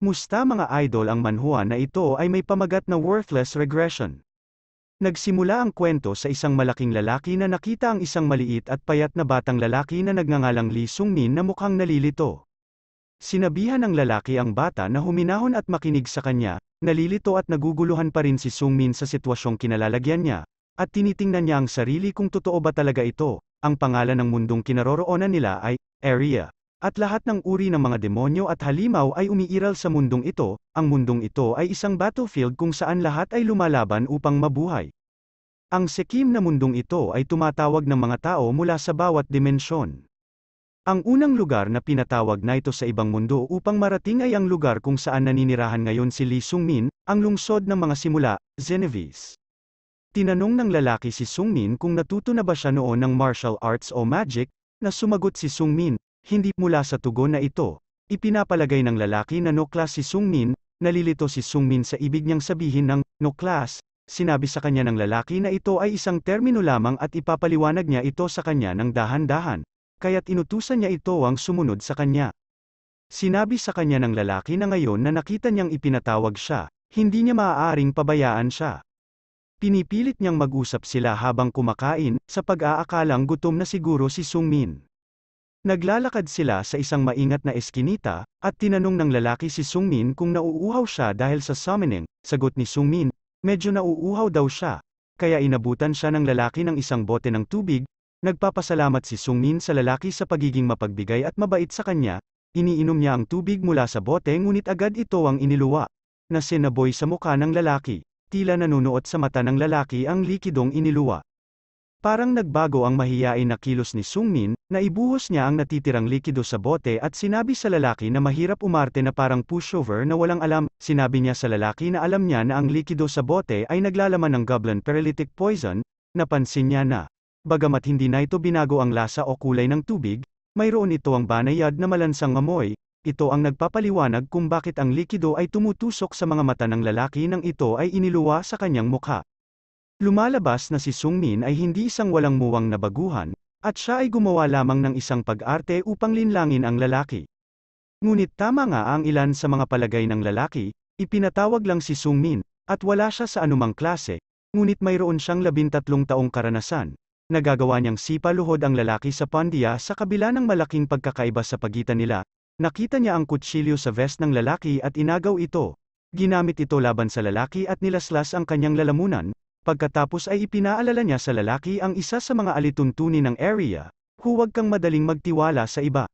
Musta mga idol ang manhua na ito ay may pamagat na worthless regression. Nagsimula ang kwento sa isang malaking lalaki na nakita ang isang maliit at payat na batang lalaki na nagngangalang Lee Sung Min na mukhang nalilito. Sinabihan ng lalaki ang bata na huminahon at makinig sa kanya, nalilito at naguguluhan pa rin si Sung Min sa sitwasyong kinalalagyan niya, at tinitingnan niya ang sarili kung totoo ba talaga ito, ang pangalan ng mundong kinaroroonan nila ay, Area. At lahat ng uri ng mga demonyo at halimaw ay umiiral sa mundong ito, ang mundong ito ay isang battlefield kung saan lahat ay lumalaban upang mabuhay. Ang sekim na mundong ito ay tumatawag ng mga tao mula sa bawat dimensyon. Ang unang lugar na pinatawag na ito sa ibang mundo upang marating ay ang lugar kung saan naninirahan ngayon si Lee Sungmin, ang lungsod ng mga simula, Zenevis. Tinanong ng lalaki si Sungmin kung natuto na ba siya noon ng martial arts o magic, na sumagot si Sungmin, hindi mula sa tugon na ito, ipinapalagay ng lalaki na no class si Sungmin, nalilito si Sungmin sa ibig niyang sabihin ng no class, sinabi sa kanya ng lalaki na ito ay isang termino lamang at ipapaliwanag niya ito sa kanya ng dahan-dahan, kaya't inutusan niya ito ang sumunod sa kanya. Sinabi sa kanya ng lalaki na ngayon na nakita niyang ipinatawag siya, hindi niya maaaring pabayaan siya. Pinipilit niyang mag-usap sila habang kumakain, sa pag-aakalang gutom na siguro si Sungmin. Naglalakad sila sa isang maingat na eskinita, at tinanong ng lalaki si Sungmin kung nauuhaw siya dahil sa summoning, sagot ni Sungmin, medyo nauuhaw daw siya. Kaya inabutan siya ng lalaki ng isang bote ng tubig, nagpapasalamat si Sungmin sa lalaki sa pagiging mapagbigay at mabait sa kanya, iniinom niya ang tubig mula sa bote ngunit agad ito ang iniluwa, na sinaboy sa mukha ng lalaki, tila nanunuot sa mata ng lalaki ang likidong iniluwa. Parang nagbago ang mahiyain na kilos ni Sungmin, na ibuhos niya ang natitirang likido sa bote at sinabi sa lalaki na mahirap umarte na parang pushover na walang alam, sinabi niya sa lalaki na alam niya na ang likido sa bote ay naglalaman ng goblin paralytic poison, napansin niya na, bagamat hindi na ito binago ang lasa o kulay ng tubig, mayroon ito ang banayad na malansang amoy, ito ang nagpapaliwanag kung bakit ang likido ay tumutusok sa mga mata ng lalaki nang ito ay iniluwa sa kanyang mukha. Lumalabas na si Sung Min ay hindi isang walang muwang na baguhan, at siya ay gumawa lamang ng isang pag-arte upang linlangin ang lalaki. Ngunit tama nga ang ilan sa mga palagay ng lalaki, ipinatawag lang si Sung Min, at wala siya sa anumang klase, ngunit mayroon siyang labintatlong taong karanasan. Nagagawa niyang sipaluhod ang lalaki sa Pandia sa kabila ng malaking pagkakaiba sa pagitan nila, nakita niya ang kutsilyo sa vest ng lalaki at inagaw ito. Ginamit ito laban sa lalaki at nilaslas ang kanyang lalamunan, Pagkatapos ay ipinaalala niya sa lalaki ang isa sa mga alituntunin ng area, huwag kang madaling magtiwala sa iba.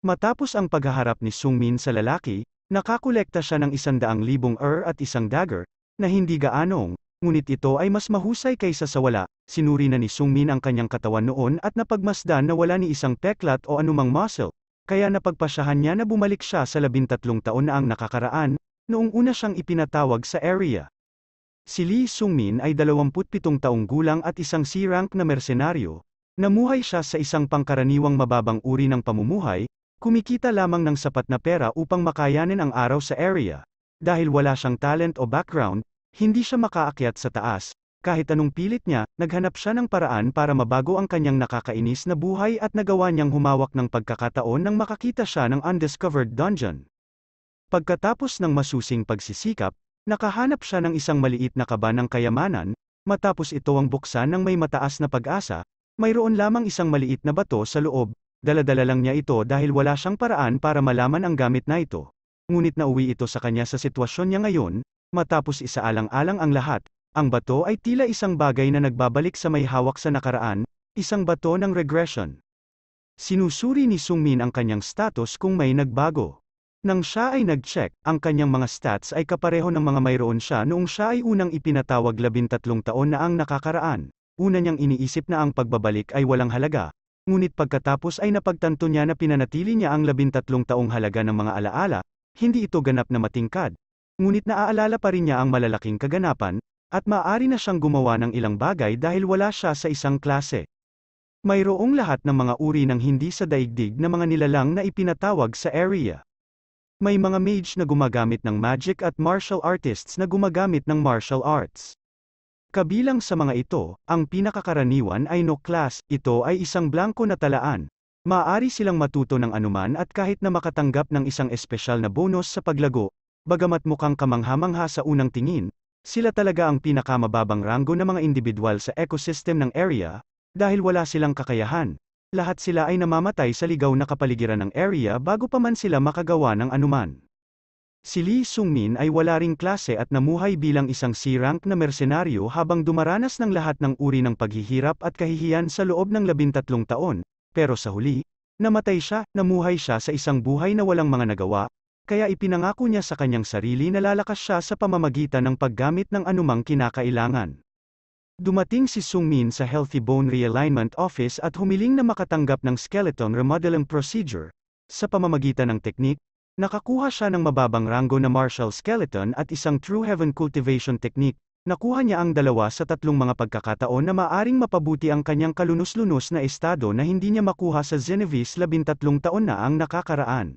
Matapos ang paghaharap ni Sungmin sa lalaki, nakakolekta siya ng isandaang libong er at isang dagger, na hindi gaanong, ngunit ito ay mas mahusay kaysa sa wala, sinuri na ni Sungmin ang kanyang katawan noon at napagmasdan na wala ni isang peklat o anumang muscle, kaya napagpasyahan niya na bumalik siya sa labintatlong taon na ang nakakaraan, noong una siyang ipinatawag sa area. Si Lee Sungmin ay 27 taong gulang at isang C-rank na mersenaryo, namuhay siya sa isang pangkaraniwang mababang uri ng pamumuhay, kumikita lamang ng sapat na pera upang makayanin ang araw sa area. Dahil wala siyang talent o background, hindi siya makaakyat sa taas, kahit anong pilit niya, naghanap siya ng paraan para mabago ang kanyang nakakainis na buhay at nagawa niyang humawak ng pagkakataon nang makakita siya ng undiscovered dungeon. Pagkatapos ng masusing pagsisikap, Nakahanap siya ng isang maliit na kaba ng kayamanan, matapos ito ang buksan ng may mataas na pag-asa, mayroon lamang isang maliit na bato sa loob, daladala lang niya ito dahil wala siyang paraan para malaman ang gamit na ito. Ngunit nauwi ito sa kanya sa sitwasyon niya ngayon, matapos isaalang-alang ang lahat, ang bato ay tila isang bagay na nagbabalik sa may hawak sa nakaraan, isang bato ng regression. Sinusuri ni Sungmin ang kanyang status kung may nagbago. Nang siya ay nag-check, ang kanyang mga stats ay kapareho ng mga mayroon siya noong siya ay unang ipinatawag 13 taon na ang nakakaraan. Una niyang iniisip na ang pagbabalik ay walang halaga. Ngunit pagkatapos ay napagtanto niya na pinanatili niya ang 13 taong halaga ng mga alaala, hindi ito ganap na matingkad. Ngunit naaalala pa rin niya ang malalaking kaganapan, at maaari na siyang gumawa ng ilang bagay dahil wala siya sa isang klase. Mayroong lahat ng mga uri ng hindi sa daigdig na mga nilalang na ipinatawag sa area. May mga mage na gumagamit ng magic at martial artists na gumagamit ng martial arts. Kabilang sa mga ito, ang pinakakaraniwan ay no class, ito ay isang blanco na talaan. Maaari silang matuto ng anuman at kahit na makatanggap ng isang espesyal na bonus sa paglago, bagamat mukhang kamanghamangha sa unang tingin, sila talaga ang pinakamababang ranggo ng mga individual sa ecosystem ng area, dahil wala silang kakayahan, lahat sila ay namamatay sa ligaw na kapaligiran ng area bago pa man sila makagawa ng anuman. Si Lee Sungmin ay wala ring klase at namuhay bilang isang C-rank na mersenaryo habang dumaranas ng lahat ng uri ng paghihirap at kahihiyan sa loob ng labintatlong taon, pero sa huli, namatay siya, namuhay siya sa isang buhay na walang mga nagawa, kaya ipinangako niya sa kanyang sarili na lalakas siya sa pamamagitan ng paggamit ng anumang kinakailangan. Dumating si Sung Min sa Healthy Bone Realignment Office at humiling na makatanggap ng skeleton remodeling procedure. Sa pamamagitan ng teknik, nakakuha siya ng mababang ranggo na martial skeleton at isang true heaven cultivation technique. Nakuha niya ang dalawa sa tatlong mga pagkakataon na maaring mapabuti ang kanyang kalunos-lunos na estado na hindi niya makuha sa Zenevis 13 taon na ang nakakaraan.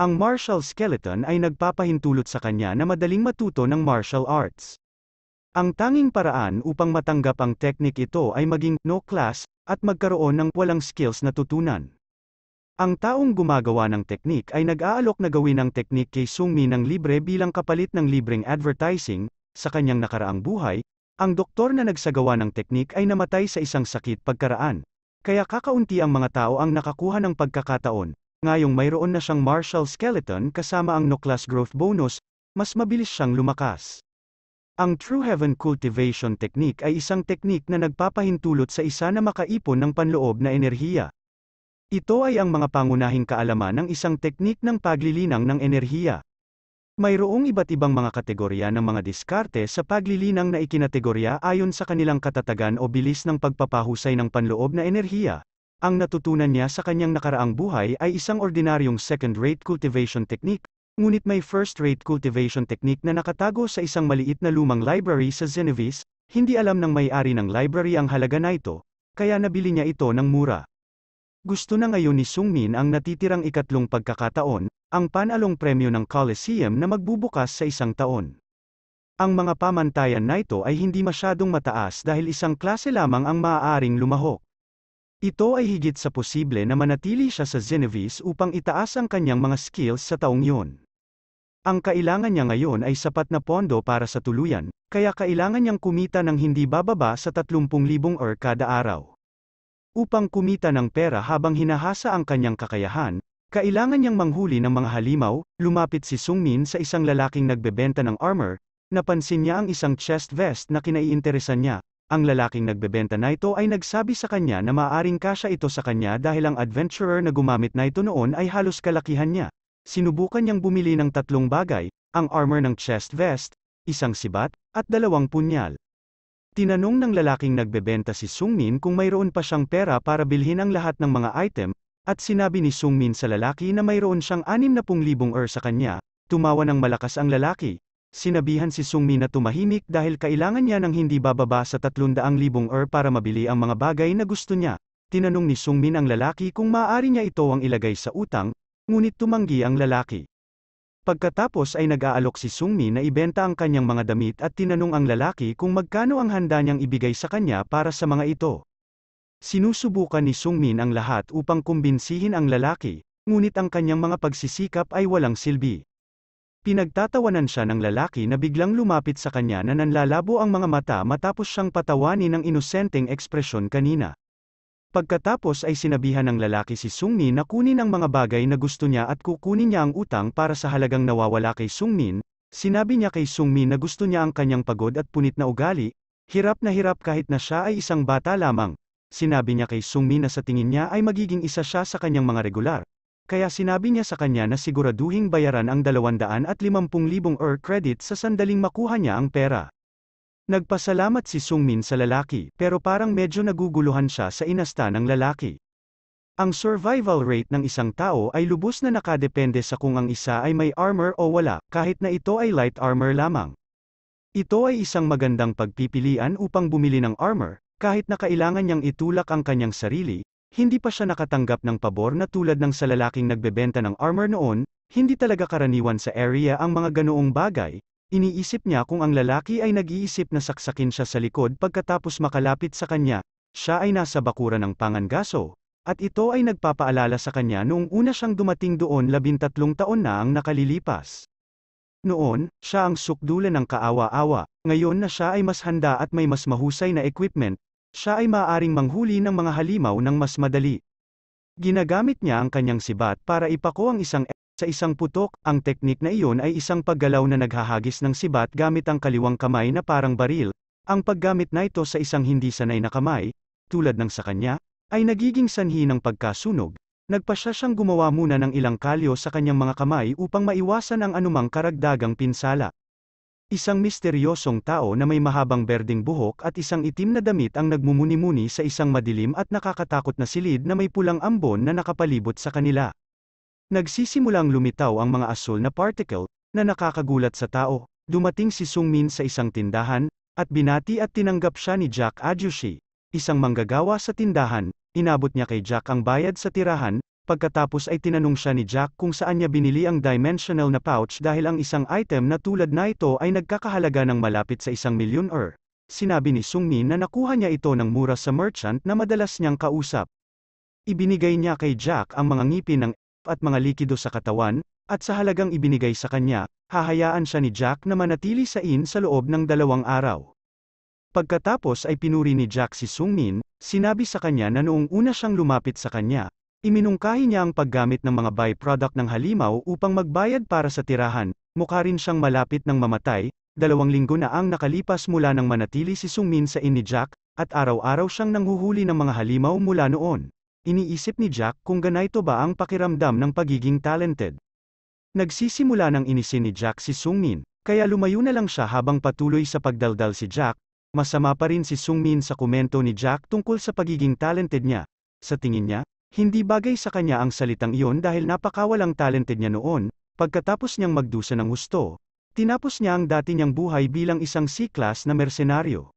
Ang martial skeleton ay nagpapahintulot sa kanya na madaling matuto ng martial arts. Ang tanging paraan upang matanggap ang teknik ito ay maging no class at magkaroon ng walang skills na tutunan. Ang taong gumagawa ng teknik ay nag-aalok na gawin ang teknik kay Sungmi ng libre bilang kapalit ng libreng advertising, sa kanyang nakaraang buhay, ang doktor na nagsagawa ng teknik ay namatay sa isang sakit pagkaraan. Kaya kakaunti ang mga tao ang nakakuha ng pagkakataon, ngayong mayroon na siyang martial skeleton kasama ang no-class growth bonus, mas mabilis siyang lumakas. Ang True Heaven Cultivation Technique ay isang teknik na nagpapahintulot sa isa na makaipon ng panloob na enerhiya. Ito ay ang mga pangunahing kaalaman ng isang teknik ng paglilinang ng enerhiya. Mayroong iba't ibang mga kategorya ng mga diskarte sa paglilinang na ikinategorya ayon sa kanilang katatagan o bilis ng pagpapahusay ng panloob na enerhiya. Ang natutunan niya sa kanyang nakaraang buhay ay isang ordinaryong second-rate cultivation technique, ngunit may first-rate cultivation technique na nakatago sa isang maliit na lumang library sa Zenevis, hindi alam ng may-ari ng library ang halaga na ito, kaya nabili niya ito ng mura. Gusto na ngayon ni Sungmin ang natitirang ikatlong pagkakataon, ang panalong premyo ng Coliseum na magbubukas sa isang taon. Ang mga pamantayan na ito ay hindi masyadong mataas dahil isang klase lamang ang maaaring lumahok. Ito ay higit sa posible na manatili siya sa Genevieve upang itaas ang kanyang mga skills sa taong yon. Ang kailangan niya ngayon ay sapat na pondo para sa tuluyan, kaya kailangan niyang kumita ng hindi bababa sa 30,000 or kada araw. Upang kumita ng pera habang hinahasa ang kanyang kakayahan, kailangan niyang manghuli ng mga halimaw, lumapit si Sungmin sa isang lalaking nagbebenta ng armor, napansin niya ang isang chest vest na kinaiinteresan niya, ang lalaking nagbebenta na ito ay nagsabi sa kanya na maaring kasya ito sa kanya dahil ang adventurer na gumamit na ito noon ay halos kalakihan niya. Sinubukan niyang bumili ng tatlong bagay, ang armor ng chest vest, isang sibat, at dalawang punyal. Tinanong ng lalaking nagbebenta si Sungmin kung mayroon pa siyang pera para bilhin ang lahat ng mga item, at sinabi ni Sungmin sa lalaki na mayroon siyang 60,000 er sa kanya, tumawa ng malakas ang lalaki. Sinabihan si Sungmin na tumahimik dahil kailangan niya ng hindi bababa sa 300,000 er para mabili ang mga bagay na gusto niya. Tinanong ni Sungmin ang lalaki kung maaari niya ito ang ilagay sa utang, Ngunit tumanggi ang lalaki. Pagkatapos ay nag-aalok si Sungmi na ibenta ang kanyang mga damit at tinanong ang lalaki kung magkano ang handa niyang ibigay sa kanya para sa mga ito. Sinusubukan ni Sungmin ang lahat upang kumbinsihin ang lalaki, ngunit ang kanyang mga pagsisikap ay walang silbi. Pinagtatawanan siya ng lalaki na biglang lumapit sa kanya na nanlalabo ang mga mata matapos siyang patawanin ng inosenteng ekspresyon kanina. Pagkatapos ay sinabihan ng lalaki si Sungmin na kunin ang mga bagay na gusto niya at kukunin niya ang utang para sa halagang nawawala kay Sungmin, sinabi niya kay Sungmin na gusto niya ang kanyang pagod at punit na ugali, hirap na hirap kahit na siya ay isang bata lamang. Sinabi niya kay Sungmin na sa tingin niya ay magiging isa siya sa kanyang mga regular. Kaya sinabi niya sa kanya na siguraduhing bayaran ang 250,000 er credit sa sandaling makuha niya ang pera. Nagpasalamat si Sungmin sa lalaki, pero parang medyo naguguluhan siya sa inasta ng lalaki. Ang survival rate ng isang tao ay lubos na nakadepende sa kung ang isa ay may armor o wala, kahit na ito ay light armor lamang. Ito ay isang magandang pagpipilian upang bumili ng armor, kahit na kailangan niyang itulak ang kanyang sarili, hindi pa siya nakatanggap ng pabor na tulad ng sa lalaking nagbebenta ng armor noon, hindi talaga karaniwan sa area ang mga ganoong bagay, Iniisip niya kung ang lalaki ay nag-iisip na saksakin siya sa likod pagkatapos makalapit sa kanya, siya ay nasa bakuran ng pangangaso, at ito ay nagpapaalala sa kanya noong una siyang dumating doon labintatlong taon na ang nakalilipas. Noon, siya ang sukdulan ng kaawa-awa, ngayon na siya ay mas handa at may mas mahusay na equipment, siya ay maaring manghuli ng mga halimaw ng mas madali. Ginagamit niya ang kanyang sibat para ipako ang isang sa isang putok, ang teknik na iyon ay isang paggalaw na naghahagis ng sibat gamit ang kaliwang kamay na parang baril. Ang paggamit na ito sa isang hindi sanay na kamay, tulad ng sa kanya, ay nagiging sanhi ng pagkasunog. Nagpasya siyang gumawa muna ng ilang kalyo sa kanyang mga kamay upang maiwasan ang anumang karagdagang pinsala. Isang misteryosong tao na may mahabang berding buhok at isang itim na damit ang nagmumuni-muni sa isang madilim at nakakatakot na silid na may pulang ambon na nakapalibot sa kanila. Nagsisimulang lumitaw ang mga asul na particle, na nakakagulat sa tao. Dumating si Sung Min sa isang tindahan, at binati at tinanggap siya ni Jack Ajushi, isang manggagawa sa tindahan, inabot niya kay Jack ang bayad sa tirahan, pagkatapos ay tinanong siya ni Jack kung saan niya binili ang dimensional na pouch dahil ang isang item na tulad na ito ay nagkakahalaga ng malapit sa isang milyon er. Sinabi ni Sung Min na nakuha niya ito ng mura sa merchant na madalas niyang kausap. Ibinigay niya kay Jack ang mga ngipin ng at mga likido sa katawan, at sa halagang ibinigay sa kanya, hahayaan siya ni Jack na manatili sa in sa loob ng dalawang araw. Pagkatapos ay pinuri ni Jack si Sungmin, sinabi sa kanya na noong una siyang lumapit sa kanya, iminungkahi niya ang paggamit ng mga byproduct ng halimaw upang magbayad para sa tirahan, mukha rin siyang malapit ng mamatay, dalawang linggo na ang nakalipas mula nang manatili si Sungmin sa in ni Jack, at araw-araw siyang nanghuhuli ng mga halimaw mula noon. Iniisip ni Jack kung ganito ba ang pakiramdam ng pagiging talented. Nagsisimula nang inisin ni Jack si Sungmin, kaya lumayo na lang siya habang patuloy sa pagdaldal si Jack, masama pa rin si Sungmin sa komento ni Jack tungkol sa pagiging talented niya. Sa tingin niya, hindi bagay sa kanya ang salitang iyon dahil napakawalang talented niya noon, pagkatapos niyang magdusa ng husto, tinapos niya ang dati niyang buhay bilang isang C-class na mersenaryo.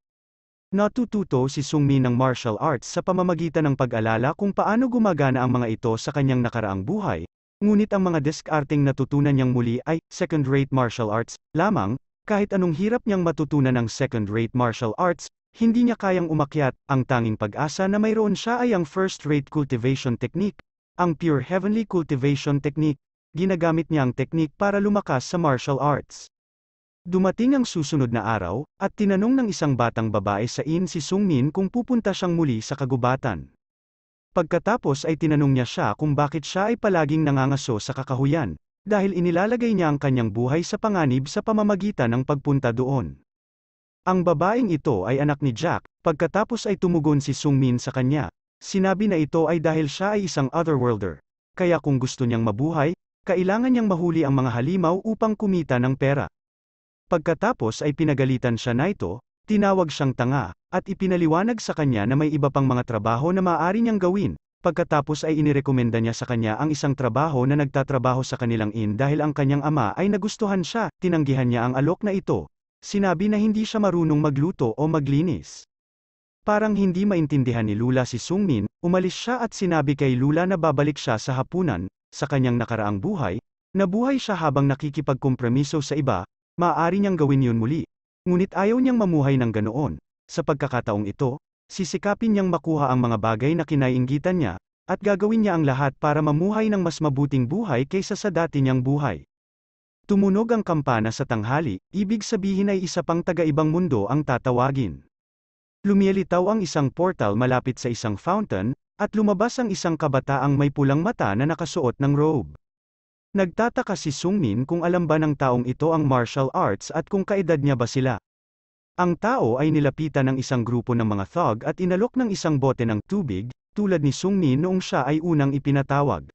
Natututo si Sungmi ng martial arts sa pamamagitan ng pag-alala kung paano gumagana ang mga ito sa kanyang nakaraang buhay, ngunit ang mga diskarteng natutunan niyang muli ay second-rate martial arts lamang, kahit anong hirap niyang matutunan ng second-rate martial arts, hindi niya kayang umakyat, ang tanging pag-asa na mayroon siya ay ang first-rate cultivation technique, ang pure heavenly cultivation technique, ginagamit niya ang technique para lumakas sa martial arts. Dumating ang susunod na araw, at tinanong ng isang batang babae sa in si Sung Min kung pupunta siyang muli sa kagubatan. Pagkatapos ay tinanong niya siya kung bakit siya ay palaging nangangaso sa kakahuyan, dahil inilalagay niya ang kanyang buhay sa panganib sa pamamagitan ng pagpunta doon. Ang babaeng ito ay anak ni Jack, pagkatapos ay tumugon si Sung Min sa kanya. Sinabi na ito ay dahil siya ay isang otherworlder, kaya kung gusto niyang mabuhay, kailangan niyang mahuli ang mga halimaw upang kumita ng pera. Pagkatapos ay pinagalitan siya na ito, tinawag siyang tanga, at ipinaliwanag sa kanya na may iba pang mga trabaho na maaari niyang gawin, Pagkatapos ay inirekomenda niya sa kanya ang isang trabaho na nagtatrabaho sa kanilang in dahil ang kanyang ama ay nagustuhan siya, tinanggihan niya ang alok na ito. Sinabi na hindi siya marunong magluto o maglinis. Parang hindi maintindihan ni Lula si Sungmin, umalis siya at sinabi kay Lula na babalik siya sa hapunan, sa kanyang nakaraang buhay, nabuhay siya habang nakikipagkompromiso sa iba, Maaari niyang gawin yun muli. Ngunit ayaw niyang mamuhay ng ganoon. Sa pagkakataong ito, sisikapin niyang makuha ang mga bagay na kinainggitan niya, at gagawin niya ang lahat para mamuhay ng mas mabuting buhay kaysa sa dati niyang buhay. Tumunog ang kampana sa tanghali, ibig sabihin ay isa pang taga-ibang mundo ang tatawagin. Lumilitaw ang isang portal malapit sa isang fountain, at lumabas ang isang kabataang may pulang mata na nakasuot ng robe. Nagtataka si Sungmin kung alam ba ng taong ito ang martial arts at kung kaedad niya ba sila. Ang tao ay nilapitan ng isang grupo ng mga thug at inalok ng isang bote ng tubig, tulad ni Sungmin noong siya ay unang ipinatawag.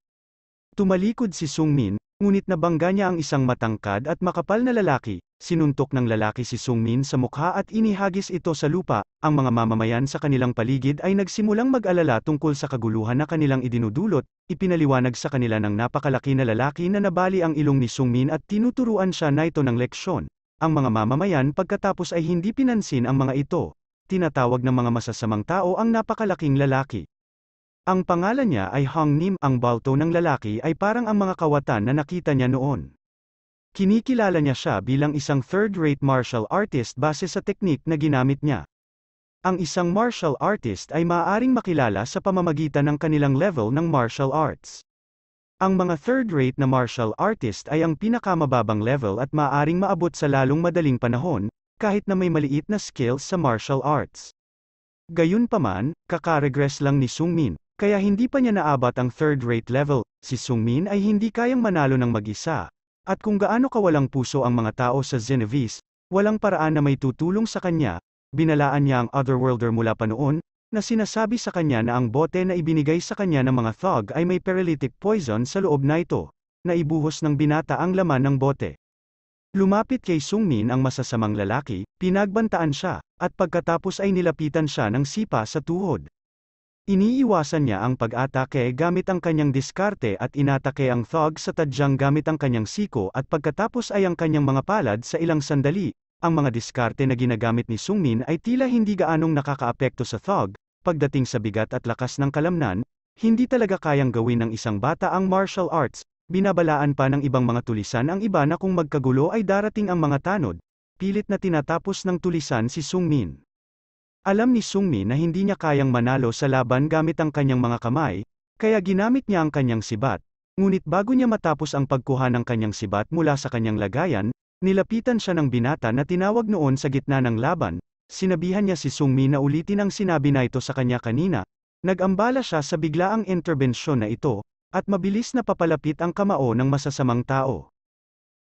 Tumalikod si Sungmin, ngunit nabangga niya ang isang matangkad at makapal na lalaki, sinuntok ng lalaki si Sungmin sa mukha at inihagis ito sa lupa, ang mga mamamayan sa kanilang paligid ay nagsimulang mag-alala tungkol sa kaguluhan na kanilang idinudulot, ipinaliwanag sa kanila ng napakalaki na lalaki na nabali ang ilong ni Sungmin at tinuturuan siya na ito ng leksyon. Ang mga mamamayan pagkatapos ay hindi pinansin ang mga ito. Tinatawag ng mga masasamang tao ang napakalaking lalaki. Ang pangalan niya ay Hong Nim, ang balto ng lalaki ay parang ang mga kawatan na nakita niya noon. Kinikilala niya siya bilang isang third-rate martial artist base sa teknik na ginamit niya. Ang isang martial artist ay maaaring makilala sa pamamagitan ng kanilang level ng martial arts. Ang mga third-rate na martial artist ay ang pinakamababang level at maaaring maabot sa lalong madaling panahon, kahit na may maliit na skills sa martial arts. Gayunpaman, kakaregress lang ni Sung Min, kaya hindi pa niya naabot ang third-rate level, si Sungmin ay hindi kayang manalo ng mag-isa. At kung gaano kawalang puso ang mga tao sa Genovese, walang paraan na may tutulong sa kanya, binalaan niya ang Otherworlder mula pa noon, na sinasabi sa kanya na ang bote na ibinigay sa kanya ng mga thug ay may paralytic poison sa loob na ito, na ibuhos ng binata ang laman ng bote. Lumapit kay Sungmin ang masasamang lalaki, pinagbantaan siya, at pagkatapos ay nilapitan siya ng sipa sa tuhod. Iniiwasan niya ang pag-atake gamit ang kanyang diskarte at inatake ang thug sa tadyang gamit ang kanyang siko at pagkatapos ay ang kanyang mga palad sa ilang sandali. Ang mga diskarte na ginagamit ni Sungmin ay tila hindi gaanong nakakaapekto sa thug, pagdating sa bigat at lakas ng kalamnan, hindi talaga kayang gawin ng isang bata ang martial arts, binabalaan pa ng ibang mga tulisan ang iba na kung magkagulo ay darating ang mga tanod, pilit na tinatapos ng tulisan si Sungmin. Alam ni Sungmi na hindi niya kayang manalo sa laban gamit ang kanyang mga kamay, kaya ginamit niya ang kanyang sibat. Ngunit bago niya matapos ang pagkuha ng kanyang sibat mula sa kanyang lagayan, nilapitan siya ng binata na tinawag noon sa gitna ng laban, sinabihan niya si Sungmi na ulitin ang sinabi na ito sa kanya kanina, nagambala siya sa biglaang interbensyon na ito, at mabilis na papalapit ang kamao ng masasamang tao.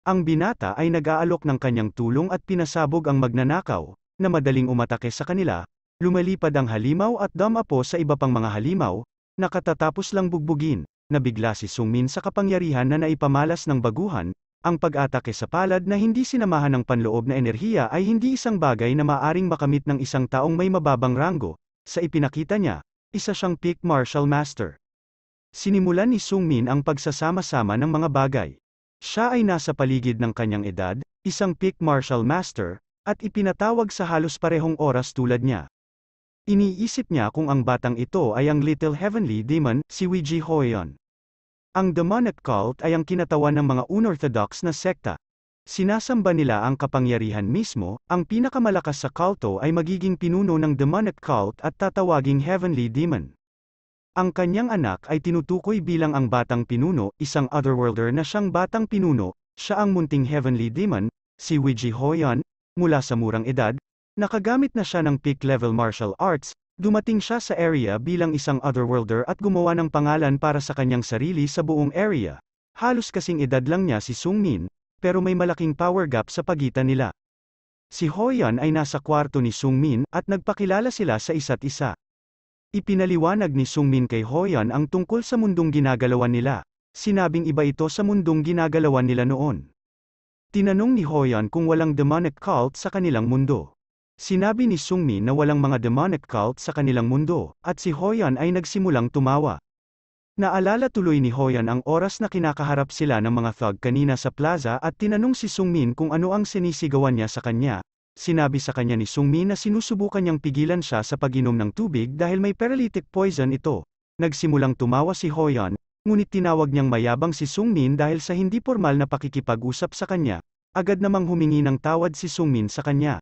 Ang binata ay nag-aalok ng kanyang tulong at pinasabog ang magnanakaw, na madaling umatake sa kanila, Lumalipad ang halimaw at damapo sa iba pang mga halimaw, nakatatapos lang bugbugin, nabigla si Sungmin sa kapangyarihan na naipamalas ng baguhan, ang pag-atake sa palad na hindi sinamahan ng panloob na enerhiya ay hindi isang bagay na maaring makamit ng isang taong may mababang ranggo, sa ipinakita niya, isa siyang peak martial master. Sinimulan ni Sungmin ang pagsasama-sama ng mga bagay. Siya ay nasa paligid ng kanyang edad, isang peak martial master, at ipinatawag sa halos parehong oras tulad niya. Iniisip niya kung ang batang ito ay ang Little Heavenly Demon, si Ouija Hoyon. Ang demonic cult ay ang kinatawan ng mga unorthodox na sekta. Sinasamba nila ang kapangyarihan mismo, ang pinakamalakas sa kulto ay magiging pinuno ng demonic cult at tatawaging Heavenly Demon. Ang kanyang anak ay tinutukoy bilang ang batang pinuno, isang otherworlder na siyang batang pinuno, siya ang munting Heavenly Demon, si Ouija Hoyon, mula sa murang edad, Nakagamit na siya ng peak-level martial arts, dumating siya sa area bilang isang otherworlder at gumawa ng pangalan para sa kanyang sarili sa buong area. Halos kasing edad lang niya si Sung Min, pero may malaking power gap sa pagitan nila. Si Hoyan ay nasa kwarto ni Sung Min at nagpakilala sila sa isa't isa. Ipinaliwanag ni Sung Min kay Hoyan ang tungkol sa mundong ginagalawan nila. Sinabing iba ito sa mundong ginagalawan nila noon. Tinanong ni Hoyan kung walang demonic cult sa kanilang mundo. Sinabi ni Sungmi na walang mga demonic cult sa kanilang mundo, at si Hoyan ay nagsimulang tumawa. Naalala tuloy ni Hoyan ang oras na kinakaharap sila ng mga thug kanina sa plaza at tinanong si Sungmin kung ano ang sinisigawan niya sa kanya. Sinabi sa kanya ni Sungmin na sinusubukan niyang pigilan siya sa paginom ng tubig dahil may paralytic poison ito. Nagsimulang tumawa si Hoyan, ngunit tinawag niyang mayabang si Sungmin dahil sa hindi formal na pakikipag-usap sa kanya. Agad namang humingi ng tawad si Sungmin sa kanya.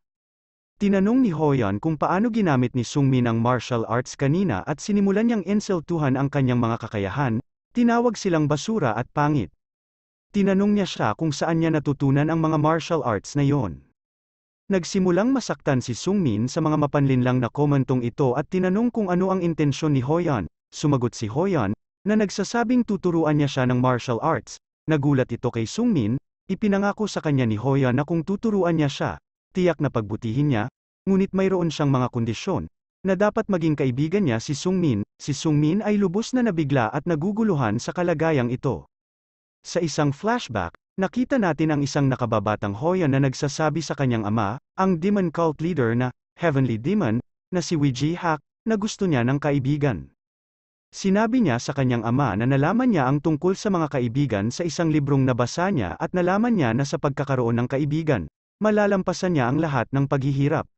Tinanong ni Hoyon kung paano ginamit ni Sungmin ang martial arts kanina at sinimulan niyang insultuhan ang kanyang mga kakayahan, tinawag silang basura at pangit. Tinanong niya siya kung saan niya natutunan ang mga martial arts na yon. Nagsimulang masaktan si Sungmin sa mga mapanlinlang na komentong ito at tinanong kung ano ang intensyon ni Hoyon, sumagot si Hoyon, na nagsasabing tuturuan niya siya ng martial arts, nagulat ito kay Sungmin, ipinangako sa kanya ni Hoya na kung tuturuan niya siya, tiyak na pagbutihin niya, ngunit mayroon siyang mga kondisyon, na dapat maging kaibigan niya si Sung Min, si Sung Min ay lubos na nabigla at naguguluhan sa kalagayang ito. Sa isang flashback, nakita natin ang isang nakababatang Hoya na nagsasabi sa kanyang ama, ang demon cult leader na, Heavenly Demon, na si Wiji Hak, na gusto niya ng kaibigan. Sinabi niya sa kanyang ama na nalaman niya ang tungkol sa mga kaibigan sa isang librong nabasa niya at nalaman niya na sa pagkakaroon ng kaibigan, malalampasan niya ang lahat ng paghihirap.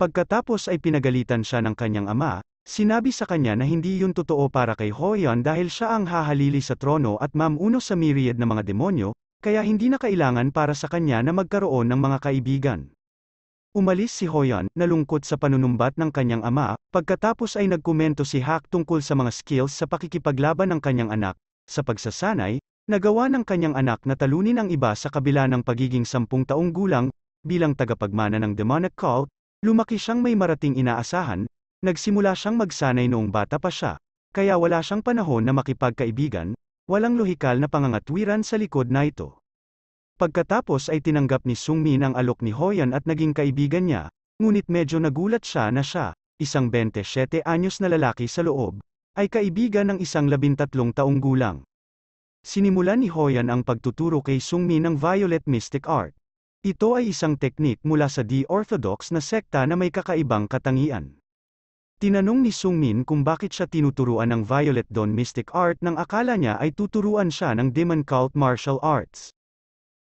Pagkatapos ay pinagalitan siya ng kanyang ama, sinabi sa kanya na hindi yun totoo para kay Hoyon dahil siya ang hahalili sa trono at mamuno sa myriad ng mga demonyo, kaya hindi na kailangan para sa kanya na magkaroon ng mga kaibigan. Umalis si Hoyon, nalungkot sa panunumbat ng kanyang ama, pagkatapos ay nagkomento si Hak tungkol sa mga skills sa pakikipaglaban ng kanyang anak, sa pagsasanay, Nagawa ng kanyang anak na talunin ang iba sa kabila ng pagiging sampung taong gulang, bilang tagapagmana ng demonic cult, lumaki siyang may marating inaasahan, nagsimula siyang magsanay noong bata pa siya, kaya wala siyang panahon na makipagkaibigan, walang lohikal na pangangatwiran sa likod na ito. Pagkatapos ay tinanggap ni Sungmin ang alok ni Hoyan at naging kaibigan niya, ngunit medyo nagulat siya na siya, isang 27 anyos na lalaki sa loob, ay kaibigan ng isang 13 taong gulang. Sinimulan ni Hoyan ang pagtuturo kay Sungmi ng Violet Mystic Art. Ito ay isang teknik mula sa di-orthodox na sekta na may kakaibang katangian. Tinanong ni Sungmin kung bakit siya tinuturuan ng Violet Dawn Mystic Art nang akala niya ay tuturuan siya ng Demon Cult Martial Arts.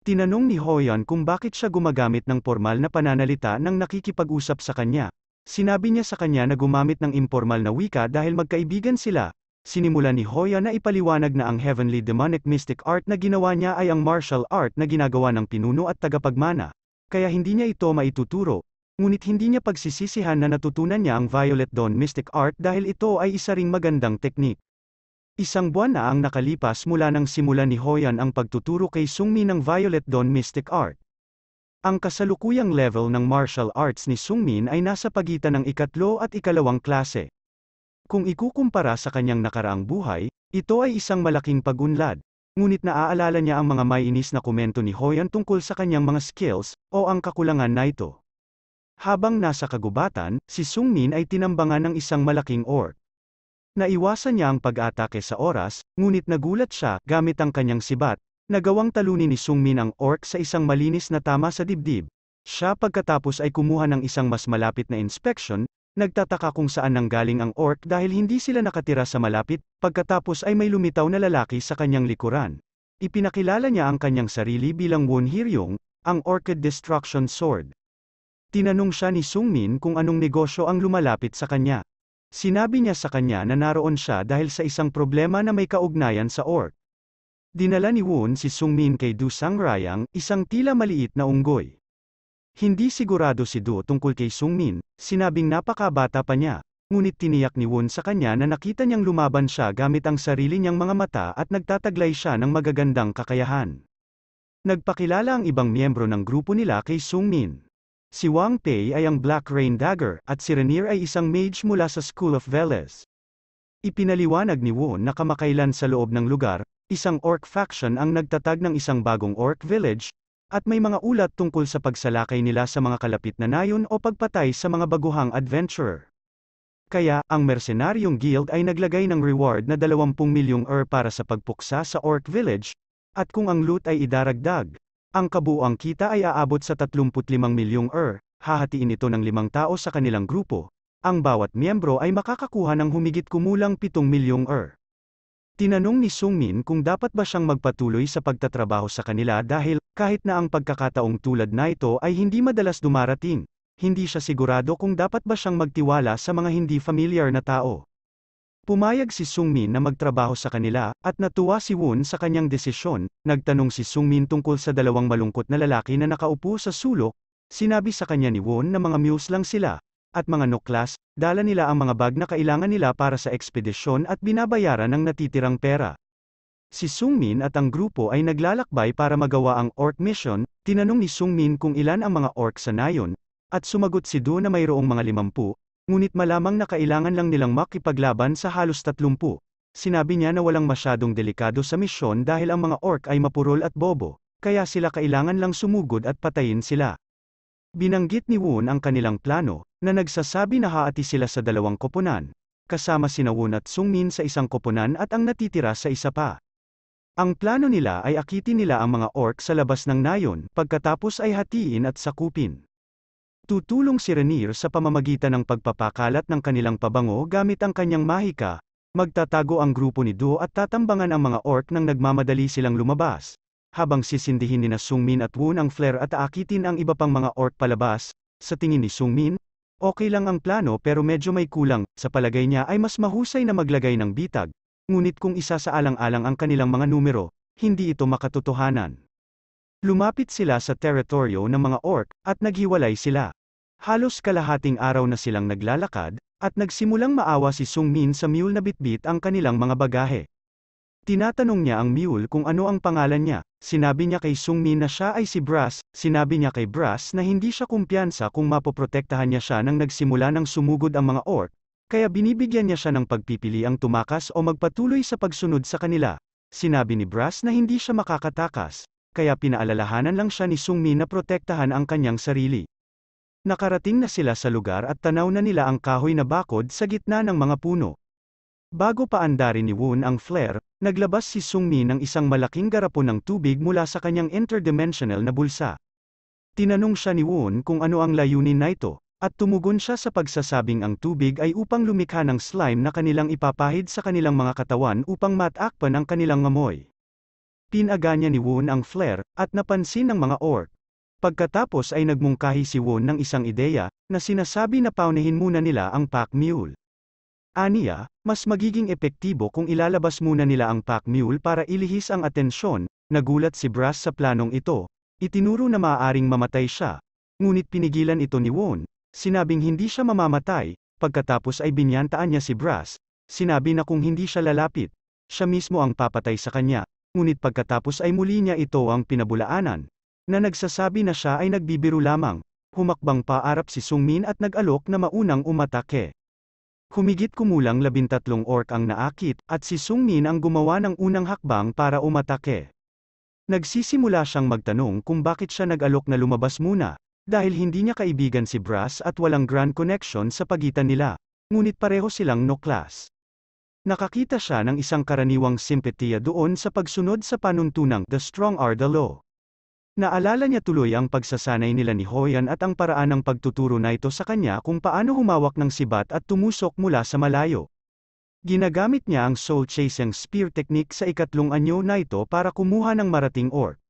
Tinanong ni Hoyan kung bakit siya gumagamit ng formal na pananalita nang nakikipag-usap sa kanya. Sinabi niya sa kanya na gumamit ng impormal na wika dahil magkaibigan sila, sinimula ni Hoya na ipaliwanag na ang heavenly demonic mystic art na ginawa niya ay ang martial art na ginagawa ng pinuno at tagapagmana, kaya hindi niya ito maituturo, ngunit hindi niya pagsisisihan na natutunan niya ang Violet Dawn mystic art dahil ito ay isa ring magandang teknik. Isang buwan na ang nakalipas mula nang simula ni Hoyan ang pagtuturo kay Sungmi ng Violet Dawn mystic art. Ang kasalukuyang level ng martial arts ni Sungmin ay nasa pagitan ng ikatlo at ikalawang klase. Kung ikukumpara sa kanyang nakaraang buhay, ito ay isang malaking pagunlad. Ngunit naaalala niya ang mga may inis na komento ni Hoyan tungkol sa kanyang mga skills, o ang kakulangan na ito. Habang nasa kagubatan, si Sungmin ay tinambangan ng isang malaking orc. Naiwasan niya ang pag-atake sa oras, ngunit nagulat siya, gamit ang kanyang sibat, nagawang talunin ni Sungmin ang orc sa isang malinis na tama sa dibdib. Siya pagkatapos ay kumuha ng isang mas malapit na inspection, Nagtataka kung saan nanggaling ang orc dahil hindi sila nakatira sa malapit, pagkatapos ay may lumitaw na lalaki sa kanyang likuran. Ipinakilala niya ang kanyang sarili bilang Won Hiryong, ang Orchid Destruction Sword. Tinanong siya ni Sungmin kung anong negosyo ang lumalapit sa kanya. Sinabi niya sa kanya na naroon siya dahil sa isang problema na may kaugnayan sa orc. Dinala ni Won si Sungmin kay Du Sangrayang, isang tila maliit na unggoy. Hindi sigurado si Duo tungkol kay Sungmin, sinabing napakabata pa niya, ngunit tiniyak ni Won sa kanya na nakita niyang lumaban siya gamit ang sarili niyang mga mata at nagtataglay siya ng magagandang kakayahan. Nagpakilala ang ibang miyembro ng grupo nila kay Sungmin. Si Wang Pei ay ang Black Rain Dagger at si Renier ay isang mage mula sa School of Veles. Ipinaliwanag ni Won na kamakailan sa loob ng lugar, isang orc faction ang nagtatag ng isang bagong orc village, at may mga ulat tungkol sa pagsalakay nila sa mga kalapit na nayon o pagpatay sa mga baguhang adventurer. Kaya, ang mercenaryong guild ay naglagay ng reward na 20 milyong er para sa pagpuksa sa Orc Village, at kung ang loot ay idaragdag, ang kabuuang kita ay aabot sa 35 milyong er, hahatiin ito ng limang tao sa kanilang grupo, ang bawat miyembro ay makakakuha ng humigit kumulang 7 milyong er. Tinanong ni Sung Min kung dapat ba siyang magpatuloy sa pagtatrabaho sa kanila dahil, kahit na ang pagkakataong tulad na ito ay hindi madalas dumarating, hindi siya sigurado kung dapat ba siyang magtiwala sa mga hindi familiar na tao. Pumayag si Sung Min na magtrabaho sa kanila, at natuwa si Won sa kanyang desisyon, nagtanong si Sung Min tungkol sa dalawang malungkot na lalaki na nakaupo sa sulok, sinabi sa kanya ni Won na mga muse lang sila, at mga nuklas, dala nila ang mga bag na kailangan nila para sa ekspedisyon at binabayaran ng natitirang pera. Si Sungmin at ang grupo ay naglalakbay para magawa ang Orc mission, tinanong ni Sungmin kung ilan ang mga Orc sa nayon, at sumagot si Du na mayroong mga limampu, ngunit malamang na kailangan lang nilang makipaglaban sa halos tatlumpu. Sinabi niya na walang masyadong delikado sa misyon dahil ang mga Orc ay mapurol at bobo, kaya sila kailangan lang sumugod at patayin sila. Binanggit ni Woon ang kanilang plano, na nagsasabi na haati sila sa dalawang koponan, kasama sina Woon at Sungmin sa isang koponan at ang natitira sa isa pa. Ang plano nila ay akitin nila ang mga orc sa labas ng nayon, pagkatapos ay hatiin at sakupin. Tutulong si Renier sa pamamagitan ng pagpapakalat ng kanilang pabango gamit ang kanyang mahika, magtatago ang grupo ni Duo at tatambangan ang mga orc nang nagmamadali silang lumabas, habang sisindihin ni na Sungmin at Woon ang flare at aakitin ang iba pang mga orc palabas, sa tingin ni Sungmin, okay lang ang plano pero medyo may kulang, sa palagay niya ay mas mahusay na maglagay ng bitag, ngunit kung isa sa alang-alang ang kanilang mga numero, hindi ito makatotohanan. Lumapit sila sa teritoryo ng mga orc, at naghiwalay sila. Halos kalahating araw na silang naglalakad, at nagsimulang maawa si Sungmin sa mule na bitbit ang kanilang mga bagahe. Tinatanong niya ang mule kung ano ang pangalan niya, Sinabi niya kay Sung Min na siya ay si Brass, sinabi niya kay Brass na hindi siya kumpiyansa kung mapoprotektahan niya siya nang nagsimula ng sumugod ang mga orc, kaya binibigyan niya siya ng pagpipili ang tumakas o magpatuloy sa pagsunod sa kanila. Sinabi ni Brass na hindi siya makakatakas, kaya pinaalalahanan lang siya ni Sung Min na protektahan ang kanyang sarili. Nakarating na sila sa lugar at tanaw na nila ang kahoy na bakod sa gitna ng mga puno. Bago pa andarin ni Woon ang flare, naglabas si Sungni ng isang malaking garapon ng tubig mula sa kanyang interdimensional na bulsa. Tinanong siya ni Woon kung ano ang layunin na ito, at tumugon siya sa pagsasabing ang tubig ay upang lumikha ng slime na kanilang ipapahid sa kanilang mga katawan upang matakpan ang kanilang ngamoy. Tinaga niya ni Woon ang flare, at napansin ng mga orc. Pagkatapos ay nagmungkahi si Woon ng isang ideya, na sinasabi na paunahin muna nila ang pack mule. Aniya, mas magiging epektibo kung ilalabas muna nila ang pack mule para ilihis ang atensyon, nagulat si Brass sa planong ito. Itinuro na maaaring mamatay siya. Ngunit pinigilan ito ni Won, sinabing hindi siya mamamatay, pagkatapos ay binyantaan niya si Brass, sinabi na kung hindi siya lalapit, siya mismo ang papatay sa kanya, ngunit pagkatapos ay muli niya ito ang pinabulaanan, na nagsasabi na siya ay nagbibiro lamang, humakbang paarap si Sungmin at nag-alok na maunang umatake. Humigit kumulang labintatlong ork ang naakit, at si Sung Min ang gumawa ng unang hakbang para umatake. Nagsisimula siyang magtanong kung bakit siya nag-alok na lumabas muna, dahil hindi niya kaibigan si Brass at walang grand connection sa pagitan nila, ngunit pareho silang no-class. Nakakita siya ng isang karaniwang simpatiya doon sa pagsunod sa panuntunang The Strong Are the Law. Naalala niya tuloy ang pagsasanay nila ni Hoyan at ang paraan ng pagtuturo na ito sa kanya kung paano humawak ng sibat at tumusok mula sa malayo. Ginagamit niya ang soul chasing spear technique sa ikatlong anyo na ito para kumuha ng marating orc.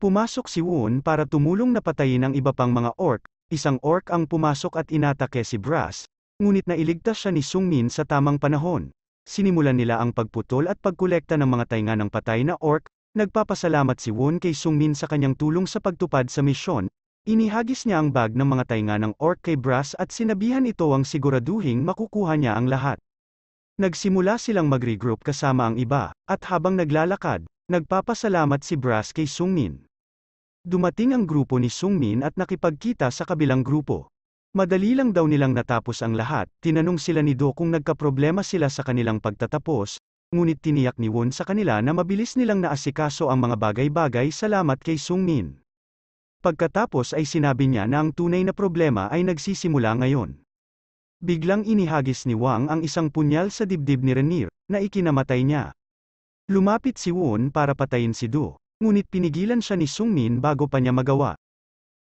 Pumasok si Woon para tumulong na patayin ang iba pang mga orc, isang orc ang pumasok at inatake si Brass, ngunit nailigtas siya ni Sungmin sa tamang panahon. Sinimulan nila ang pagputol at pagkolekta ng mga tainga ng patay na orc, Nagpapasalamat si Won kay Sungmin sa kanyang tulong sa pagtupad sa misyon. Inihagis niya ang bag ng mga tainga ng orc kay Brass at sinabihan ito ang siguraduhing makukuha niya ang lahat. Nagsimula silang mag-regroup kasama ang iba, at habang naglalakad, nagpapasalamat si Brass kay Sungmin. Dumating ang grupo ni Sungmin at nakipagkita sa kabilang grupo. Madali lang daw nilang natapos ang lahat, tinanong sila ni Do kung nagkaproblema sila sa kanilang pagtatapos, ngunit tiniyak ni Won sa kanila na mabilis nilang naasikaso ang mga bagay-bagay salamat kay Sung Min. Pagkatapos ay sinabi niya na ang tunay na problema ay nagsisimula ngayon. Biglang inihagis ni Wang ang isang punyal sa dibdib ni Renier, na ikinamatay niya. Lumapit si Won para patayin si Du, ngunit pinigilan siya ni Sung Min bago pa niya magawa.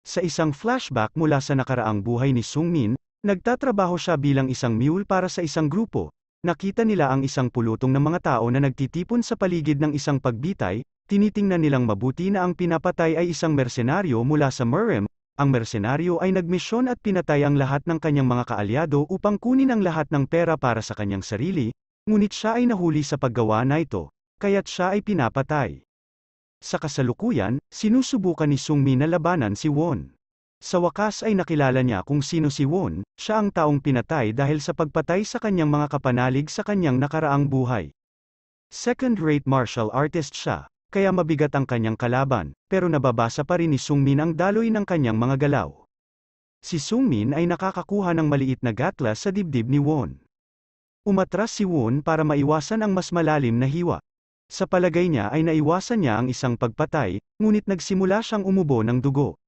Sa isang flashback mula sa nakaraang buhay ni Sung Min, nagtatrabaho siya bilang isang mule para sa isang grupo, Nakita nila ang isang pulutong ng mga tao na nagtitipon sa paligid ng isang pagbitay, tinitingnan nilang mabuti na ang pinapatay ay isang mersenaryo mula sa Murem, ang mersenaryo ay nagmisyon at pinatay ang lahat ng kanyang mga kaalyado upang kunin ang lahat ng pera para sa kanyang sarili, ngunit siya ay nahuli sa paggawa na ito, kaya't siya ay pinapatay. Sa kasalukuyan, sinusubukan ni Sungmi na labanan si Won. Sa wakas ay nakilala niya kung sino si Won, siya ang taong pinatay dahil sa pagpatay sa kanyang mga kapanalig sa kanyang nakaraang buhay. Second-rate martial artist siya, kaya mabigat ang kanyang kalaban, pero nababasa pa rin ni Sungmin ang daloy ng kanyang mga galaw. Si Sungmin ay nakakakuha ng maliit na gatla sa dibdib ni Won. Umatras si Won para maiwasan ang mas malalim na hiwa. Sa palagay niya ay naiwasan niya ang isang pagpatay, ngunit nagsimula siyang umubo ng dugo.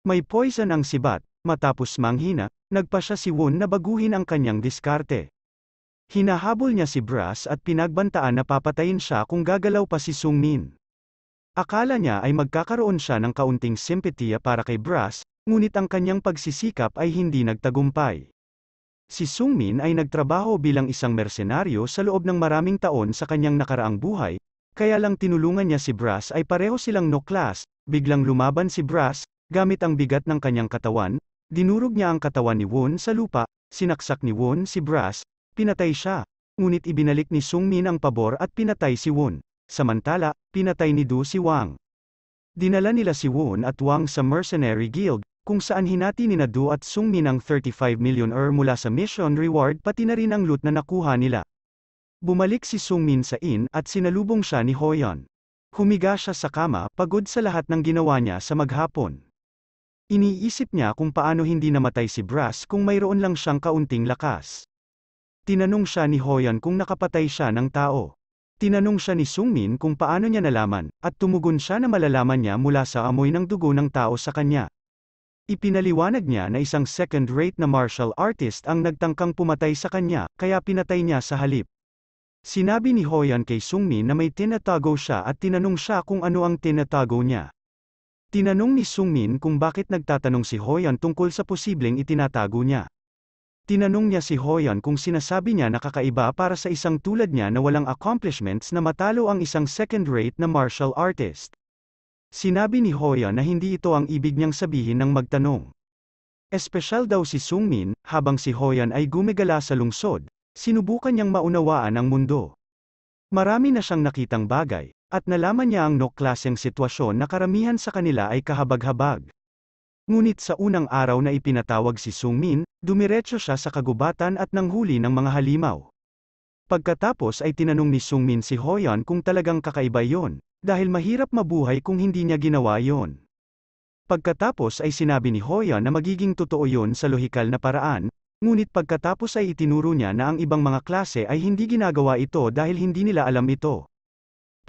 May poison ang sibat, matapos manghina, nagpa siya si Won na baguhin ang kanyang diskarte. Hinahabol niya si Brass at pinagbantaan na papatayin siya kung gagalaw pa si Sung Min. Akala niya ay magkakaroon siya ng kaunting simpatiya para kay Brass, ngunit ang kanyang pagsisikap ay hindi nagtagumpay. Si Sung Min ay nagtrabaho bilang isang mersenaryo sa loob ng maraming taon sa kanyang nakaraang buhay, kaya lang tinulungan niya si Brass ay pareho silang no-class, biglang lumaban si Brass, Gamit ang bigat ng kanyang katawan, dinurog niya ang katawan ni Won sa lupa, sinaksak ni Won si Brass, pinatay siya. Ngunit ibinalik ni Sung Min ang pabor at pinatay si Won. Samantala, pinatay ni Du si Wang. Dinala nila si Won at Wang sa Mercenary Guild, kung saan hinati ni Nadu at Sung Min ang 35 million er mula sa mission reward pati na rin ang loot na nakuha nila. Bumalik si Sung Min sa inn at sinalubong siya ni Hoyon. Humiga siya sa kama pagod sa lahat ng ginawa niya sa maghapon. Iniisip niya kung paano hindi namatay si Brass kung mayroon lang siyang kaunting lakas. Tinanong siya ni Hoyan kung nakapatay siya ng tao. Tinanong siya ni Sungmin kung paano niya nalaman, at tumugon siya na malalaman niya mula sa amoy ng dugo ng tao sa kanya. Ipinaliwanag niya na isang second-rate na martial artist ang nagtangkang pumatay sa kanya, kaya pinatay niya sa halip. Sinabi ni Hoyan kay Sungmin na may tinatago siya at tinanong siya kung ano ang tinatago niya. Tinanong ni Sungmin kung bakit nagtatanong si Hoyan tungkol sa posibleng itinatago niya. Tinanong niya si Hoyan kung sinasabi niya nakakaiba para sa isang tulad niya na walang accomplishments na matalo ang isang second-rate na martial artist. Sinabi ni Hoyon na hindi ito ang ibig niyang sabihin ng magtanong. Espesyal daw si Sungmin, habang si Hoyan ay gumagala sa lungsod, sinubukan niyang maunawaan ang mundo. Marami na siyang nakitang bagay, at nalaman niya ang noklaseng sitwasyon na karamihan sa kanila ay kahabag-habag. Ngunit sa unang araw na ipinatawag si Sung Min, dumiretso siya sa kagubatan at nanghuli ng mga halimaw. Pagkatapos ay tinanong ni Sung Min si Hoyon kung talagang kakaiba yon, dahil mahirap mabuhay kung hindi niya ginawa yon. Pagkatapos ay sinabi ni Hoyon na magiging totoo yon sa lohikal na paraan, ngunit pagkatapos ay itinuro niya na ang ibang mga klase ay hindi ginagawa ito dahil hindi nila alam ito.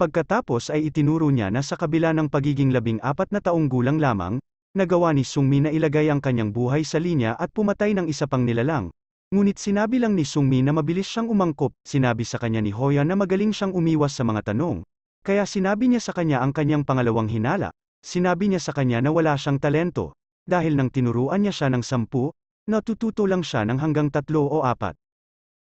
Pagkatapos ay itinuro niya na sa kabila ng pagiging labing apat na taong gulang lamang, nagawa ni Sungmi na ilagay ang kanyang buhay sa linya at pumatay ng isa pang nilalang. Ngunit sinabi lang ni Sungmi na mabilis siyang umangkop, sinabi sa kanya ni Hoya na magaling siyang umiwas sa mga tanong. Kaya sinabi niya sa kanya ang kanyang pangalawang hinala. Sinabi niya sa kanya na wala siyang talento. Dahil nang tinuruan niya siya ng sampu, natututo lang siya ng hanggang tatlo o apat.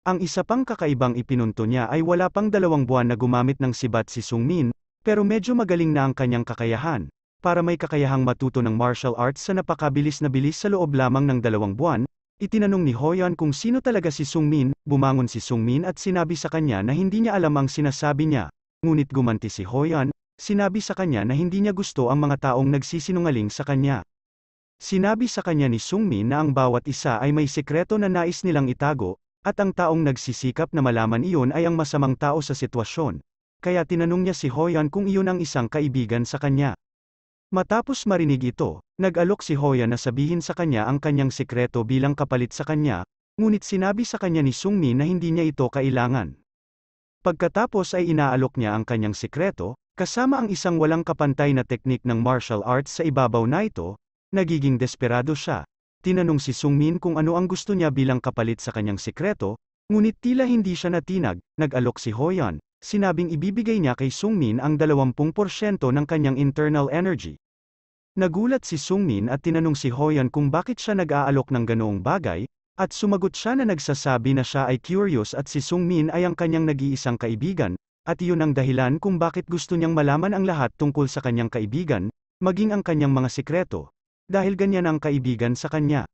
Ang isa pang kakaibang ipinunto niya ay wala pang dalawang buwan na gumamit ng sibat si Sung Min, pero medyo magaling na ang kanyang kakayahan, para may kakayahang matuto ng martial arts sa napakabilis na bilis sa loob lamang ng dalawang buwan, itinanong ni Hoyan kung sino talaga si Sung Min, bumangon si Sung Min at sinabi sa kanya na hindi niya alam ang sinasabi niya, ngunit gumanti si Hoyan, sinabi sa kanya na hindi niya gusto ang mga taong nagsisinungaling sa kanya. Sinabi sa kanya ni Sung Min na ang bawat isa ay may sekreto na nais nilang itago, at ang taong nagsisikap na malaman iyon ay ang masamang tao sa sitwasyon. Kaya tinanong niya si Hoyan kung iyon ang isang kaibigan sa kanya. Matapos marinig ito, nag-alok si Hoyan na sabihin sa kanya ang kanyang sikreto bilang kapalit sa kanya, ngunit sinabi sa kanya ni Sungmi na hindi niya ito kailangan. Pagkatapos ay inaalok niya ang kanyang sikreto, kasama ang isang walang kapantay na teknik ng martial arts sa ibabaw na ito, nagiging desperado siya, tinanong si Sungmin kung ano ang gusto niya bilang kapalit sa kanyang sekreto, ngunit tila hindi siya natinag, nag-alok si Hoyan, sinabing ibibigay niya kay Sungmin ang 20% ng kanyang internal energy. Nagulat si Sungmin at tinanong si Hoyan kung bakit siya nag-aalok ng ganoong bagay, at sumagot siya na nagsasabi na siya ay curious at si Sungmin ay ang kanyang nag-iisang kaibigan, at iyon ang dahilan kung bakit gusto niyang malaman ang lahat tungkol sa kanyang kaibigan, maging ang kanyang mga sikreto dahil ganyan ang kaibigan sa kanya.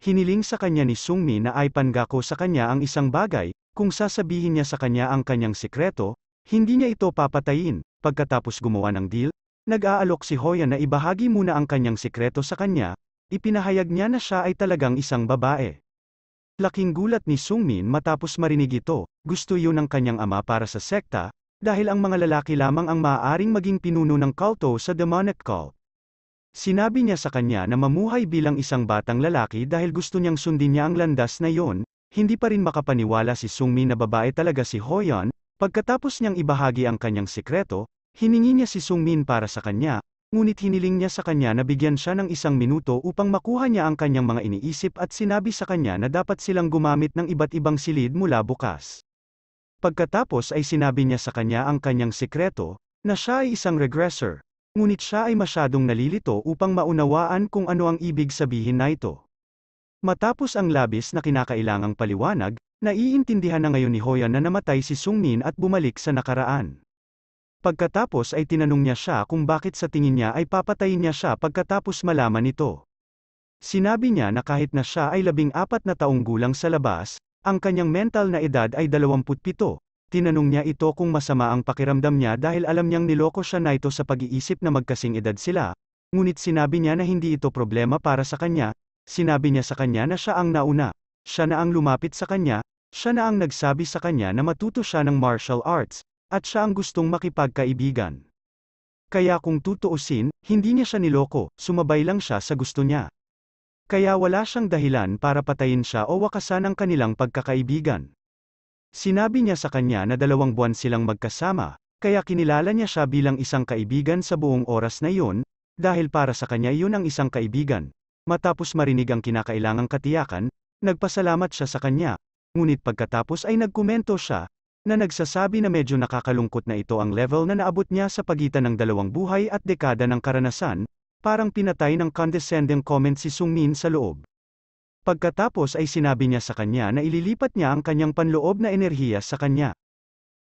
Hiniling sa kanya ni Sungmi na ay panggako sa kanya ang isang bagay, kung sasabihin niya sa kanya ang kanyang sekreto, hindi niya ito papatayin. Pagkatapos gumawa ng deal, nag-aalok si Hoya na ibahagi muna ang kanyang sekreto sa kanya, ipinahayag niya na siya ay talagang isang babae. Laking gulat ni Sungmin matapos marinig ito, gusto yun ng kanyang ama para sa sekta, dahil ang mga lalaki lamang ang maaaring maging pinuno ng kulto sa demonic cult. Sinabi niya sa kanya na mamuhay bilang isang batang lalaki dahil gusto niyang sundin niya ang landas na yon, hindi pa rin makapaniwala si Sungmi na babae talaga si Hoyon, pagkatapos niyang ibahagi ang kanyang sikreto, hiningi niya si Sungmin para sa kanya, ngunit hiniling niya sa kanya na bigyan siya ng isang minuto upang makuha niya ang kanyang mga iniisip at sinabi sa kanya na dapat silang gumamit ng iba't ibang silid mula bukas. Pagkatapos ay sinabi niya sa kanya ang kanyang sikreto, na siya ay isang regressor, Ngunit siya ay masyadong nalilito upang maunawaan kung ano ang ibig sabihin na ito. Matapos ang labis na kinakailangang paliwanag, naiintindihan na ngayon ni Hoya na namatay si Sungmin at bumalik sa nakaraan. Pagkatapos ay tinanong niya siya kung bakit sa tingin niya ay papatayin niya siya pagkatapos malaman ito. Sinabi niya na kahit na siya ay labing apat na taong gulang sa labas, ang kanyang mental na edad ay 27, Tinanong niya ito kung masama ang pakiramdam niya dahil alam niyang niloko siya na ito sa pag-iisip na magkasing edad sila, ngunit sinabi niya na hindi ito problema para sa kanya, sinabi niya sa kanya na siya ang nauna, siya na ang lumapit sa kanya, siya na ang nagsabi sa kanya na matuto siya ng martial arts, at siya ang gustong makipagkaibigan. Kaya kung tutuusin, hindi niya siya niloko, sumabay lang siya sa gusto niya. Kaya wala siyang dahilan para patayin siya o wakasan ang kanilang pagkakaibigan. Sinabi niya sa kanya na dalawang buwan silang magkasama, kaya kinilala niya siya bilang isang kaibigan sa buong oras na yun, dahil para sa kanya yun ang isang kaibigan. Matapos marinig ang kinakailangang katiyakan, nagpasalamat siya sa kanya, ngunit pagkatapos ay nagkomento siya, na nagsasabi na medyo nakakalungkot na ito ang level na naabot niya sa pagitan ng dalawang buhay at dekada ng karanasan, parang pinatay ng condescending comment si Sungmin sa loob. Pagkatapos ay sinabi niya sa kanya na ililipat niya ang kanyang panloob na enerhiya sa kanya.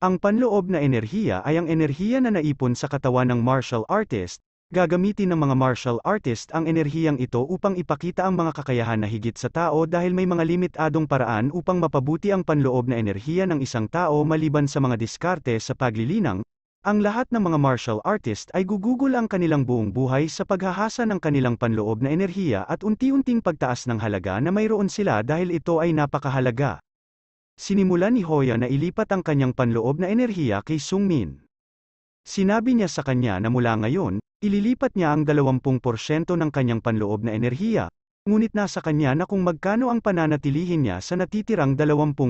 Ang panloob na enerhiya ay ang enerhiya na naipon sa katawan ng martial artist, gagamitin ng mga martial artist ang enerhiyang ito upang ipakita ang mga kakayahan na higit sa tao dahil may mga limitadong paraan upang mapabuti ang panloob na enerhiya ng isang tao maliban sa mga diskarte sa paglilinang, ang lahat ng mga martial artist ay gugugol ang kanilang buong buhay sa paghahasa ng kanilang panloob na enerhiya at unti-unting pagtaas ng halaga na mayroon sila dahil ito ay napakahalaga. Sinimulan ni Hoya na ilipat ang kanyang panloob na enerhiya kay Sung Min. Sinabi niya sa kanya na mula ngayon, ililipat niya ang 20% ng kanyang panloob na enerhiya, ngunit nasa kanya na kung magkano ang pananatilihin niya sa natitirang 20%.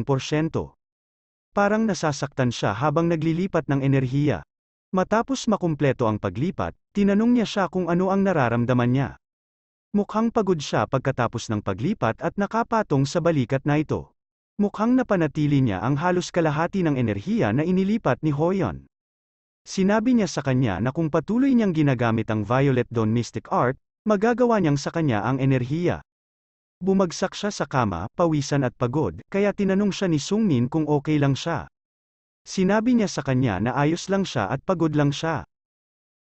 Parang nasasaktan siya habang naglilipat ng enerhiya. Matapos makumpleto ang paglipat, tinanong niya siya kung ano ang nararamdaman niya. Mukhang pagod siya pagkatapos ng paglipat at nakapatong sa balikat na ito. Mukhang napanatili niya ang halos kalahati ng enerhiya na inilipat ni Hoyon. Sinabi niya sa kanya na kung patuloy niyang ginagamit ang Violet Dawn Mystic Art, magagawa niyang sa kanya ang enerhiya. Bumagsak siya sa kama, pawisan at pagod, kaya tinanong siya ni Sungnin kung okay lang siya. Sinabi niya sa kanya na ayos lang siya at pagod lang siya.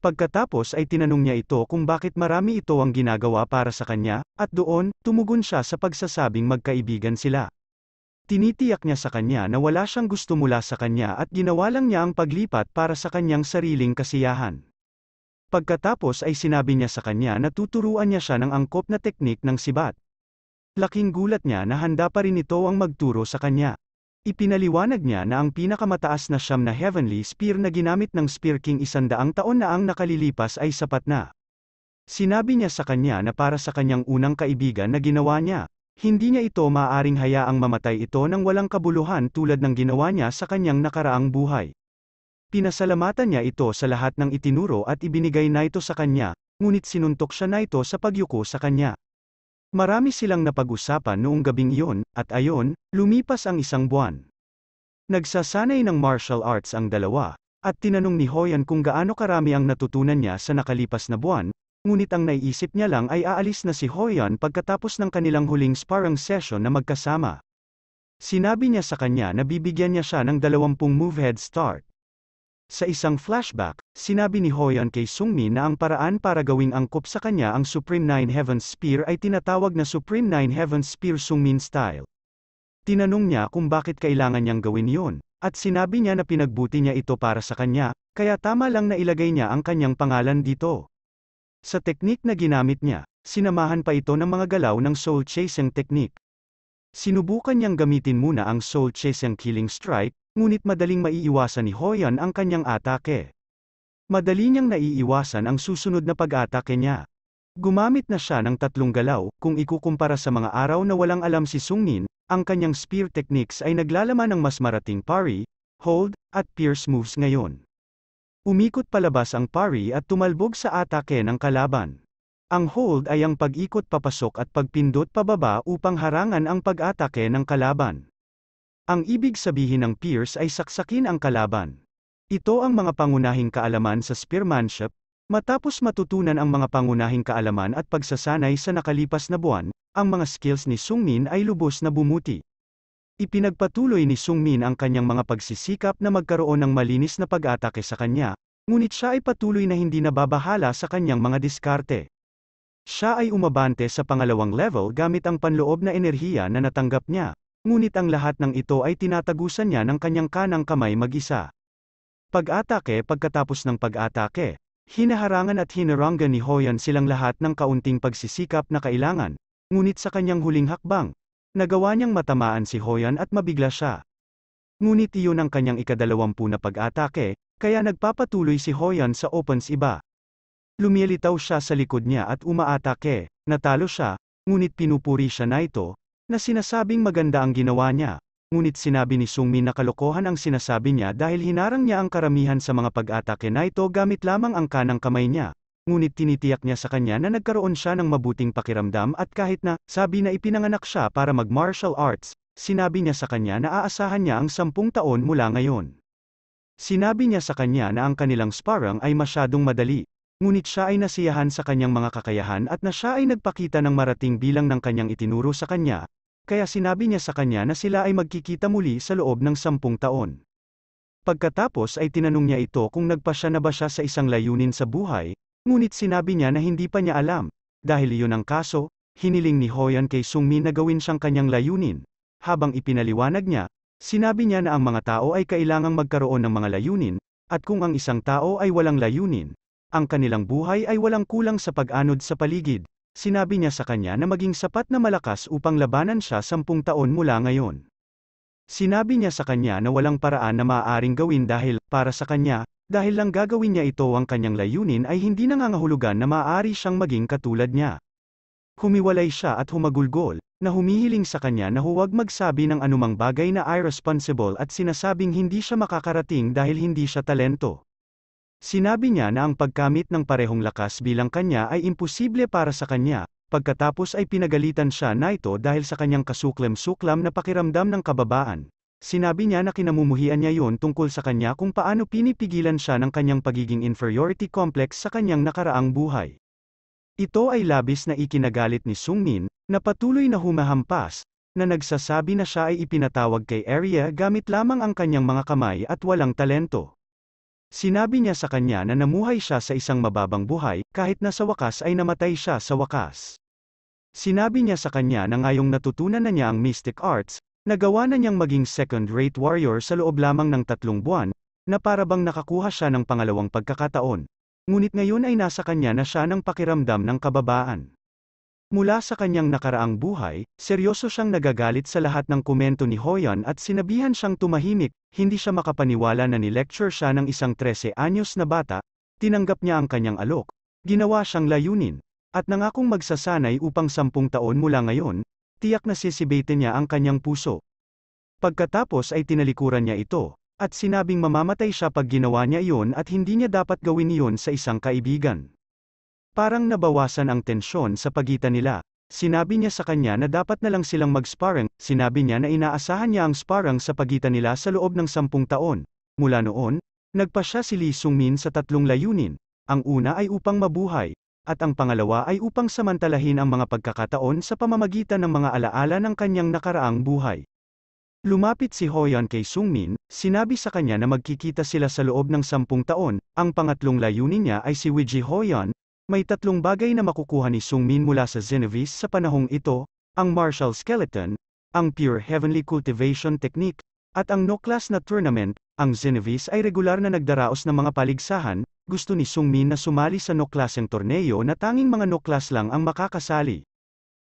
Pagkatapos ay tinanong niya ito kung bakit marami ito ang ginagawa para sa kanya, at doon, tumugon siya sa pagsasabing magkaibigan sila. Tinitiyak niya sa kanya na wala siyang gusto mula sa kanya at ginawa lang niya ang paglipat para sa kanyang sariling kasiyahan. Pagkatapos ay sinabi niya sa kanya na tuturuan niya siya ng angkop na teknik ng sibat. Laking gulat niya na handa pa rin ito ang magturo sa kanya. Ipinaliwanag niya na ang pinakamataas na siyam na heavenly spear na ginamit ng Spear King isandaang taon na ang nakalilipas ay sapat na. Sinabi niya sa kanya na para sa kanyang unang kaibigan na ginawa niya, hindi niya ito maaaring hayaang mamatay ito ng walang kabuluhan tulad ng ginawa niya sa kanyang nakaraang buhay. Pinasalamatan niya ito sa lahat ng itinuro at ibinigay na ito sa kanya, ngunit sinuntok siya na ito sa pagyuko sa kanya. Marami silang napag-usapan noong gabing iyon, at ayon, lumipas ang isang buwan. Nagsasanay ng martial arts ang dalawa, at tinanong ni Hoyan kung gaano karami ang natutunan niya sa nakalipas na buwan, ngunit ang naiisip niya lang ay aalis na si Hoyan pagkatapos ng kanilang huling sparring session na magkasama. Sinabi niya sa kanya na bibigyan niya siya ng 20 move head start. Sa isang flashback, sinabi ni Hoyan kay Sungmin na ang paraan para gawing angkop sa kanya ang Supreme Nine Heaven Spear ay tinatawag na Supreme Nine Heaven Spear Sungmin Style. Tinanong niya kung bakit kailangan niyang gawin yon, at sinabi niya na pinagbuti niya ito para sa kanya, kaya tama lang na ilagay niya ang kanyang pangalan dito. Sa teknik na ginamit niya, sinamahan pa ito ng mga galaw ng soul chasing technique. Sinubukan niyang gamitin muna ang soul chasing killing strike, ngunit madaling maiiwasan ni Hoyan ang kanyang atake. Madali niyang naiiwasan ang susunod na pag-atake niya. Gumamit na siya ng tatlong galaw, kung ikukumpara sa mga araw na walang alam si Sungin, ang kanyang spear techniques ay naglalaman ng mas marating parry, hold, at pierce moves ngayon. Umikot palabas ang parry at tumalbog sa atake ng kalaban. Ang hold ay ang pag-ikot papasok at pagpindot pababa upang harangan ang pag-atake ng kalaban. Ang ibig sabihin ng peers ay saksakin ang kalaban. Ito ang mga pangunahing kaalaman sa spearmanship, matapos matutunan ang mga pangunahing kaalaman at pagsasanay sa nakalipas na buwan, ang mga skills ni Sungmin ay lubos na bumuti. Ipinagpatuloy ni Sungmin ang kanyang mga pagsisikap na magkaroon ng malinis na pag-atake sa kanya, ngunit siya ay patuloy na hindi nababahala sa kanyang mga diskarte. Siya ay umabante sa pangalawang level gamit ang panloob na enerhiya na natanggap niya. Ngunit ang lahat ng ito ay tinatagusan niya ng kanyang kanang kamay mag-isa. Pag-atake pagkatapos ng pag-atake. Hinaharangan at hinarangan ni Hoyan silang lahat ng kaunting pagsisikap na kailangan, ngunit sa kanyang huling hakbang, nagawa niyang matamaan si Hoyan at mabigla siya. Ngunit iyon ang kanyang ikadalawampu na pag-atake, kaya nagpapatuloy si Hoyan sa opens iba. Lumilitaw siya sa likod niya at umaatake, natalo siya, ngunit pinupuri siya na ito, na sinasabing maganda ang ginawa niya, ngunit sinabi ni Sungmin na kalokohan ang sinasabi niya dahil hinarang niya ang karamihan sa mga pag-atake na ito gamit lamang ang kanang kamay niya, ngunit tinitiyak niya sa kanya na nagkaroon siya ng mabuting pakiramdam at kahit na, sabi na ipinanganak siya para mag-martial arts, sinabi niya sa kanya na aasahan niya ang sampung taon mula ngayon. Sinabi niya sa kanya na ang kanilang sparring ay masyadong madali, Ngunit siya ay nasiyahan sa kanyang mga kakayahan at na siya ay nagpakita ng marating bilang ng kanyang itinuro sa kanya, kaya sinabi niya sa kanya na sila ay magkikita muli sa loob ng sampung taon. Pagkatapos ay tinanong niya ito kung nagpasya na ba siya sa isang layunin sa buhay, ngunit sinabi niya na hindi pa niya alam, dahil iyon ang kaso, hiniling ni Hoyan kay Sungmin na gawin siyang kanyang layunin. Habang ipinaliwanag niya, sinabi niya na ang mga tao ay kailangang magkaroon ng mga layunin, at kung ang isang tao ay walang layunin, ang kanilang buhay ay walang kulang sa pag-anod sa paligid. Sinabi niya sa kanya na maging sapat na malakas upang labanan siya sampung taon mula ngayon. Sinabi niya sa kanya na walang paraan na maaaring gawin dahil, para sa kanya, dahil lang gagawin niya ito ang kanyang layunin ay hindi nangangahulugan na maaari siyang maging katulad niya. Humiwalay siya at humagulgol, na humihiling sa kanya na huwag magsabi ng anumang bagay na irresponsible at sinasabing hindi siya makakarating dahil hindi siya talento. Sinabi niya na ang pagkamit ng parehong lakas bilang kanya ay imposible para sa kanya, pagkatapos ay pinagalitan siya na ito dahil sa kanyang kasuklam-suklam na pakiramdam ng kababaan. Sinabi niya na kinamumuhian niya yon tungkol sa kanya kung paano pinipigilan siya ng kanyang pagiging inferiority complex sa kanyang nakaraang buhay. Ito ay labis na ikinagalit ni Sungmin, na patuloy na humahampas, na nagsasabi na siya ay ipinatawag kay Arya gamit lamang ang kanyang mga kamay at walang talento. Sinabi niya sa kanya na namuhay siya sa isang mababang buhay, kahit na sa wakas ay namatay siya sa wakas. Sinabi niya sa kanya na ngayong natutunan na niya ang mystic arts, nagawa na niyang maging second-rate warrior sa loob lamang ng tatlong buwan, na parabang nakakuha siya ng pangalawang pagkakataon. Ngunit ngayon ay nasa kanya na siya ng pakiramdam ng kababaan. Mula sa kanyang nakaraang buhay, seryoso siyang nagagalit sa lahat ng komento ni Hoyon at sinabihan siyang tumahimik, hindi siya makapaniwala na ni-lecture siya ng isang 13 anyos na bata, tinanggap niya ang kanyang alok, ginawa siyang layunin, at nangakong magsasanay upang sampung taon mula ngayon, tiyak na sisibete niya ang kanyang puso. Pagkatapos ay tinalikuran niya ito, at sinabing mamamatay siya pag ginawa niya iyon at hindi niya dapat gawin iyon sa isang kaibigan. Parang nabawasan ang tensyon sa pagitan nila. Sinabi niya sa kanya na dapat na lang silang mag-sparring, sinabi niya na inaasahan niya ang sparring sa pagitan nila sa loob ng sampung taon. Mula noon, nagpa siya si Lee Sung Min sa tatlong layunin. Ang una ay upang mabuhay, at ang pangalawa ay upang samantalahin ang mga pagkakataon sa pamamagitan ng mga alaala ng kanyang nakaraang buhay. Lumapit si Hoyon kay Sungmin, sinabi sa kanya na magkikita sila sa loob ng sampung taon, ang pangatlong layunin niya ay si Wiji Hoyon, may tatlong bagay na makukuha ni Sung Min mula sa Genovese sa panahong ito, ang martial skeleton, ang pure heavenly cultivation technique, at ang no-class na tournament, ang Genovese ay regular na nagdaraos ng mga paligsahan, gusto ni Sung Min na sumali sa no-classeng torneo na tanging mga no-class lang ang makakasali.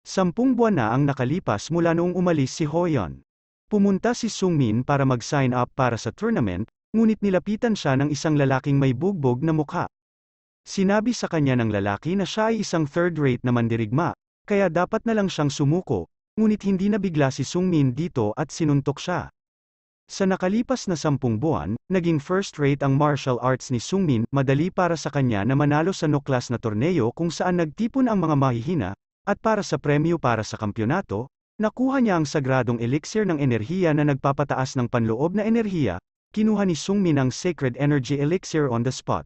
Sampung buwan na ang nakalipas mula noong umalis si Hoyon. Pumunta si Sung Min para mag-sign up para sa tournament, ngunit nilapitan siya ng isang lalaking may bugbog na mukha. Sinabi sa kanya ng lalaki na siya ay isang third-rate na mandirigma, kaya dapat na lang siyang sumuko, ngunit hindi nabigla si Sung Min dito at sinuntok siya. Sa nakalipas na sampung buwan, naging first-rate ang martial arts ni Sung Min, madali para sa kanya na manalo sa nuklas na torneo kung saan nagtipon ang mga mahihina, at para sa premyo para sa kampyonato, nakuha niya ang sagradong elixir ng enerhiya na nagpapataas ng panloob na enerhiya, kinuha ni Sung Min ang sacred energy elixir on the spot.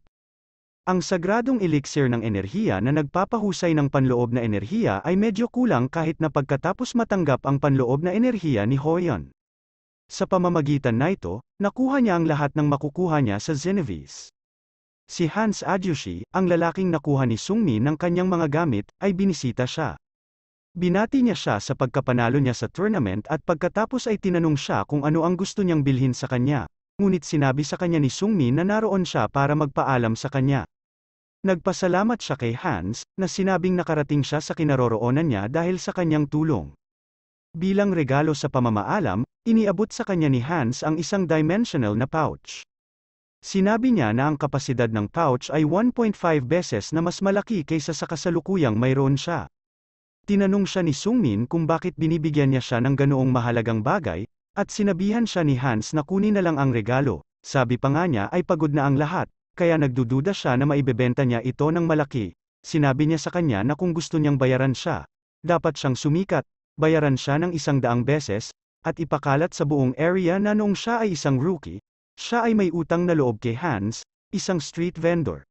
Ang sagradong elixir ng enerhiya na nagpapahusay ng panloob na enerhiya ay medyo kulang kahit na pagkatapos matanggap ang panloob na enerhiya ni Hoyon. Sa pamamagitan na ito, nakuha niya ang lahat ng makukuha niya sa Genovese. Si Hans Adyushi, ang lalaking nakuha ni Sungmi ng kanyang mga gamit, ay binisita siya. Binati niya siya sa pagkapanalo niya sa tournament at pagkatapos ay tinanong siya kung ano ang gusto niyang bilhin sa kanya, ngunit sinabi sa kanya ni Sungmi na naroon siya para magpaalam sa kanya. Nagpasalamat siya kay Hans, na sinabing nakarating siya sa kinaroroonan niya dahil sa kanyang tulong. Bilang regalo sa pamamaalam, iniabot sa kanya ni Hans ang isang dimensional na pouch. Sinabi niya na ang kapasidad ng pouch ay 1.5 beses na mas malaki kaysa sa kasalukuyang mayroon siya. Tinanong siya ni Sungmin kung bakit binibigyan niya siya ng ganoong mahalagang bagay, at sinabihan siya ni Hans na kunin na lang ang regalo, sabi pa nga niya ay pagod na ang lahat, kaya nagdududa siya na maibebenta niya ito ng malaki. Sinabi niya sa kanya na kung gusto niyang bayaran siya, dapat siyang sumikat, bayaran siya ng isang daang beses, at ipakalat sa buong area na noong siya ay isang rookie, siya ay may utang na loob kay Hans, isang street vendor.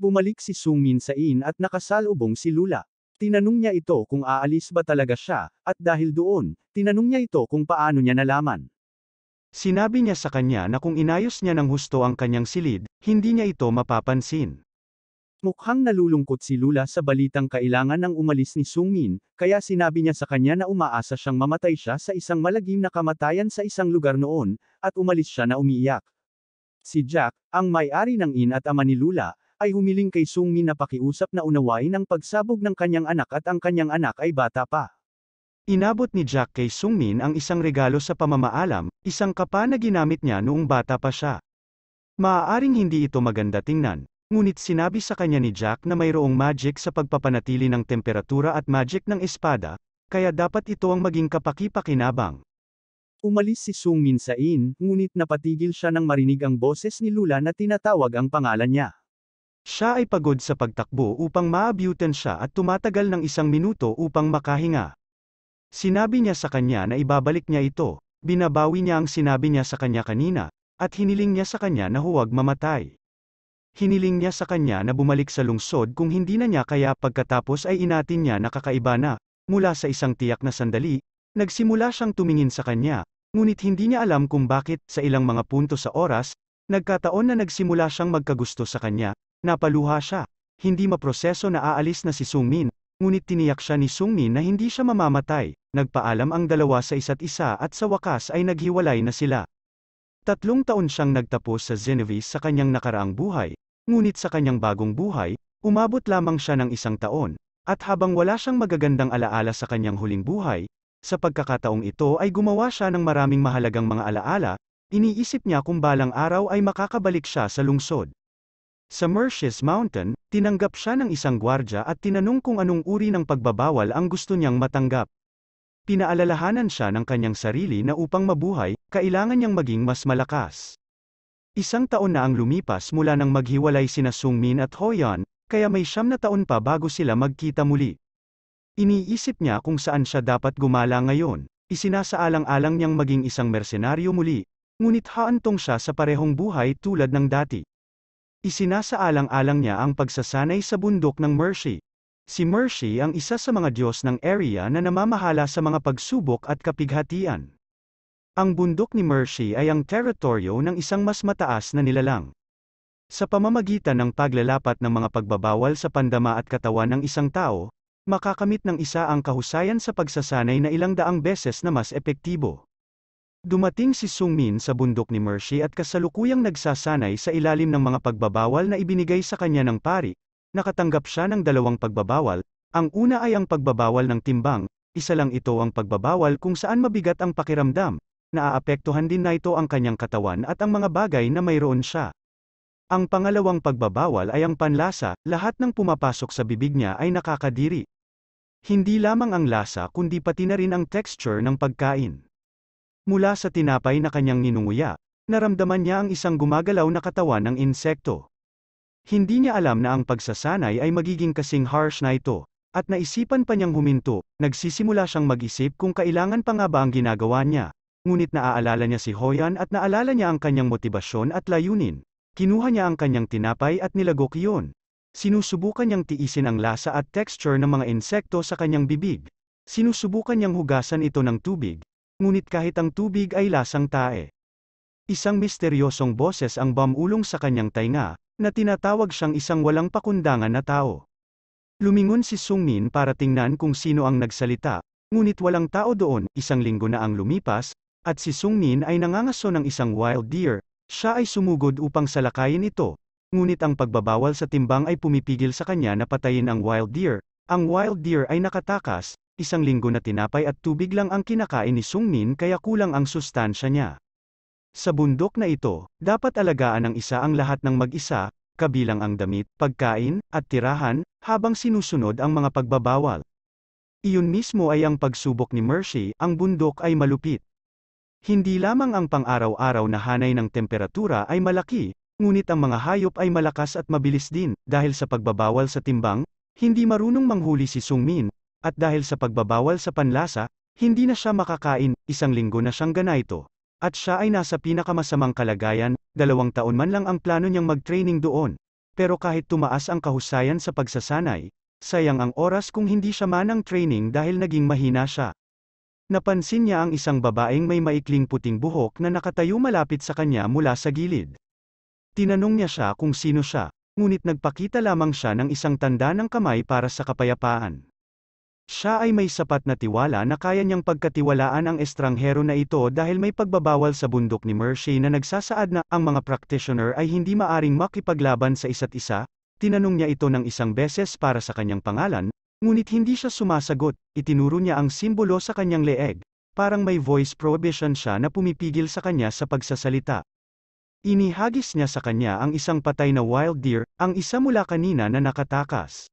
Bumalik si Sung Min sa inn at nakasalubong si Lula. Tinanong niya ito kung aalis ba talaga siya, at dahil doon, tinanong niya ito kung paano niya nalaman. Sinabi niya sa kanya na kung inayos niya ng husto ang kanyang silid, hindi niya ito mapapansin. Mukhang nalulungkot si Lula sa balitang kailangan ng umalis ni Sungmin, kaya sinabi niya sa kanya na umaasa siyang mamatay siya sa isang malagim na kamatayan sa isang lugar noon, at umalis siya na umiiyak. Si Jack, ang may-ari ng in at ama ni Lula, ay humiling kay Sungmin na pakiusap na unawain ang pagsabog ng kanyang anak at ang kanyang anak ay bata pa. Inabot ni Jack kay Sungmin ang isang regalo sa pamamaalam, Isang kapa na ginamit niya noong bata pa siya. Maaaring hindi ito maganda tingnan, ngunit sinabi sa kanya ni Jack na mayroong magic sa pagpapanatili ng temperatura at magic ng espada, kaya dapat ito ang maging kapaki-pakinabang. Umalis si Sung Min sa inn, ngunit napatigil siya nang marinig ang boses ni Lula na tinatawag ang pangalan niya. Siya ay pagod sa pagtakbo upang maabyutan siya at tumatagal ng isang minuto upang makahinga. Sinabi niya sa kanya na ibabalik niya ito, Binabawi niya ang sinabi niya sa kanya kanina, at hiniling niya sa kanya na huwag mamatay. Hiniling niya sa kanya na bumalik sa lungsod kung hindi na niya kaya pagkatapos ay inatin niya na kakaiba na, mula sa isang tiyak na sandali, nagsimula siyang tumingin sa kanya, ngunit hindi niya alam kung bakit, sa ilang mga punto sa oras, nagkataon na nagsimula siyang magkagusto sa kanya, napaluha siya, hindi maproseso na aalis na si Sungmin, ngunit tiniyak siya ni Sungmin na hindi siya mamamatay, nagpaalam ang dalawa sa isa't isa at sa wakas ay naghiwalay na sila. Tatlong taon siyang nagtapos sa Genevieve sa kanyang nakaraang buhay, ngunit sa kanyang bagong buhay, umabot lamang siya ng isang taon, at habang wala siyang magagandang alaala sa kanyang huling buhay, sa pagkakataong ito ay gumawa siya ng maraming mahalagang mga alaala, iniisip niya kung balang araw ay makakabalik siya sa lungsod. Sa Mercius Mountain, tinanggap siya ng isang gwardya at tinanong kung anong uri ng pagbabawal ang gusto niyang matanggap. Pinaalalahanan siya ng kanyang sarili na upang mabuhay, kailangan niyang maging mas malakas. Isang taon na ang lumipas mula nang maghiwalay sina Sungmin at Hoyon, kaya may siyam na taon pa bago sila magkita muli. Iniisip niya kung saan siya dapat gumala ngayon, isinasaalang-alang niyang maging isang mersenaryo muli, ngunit haantong siya sa parehong buhay tulad ng dati. Isinasaalang-alang niya ang pagsasanay sa bundok ng Mercy. Si Mercy ang isa sa mga Diyos ng area na namamahala sa mga pagsubok at kapighatian. Ang bundok ni Mercy ay ang teritoryo ng isang mas mataas na nilalang. Sa pamamagitan ng paglalapat ng mga pagbabawal sa pandama at katawan ng isang tao, makakamit ng isa ang kahusayan sa pagsasanay na ilang daang beses na mas epektibo. Dumating si Sung Min sa bundok ni Mercy at kasalukuyang nagsasanay sa ilalim ng mga pagbabawal na ibinigay sa kanya ng pari. Nakatanggap siya ng dalawang pagbabawal, ang una ay ang pagbabawal ng timbang, isa lang ito ang pagbabawal kung saan mabigat ang pakiramdam, naaapektuhan din na ito ang kanyang katawan at ang mga bagay na mayroon siya. Ang pangalawang pagbabawal ay ang panlasa, lahat ng pumapasok sa bibig niya ay nakakadiri. Hindi lamang ang lasa kundi pati na rin ang texture ng pagkain. Mula sa tinapay na kanyang ninunguya, naramdaman niya ang isang gumagalaw na katawan ng insekto. Hindi niya alam na ang pagsasanay ay magiging kasing harsh na ito, at naisipan pa niyang huminto, nagsisimula siyang mag-isip kung kailangan pa nga ba ang ginagawa niya. Ngunit naaalala niya si Hoyan at naalala niya ang kanyang motibasyon at layunin. Kinuha niya ang kanyang tinapay at nilagok iyon. Sinusubukan niyang tiisin ang lasa at texture ng mga insekto sa kanyang bibig. Sinusubukan niyang hugasan ito ng tubig, ngunit kahit ang tubig ay lasang tae. Isang misteryosong boses ang bamulong sa kanyang tainga, na tinatawag siyang isang walang pakundangan na tao. Lumingon si Sungmin para tingnan kung sino ang nagsalita, ngunit walang tao doon, isang linggo na ang lumipas, at si Sungmin ay nangangaso ng isang wild deer, siya ay sumugod upang salakayin ito, ngunit ang pagbabawal sa timbang ay pumipigil sa kanya na patayin ang wild deer, ang wild deer ay nakatakas, isang linggo na tinapay at tubig lang ang kinakain ni Sungnin kaya kulang ang sustansya niya. Sa bundok na ito, dapat alagaan ng isa ang lahat ng mag-isa, kabilang ang damit, pagkain, at tirahan, habang sinusunod ang mga pagbabawal. Iyon mismo ay ang pagsubok ni Mercy, ang bundok ay malupit. Hindi lamang ang pang-araw-araw na hanay ng temperatura ay malaki, ngunit ang mga hayop ay malakas at mabilis din, dahil sa pagbabawal sa timbang, hindi marunong manghuli si Sungmin, at dahil sa pagbabawal sa panlasa, hindi na siya makakain, isang linggo na siyang ganito. At siya ay nasa pinakamasamang kalagayan, dalawang taon man lang ang plano niyang mag-training doon. Pero kahit tumaas ang kahusayan sa pagsasanay, sayang ang oras kung hindi siya manang training dahil naging mahina siya. Napansin niya ang isang babaeng may maikling puting buhok na nakatayo malapit sa kanya mula sa gilid. Tinanong niya siya kung sino siya, ngunit nagpakita lamang siya ng isang tanda ng kamay para sa kapayapaan. Siya ay may sapat na tiwala na kaya niyang pagkatiwalaan ang estranghero na ito dahil may pagbabawal sa bundok ni Mercy na nagsasaad na ang mga practitioner ay hindi maaring makipaglaban sa isa't isa, tinanong niya ito ng isang beses para sa kanyang pangalan, ngunit hindi siya sumasagot, itinuro niya ang simbolo sa kanyang leeg, parang may voice prohibition siya na pumipigil sa kanya sa pagsasalita. Inihagis niya sa kanya ang isang patay na wild deer, ang isa mula kanina na nakatakas.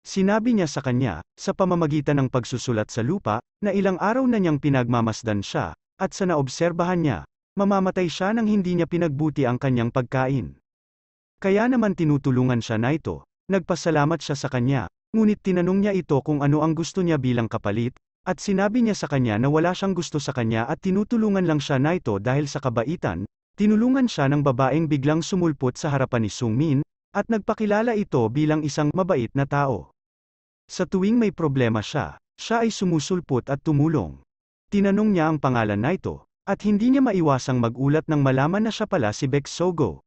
Sinabi niya sa kanya, sa pamamagitan ng pagsusulat sa lupa, na ilang araw na niyang pinagmamasdan siya, at sa naobserbahan niya, mamamatay siya nang hindi niya pinagbuti ang kanyang pagkain. Kaya naman tinutulungan siya na ito, nagpasalamat siya sa kanya, ngunit tinanong niya ito kung ano ang gusto niya bilang kapalit, at sinabi niya sa kanya na wala siyang gusto sa kanya at tinutulungan lang siya na ito dahil sa kabaitan, tinulungan siya ng babaeng biglang sumulpot sa harapan ni Sung Min, at nagpakilala ito bilang isang mabait na tao. Sa tuwing may problema siya, siya ay sumusulpot at tumulong. Tinanong niya ang pangalan na ito, at hindi niya maiwasang magulat nang malaman na siya pala si Beck Sogo.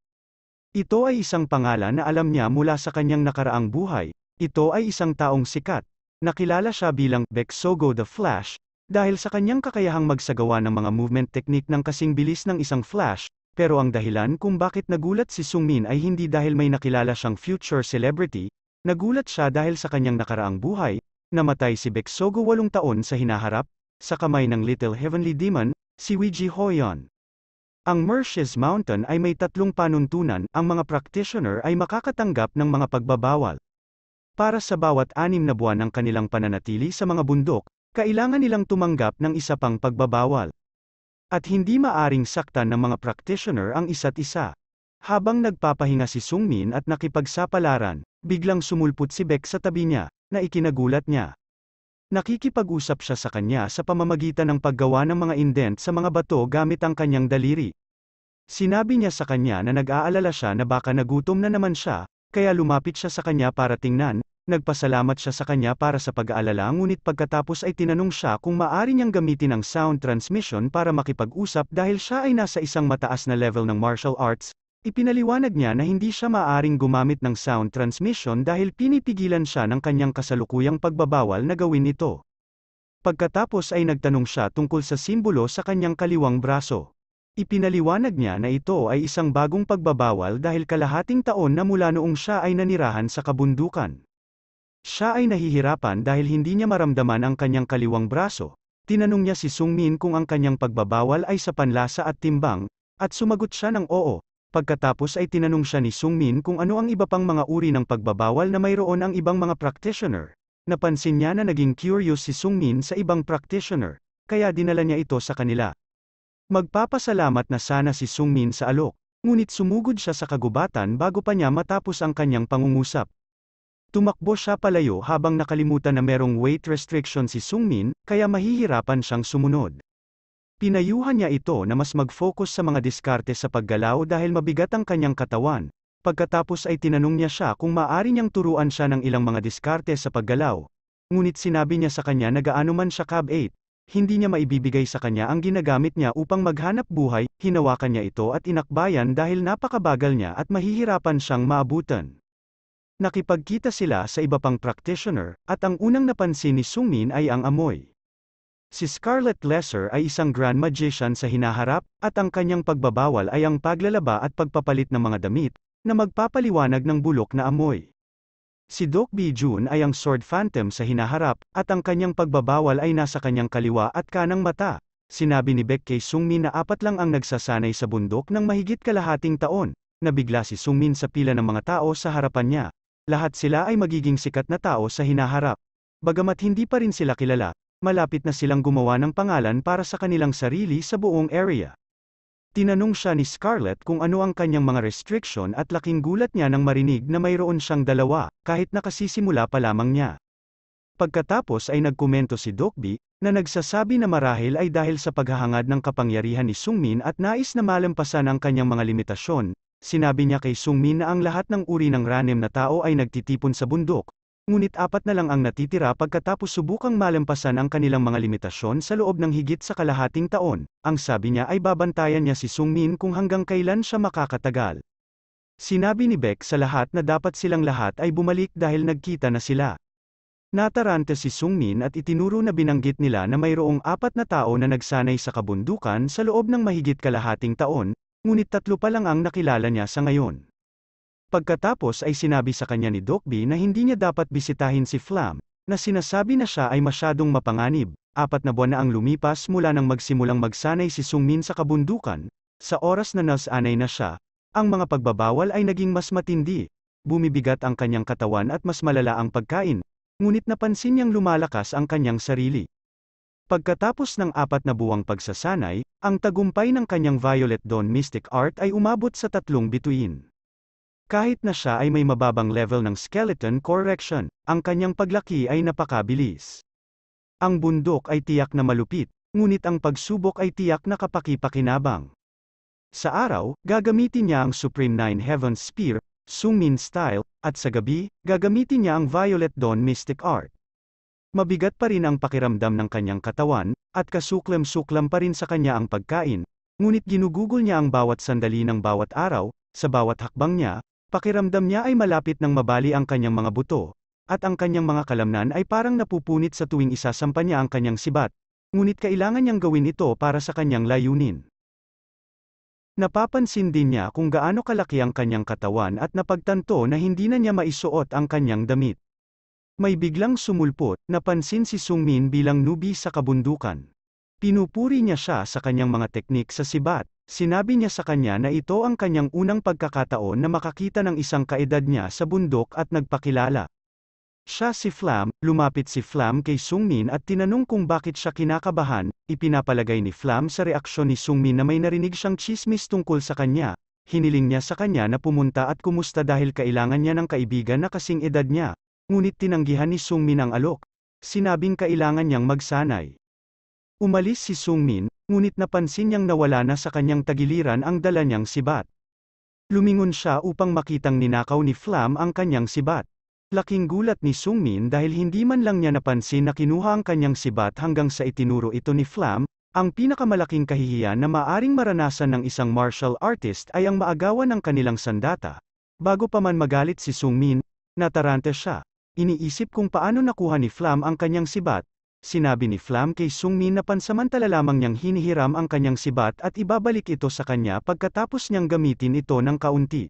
Ito ay isang pangalan na alam niya mula sa kanyang nakaraang buhay, ito ay isang taong sikat, nakilala siya bilang Beck Sogo the Flash, dahil sa kanyang kakayahang magsagawa ng mga movement technique ng kasing bilis ng isang flash, pero ang dahilan kung bakit nagulat si Sungmin ay hindi dahil may nakilala siyang future celebrity, nagulat siya dahil sa kanyang nakaraang buhay, namatay si Beksogo walong taon sa hinaharap, sa kamay ng Little Heavenly Demon, si Ouija Hoyon. Ang Mercies Mountain ay may tatlong panuntunan, ang mga practitioner ay makakatanggap ng mga pagbabawal. Para sa bawat anim na buwan ng kanilang pananatili sa mga bundok, kailangan nilang tumanggap ng isa pang pagbabawal. At hindi maaring saktan ng mga practitioner ang isa't isa. Habang nagpapahinga si Sungmin at nakipagsapalaran, biglang sumulpot si Beck sa tabi niya, na ikinagulat niya. Nakikipag-usap siya sa kanya sa pamamagitan ng paggawa ng mga indent sa mga bato gamit ang kanyang daliri. Sinabi niya sa kanya na nag-aalala siya na baka nagutom na naman siya, kaya lumapit siya sa kanya para tingnan, Nagpasalamat siya sa kanya para sa pag-aalala ngunit pagkatapos ay tinanong siya kung maari niyang gamitin ang sound transmission para makipag-usap dahil siya ay nasa isang mataas na level ng martial arts, Ipinaliwanag niya na hindi siya maaring gumamit ng sound transmission dahil pinipigilan siya ng kanyang kasalukuyang pagbabawal na gawin ito. Pagkatapos ay nagtanong siya tungkol sa simbolo sa kanyang kaliwang braso. Ipinaliwanag niya na ito ay isang bagong pagbabawal dahil kalahating taon na mula noong siya ay nanirahan sa kabundukan. Siya ay nahihirapan dahil hindi niya maramdaman ang kanyang kaliwang braso. Tinanong niya si Sungmin kung ang kanyang pagbabawal ay sa panlasa at timbang, at sumagot siya ng oo. Pagkatapos ay tinanong siya ni Sungmin kung ano ang iba pang mga uri ng pagbabawal na mayroon ang ibang mga practitioner. Napansin niya na naging curious si Sungmin sa ibang practitioner, kaya dinala niya ito sa kanila. Magpapasalamat na sana si Sungmin sa alok, ngunit sumugod siya sa kagubatan bago pa niya matapos ang kanyang pangungusap. Tumakbo siya palayo habang nakalimutan na merong weight restriction si Sungmin, kaya mahihirapan siyang sumunod. Pinayuhan niya ito na mas mag-focus sa mga diskarte sa paggalaw dahil mabigat ang kanyang katawan. Pagkatapos ay tinanong niya siya kung maaari niyang turuan siya ng ilang mga diskarte sa paggalaw. Ngunit sinabi niya sa kanya na gaano man siya cab 8, hindi niya maibibigay sa kanya ang ginagamit niya upang maghanap buhay, hinawakan niya ito at inakbayan dahil napakabagal niya at mahihirapan siyang maabutan nakipagkita sila sa iba pang practitioner, at ang unang napansin ni Sungmin ay ang amoy. Si Scarlett Lesser ay isang grand magician sa hinaharap, at ang kanyang pagbabawal ay ang paglalaba at pagpapalit ng mga damit, na magpapaliwanag ng bulok na amoy. Si Dok Bijun ay ang sword phantom sa hinaharap, at ang kanyang pagbabawal ay nasa kanyang kaliwa at kanang mata, sinabi ni Beck kay Sungmin na apat lang ang nagsasanay sa bundok ng mahigit kalahating taon, nabigla si Sungmin sa pila ng mga tao sa harapan niya, lahat sila ay magiging sikat na tao sa hinaharap. Bagamat hindi pa rin sila kilala, malapit na silang gumawa ng pangalan para sa kanilang sarili sa buong area. Tinanong siya ni Scarlett kung ano ang kanyang mga restriction at laking gulat niya nang marinig na mayroon siyang dalawa, kahit nakasisimula pa lamang niya. Pagkatapos ay nagkomento si Dokbi, na nagsasabi na marahil ay dahil sa paghahangad ng kapangyarihan ni Sungmin at nais na malampasan ang kanyang mga limitasyon, Sinabi niya kay Sungmin na ang lahat ng uri ng ranem na tao ay nagtitipon sa bundok, ngunit apat na lang ang natitira pagkatapos subukang malampasan ang kanilang mga limitasyon sa loob ng higit sa kalahating taon. Ang sabi niya ay babantayan niya si Sungmin kung hanggang kailan siya makakatagal. Sinabi ni Beck sa lahat na dapat silang lahat ay bumalik dahil nagkita na sila. Nataranta si Sungmin at itinuro na binanggit nila na mayroong apat na tao na nagsanay sa kabundukan sa loob ng mahigit kalahating taon, Ngunit tatlo pa lang ang nakilala niya sa ngayon. Pagkatapos ay sinabi sa kanya ni Dokbi na hindi niya dapat bisitahin si Flam, na sinasabi na siya ay masyadong mapanganib. Apat na buwan na ang lumipas mula nang magsimulang magsanay si Sungmin sa kabundukan, sa oras na nasanay na siya, ang mga pagbabawal ay naging mas matindi, bumibigat ang kanyang katawan at mas malala ang pagkain, ngunit napansin niyang lumalakas ang kanyang sarili. Pagkatapos ng apat na buwang pagsasanay, ang tagumpay ng kanyang Violet Dawn Mystic Art ay umabot sa tatlong bituin. Kahit na siya ay may mababang level ng skeleton correction, ang kanyang paglaki ay napakabilis. Ang bundok ay tiyak na malupit, ngunit ang pagsubok ay tiyak na kapakipakinabang. Sa araw, gagamitin niya ang Supreme Nine Heaven Spear, Sumin Style, at sa gabi, gagamitin niya ang Violet Dawn Mystic Art. Mabigat pa rin ang pakiramdam ng kanyang katawan, at kasuklam-suklam pa rin sa kanya ang pagkain, ngunit ginugugol niya ang bawat sandali ng bawat araw, sa bawat hakbang niya, pakiramdam niya ay malapit ng mabali ang kanyang mga buto, at ang kanyang mga kalamnan ay parang napupunit sa tuwing isasampa niya ang kanyang sibat, ngunit kailangan niyang gawin ito para sa kanyang layunin. Napapansin din niya kung gaano kalaki ang kanyang katawan at napagtanto na hindi na niya maisuot ang kanyang damit. May biglang sumulpot, napansin si Sungmin bilang nubi sa kabundukan. Pinupuri niya siya sa kanyang mga teknik sa sibat, sinabi niya sa kanya na ito ang kanyang unang pagkakataon na makakita ng isang kaedad niya sa bundok at nagpakilala. Siya si Flam, lumapit si Flam kay Sungmin at tinanong kung bakit siya kinakabahan, ipinapalagay ni Flam sa reaksyon ni Sungmin na may narinig siyang chismis tungkol sa kanya, hiniling niya sa kanya na pumunta at kumusta dahil kailangan niya ng kaibigan na kasing edad niya, Ngunit tinanggihan ni Sungmin ang alok. Sinabing kailangan niyang magsanay. Umalis si Sungmin, ngunit napansin niyang nawala na sa kanyang tagiliran ang dala niyang sibat. Lumingon siya upang makitang ninakaw ni Flam ang kanyang sibat. Laking gulat ni Sungmin dahil hindi man lang niya napansin na kinuha ang kanyang sibat hanggang sa itinuro ito ni Flam, ang pinakamalaking kahihiyan na maaring maranasan ng isang martial artist ay ang maagawan ng kanilang sandata. Bago pa man magalit si Sungmin, natarante siya. Iniisip kung paano nakuha ni Flam ang kanyang sibat. Sinabi ni Flam kay Sungmin na pansamantala lamang niyang hinihiram ang kanyang sibat at ibabalik ito sa kanya pagkatapos niyang gamitin ito ng kaunti.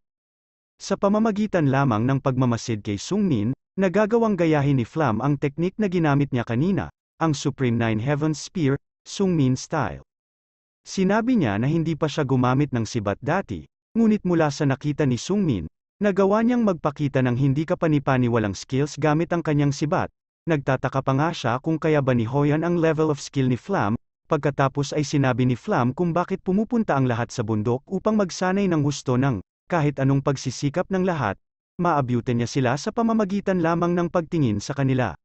Sa pamamagitan lamang ng pagmamasid kay Sungmin, nagagawang gayahin ni Flam ang teknik na ginamit niya kanina, ang Supreme Nine Heavens Spear, Sungmin style. Sinabi niya na hindi pa siya gumamit ng sibat dati, ngunit mula sa nakita ni Sungmin, Nagawa niyang magpakita ng hindi kapanipaniwalang skills gamit ang kanyang sibat, nagtataka pa nga siya kung kaya ba ni Hoyan ang level of skill ni Flam, pagkatapos ay sinabi ni Flam kung bakit pumupunta ang lahat sa bundok upang magsanay ng gusto ng, kahit anong pagsisikap ng lahat, maabyute niya sila sa pamamagitan lamang ng pagtingin sa kanila.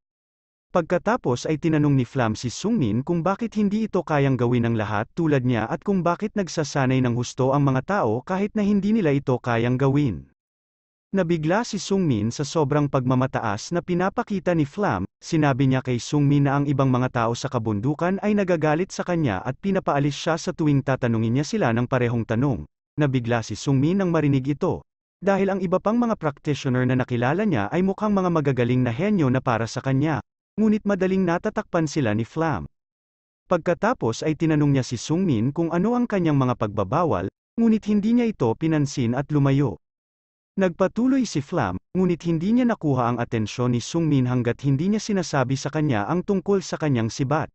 Pagkatapos ay tinanong ni Flam si Sungmin kung bakit hindi ito kayang gawin ng lahat tulad niya at kung bakit nagsasanay ng husto ang mga tao kahit na hindi nila ito kayang gawin. Nabigla si Sungmin sa sobrang pagmamataas na pinapakita ni Flam, sinabi niya kay Sungmin na ang ibang mga tao sa kabundukan ay nagagalit sa kanya at pinapaalis siya sa tuwing tatanungin niya sila ng parehong tanong. Nabigla si Sungmin nang marinig ito. Dahil ang iba pang mga practitioner na nakilala niya ay mukhang mga magagaling na henyo na para sa kanya. Ngunit madaling natatakpan sila ni Flam. Pagkatapos ay tinanong niya si Sungmin kung ano ang kanyang mga pagbabawal, ngunit hindi niya ito pinansin at lumayo. Nagpatuloy si Flam, ngunit hindi niya nakuha ang atensyon ni Sungmin hanggat hindi niya sinasabi sa kanya ang tungkol sa kanyang sibat.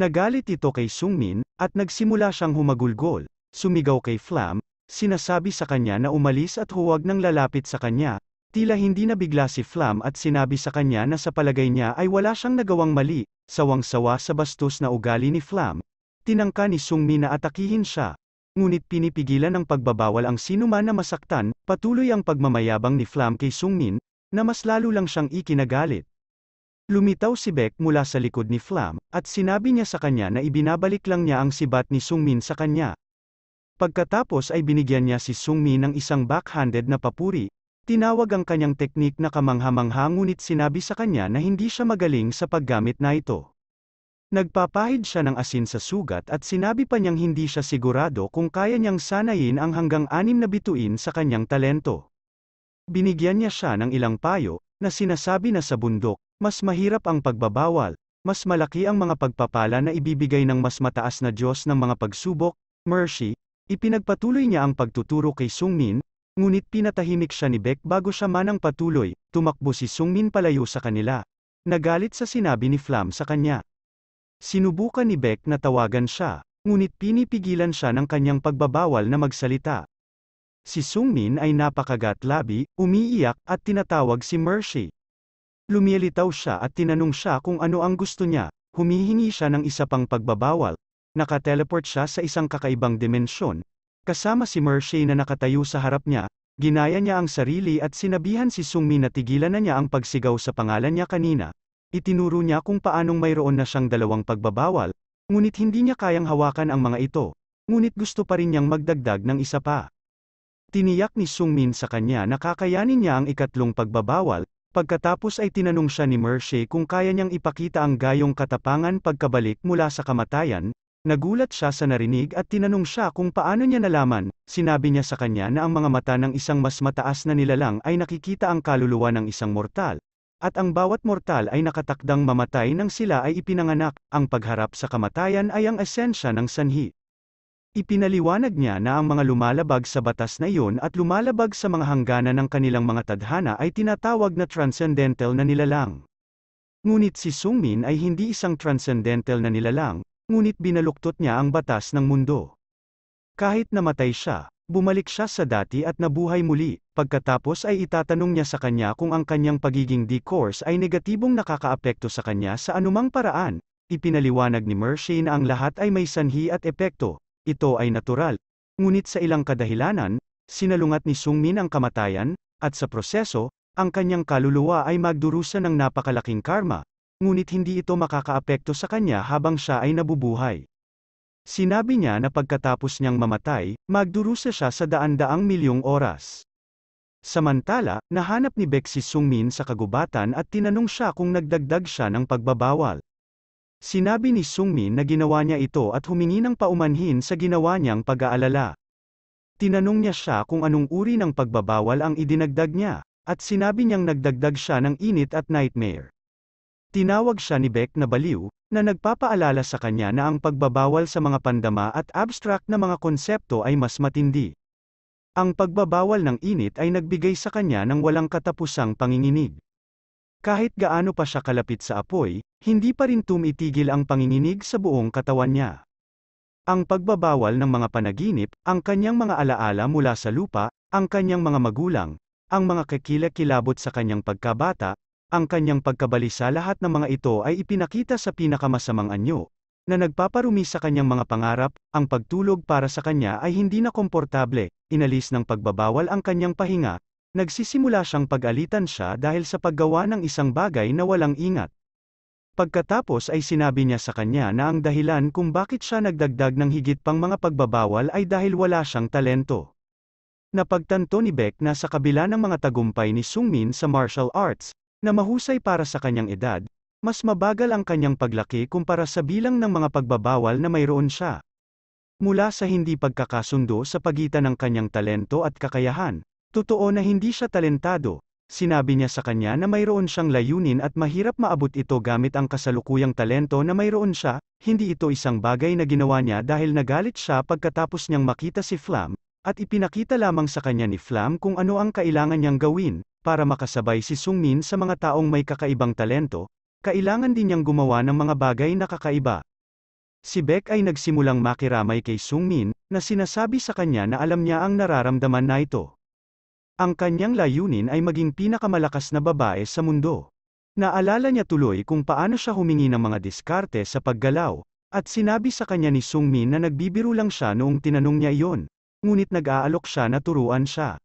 Nagalit ito kay Sungmin, at nagsimula siyang humagulgol, sumigaw kay Flam, sinasabi sa kanya na umalis at huwag nang lalapit sa kanya, tila hindi nabigla si Flam at sinabi sa kanya na sa palagay niya ay wala siyang nagawang mali, sawang-sawa sa bastos na ugali ni Flam. Tinangka ni Sungmin na atakihin siya, ngunit pinipigilan ng pagbabawal ang sinuman na masaktan, patuloy ang pagmamayabang ni Flam kay Sungmin, na mas lalo lang siyang ikinagalit. Lumitaw si Beck mula sa likod ni Flam, at sinabi niya sa kanya na ibinabalik lang niya ang sibat ni Sungmin sa kanya. Pagkatapos ay binigyan niya si Sungmin ng isang backhanded na papuri, tinawag ang kanyang teknik na kamangha-mangha ngunit sinabi sa kanya na hindi siya magaling sa paggamit na ito. Nagpapahid siya ng asin sa sugat at sinabi pa niyang hindi siya sigurado kung kaya niyang sanayin ang hanggang anim na bituin sa kanyang talento. Binigyan niya siya ng ilang payo, na sinasabi na sa bundok, mas mahirap ang pagbabawal, mas malaki ang mga pagpapala na ibibigay ng mas mataas na Diyos ng mga pagsubok, mercy, ipinagpatuloy niya ang pagtuturo kay Sungmin, ngunit pinatahimik siya ni Beck bago siya manang patuloy, tumakbo si Sungmin palayo sa kanila. Nagalit sa sinabi ni Flam sa kanya. Sinubukan ni Beck na tawagan siya, ngunit pinipigilan siya ng kanyang pagbabawal na magsalita. Si Sungmin ay napakagat labi, umiiyak, at tinatawag si Mercy. Lumilitaw siya at tinanong siya kung ano ang gusto niya, humihingi siya ng isa pang pagbabawal. Nakateleport siya sa isang kakaibang dimensyon, kasama si Mercy na nakatayo sa harap niya, ginaya niya ang sarili at sinabihan si Sungmin na tigilan na niya ang pagsigaw sa pangalan niya kanina, Itinuro niya kung paanong mayroon na siyang dalawang pagbabawal, ngunit hindi niya kayang hawakan ang mga ito, ngunit gusto pa rin niyang magdagdag ng isa pa. Tiniyak ni Sung Min sa kanya na kakayanin niya ang ikatlong pagbabawal, pagkatapos ay tinanong siya ni Mercy kung kaya niyang ipakita ang gayong katapangan pagkabalik mula sa kamatayan, Nagulat siya sa narinig at tinanong siya kung paano niya nalaman, sinabi niya sa kanya na ang mga mata ng isang mas mataas na nilalang ay nakikita ang kaluluwa ng isang mortal, at ang bawat mortal ay nakatakdang mamatay nang sila ay ipinanganak, ang pagharap sa kamatayan ay ang esensya ng sanhi. Ipinaliwanag niya na ang mga lumalabag sa batas na iyon at lumalabag sa mga hangganan ng kanilang mga tadhana ay tinatawag na transcendental na nilalang. Ngunit si Sungmin ay hindi isang transcendental na nilalang, ngunit binaluktot niya ang batas ng mundo. Kahit namatay siya, Bumalik siya sa dati at nabuhay muli, pagkatapos ay itatanong niya sa kanya kung ang kanyang pagiging D-Course ay negatibong nakakaapekto sa kanya sa anumang paraan. Ipinaliwanag ni Mersey na ang lahat ay may sanhi at epekto, ito ay natural. Ngunit sa ilang kadahilanan, sinalungat ni Sungmin ang kamatayan, at sa proseso, ang kanyang kaluluwa ay magdurusa ng napakalaking karma, ngunit hindi ito makakaapekto sa kanya habang siya ay nabubuhay. Sinabi niya na pagkatapos niyang mamatay, magdurusa siya sa daan-daang milyong oras. Samantala, nahanap ni Beck si Sungmin sa kagubatan at tinanong siya kung nagdagdag siya ng pagbabawal. Sinabi ni Sungmin na ginawa niya ito at humingi ng paumanhin sa ginawa niyang pag-aalala. Tinanong niya siya kung anong uri ng pagbabawal ang idinagdag niya, at sinabi niyang nagdagdag siya ng init at nightmare. Tinawag siya ni Beck na baliw, na nagpapaalala sa kanya na ang pagbabawal sa mga pandama at abstract na mga konsepto ay mas matindi. Ang pagbabawal ng init ay nagbigay sa kanya ng walang katapusang panginginig. Kahit gaano pa siya kalapit sa apoy, hindi pa rin tumitigil ang panginginig sa buong katawan niya. Ang pagbabawal ng mga panaginip, ang kanyang mga alaala mula sa lupa, ang kanyang mga magulang, ang mga kakilakilabot sa kanyang pagkabata, ang kanyang pagkabali sa lahat ng mga ito ay ipinakita sa pinakamasamang anyo, na nagpaparumi sa kanyang mga pangarap, ang pagtulog para sa kanya ay hindi na komportable, inalis ng pagbabawal ang kanyang pahinga, nagsisimula siyang pag-alitan siya dahil sa paggawa ng isang bagay na walang ingat. Pagkatapos ay sinabi niya sa kanya na ang dahilan kung bakit siya nagdagdag ng higit pang mga pagbabawal ay dahil wala siyang talento. Napagtanto ni Beck na sa kabila ng mga tagumpay ni Sungmin sa martial arts, na mahusay para sa kanyang edad, mas mabagal ang kanyang paglaki kumpara sa bilang ng mga pagbabawal na mayroon siya. Mula sa hindi pagkakasundo sa pagitan ng kanyang talento at kakayahan, totoo na hindi siya talentado, sinabi niya sa kanya na mayroon siyang layunin at mahirap maabot ito gamit ang kasalukuyang talento na mayroon siya, hindi ito isang bagay na ginawa niya dahil nagalit siya pagkatapos niyang makita si Flam, at ipinakita lamang sa kanya ni Flam kung ano ang kailangan niyang gawin, para makasabay si Sungmin sa mga taong may kakaibang talento, kailangan din niyang gumawa ng mga bagay na kakaiba. Si Beck ay nagsimulang makiramay kay Sungmin, na sinasabi sa kanya na alam niya ang nararamdaman na ito. Ang kanyang layunin ay maging pinakamalakas na babae sa mundo. Naalala niya tuloy kung paano siya humingi ng mga diskarte sa paggalaw, at sinabi sa kanya ni Sungmin na nagbibiro lang siya noong tinanong niya iyon, ngunit nag-aalok siya na turuan siya.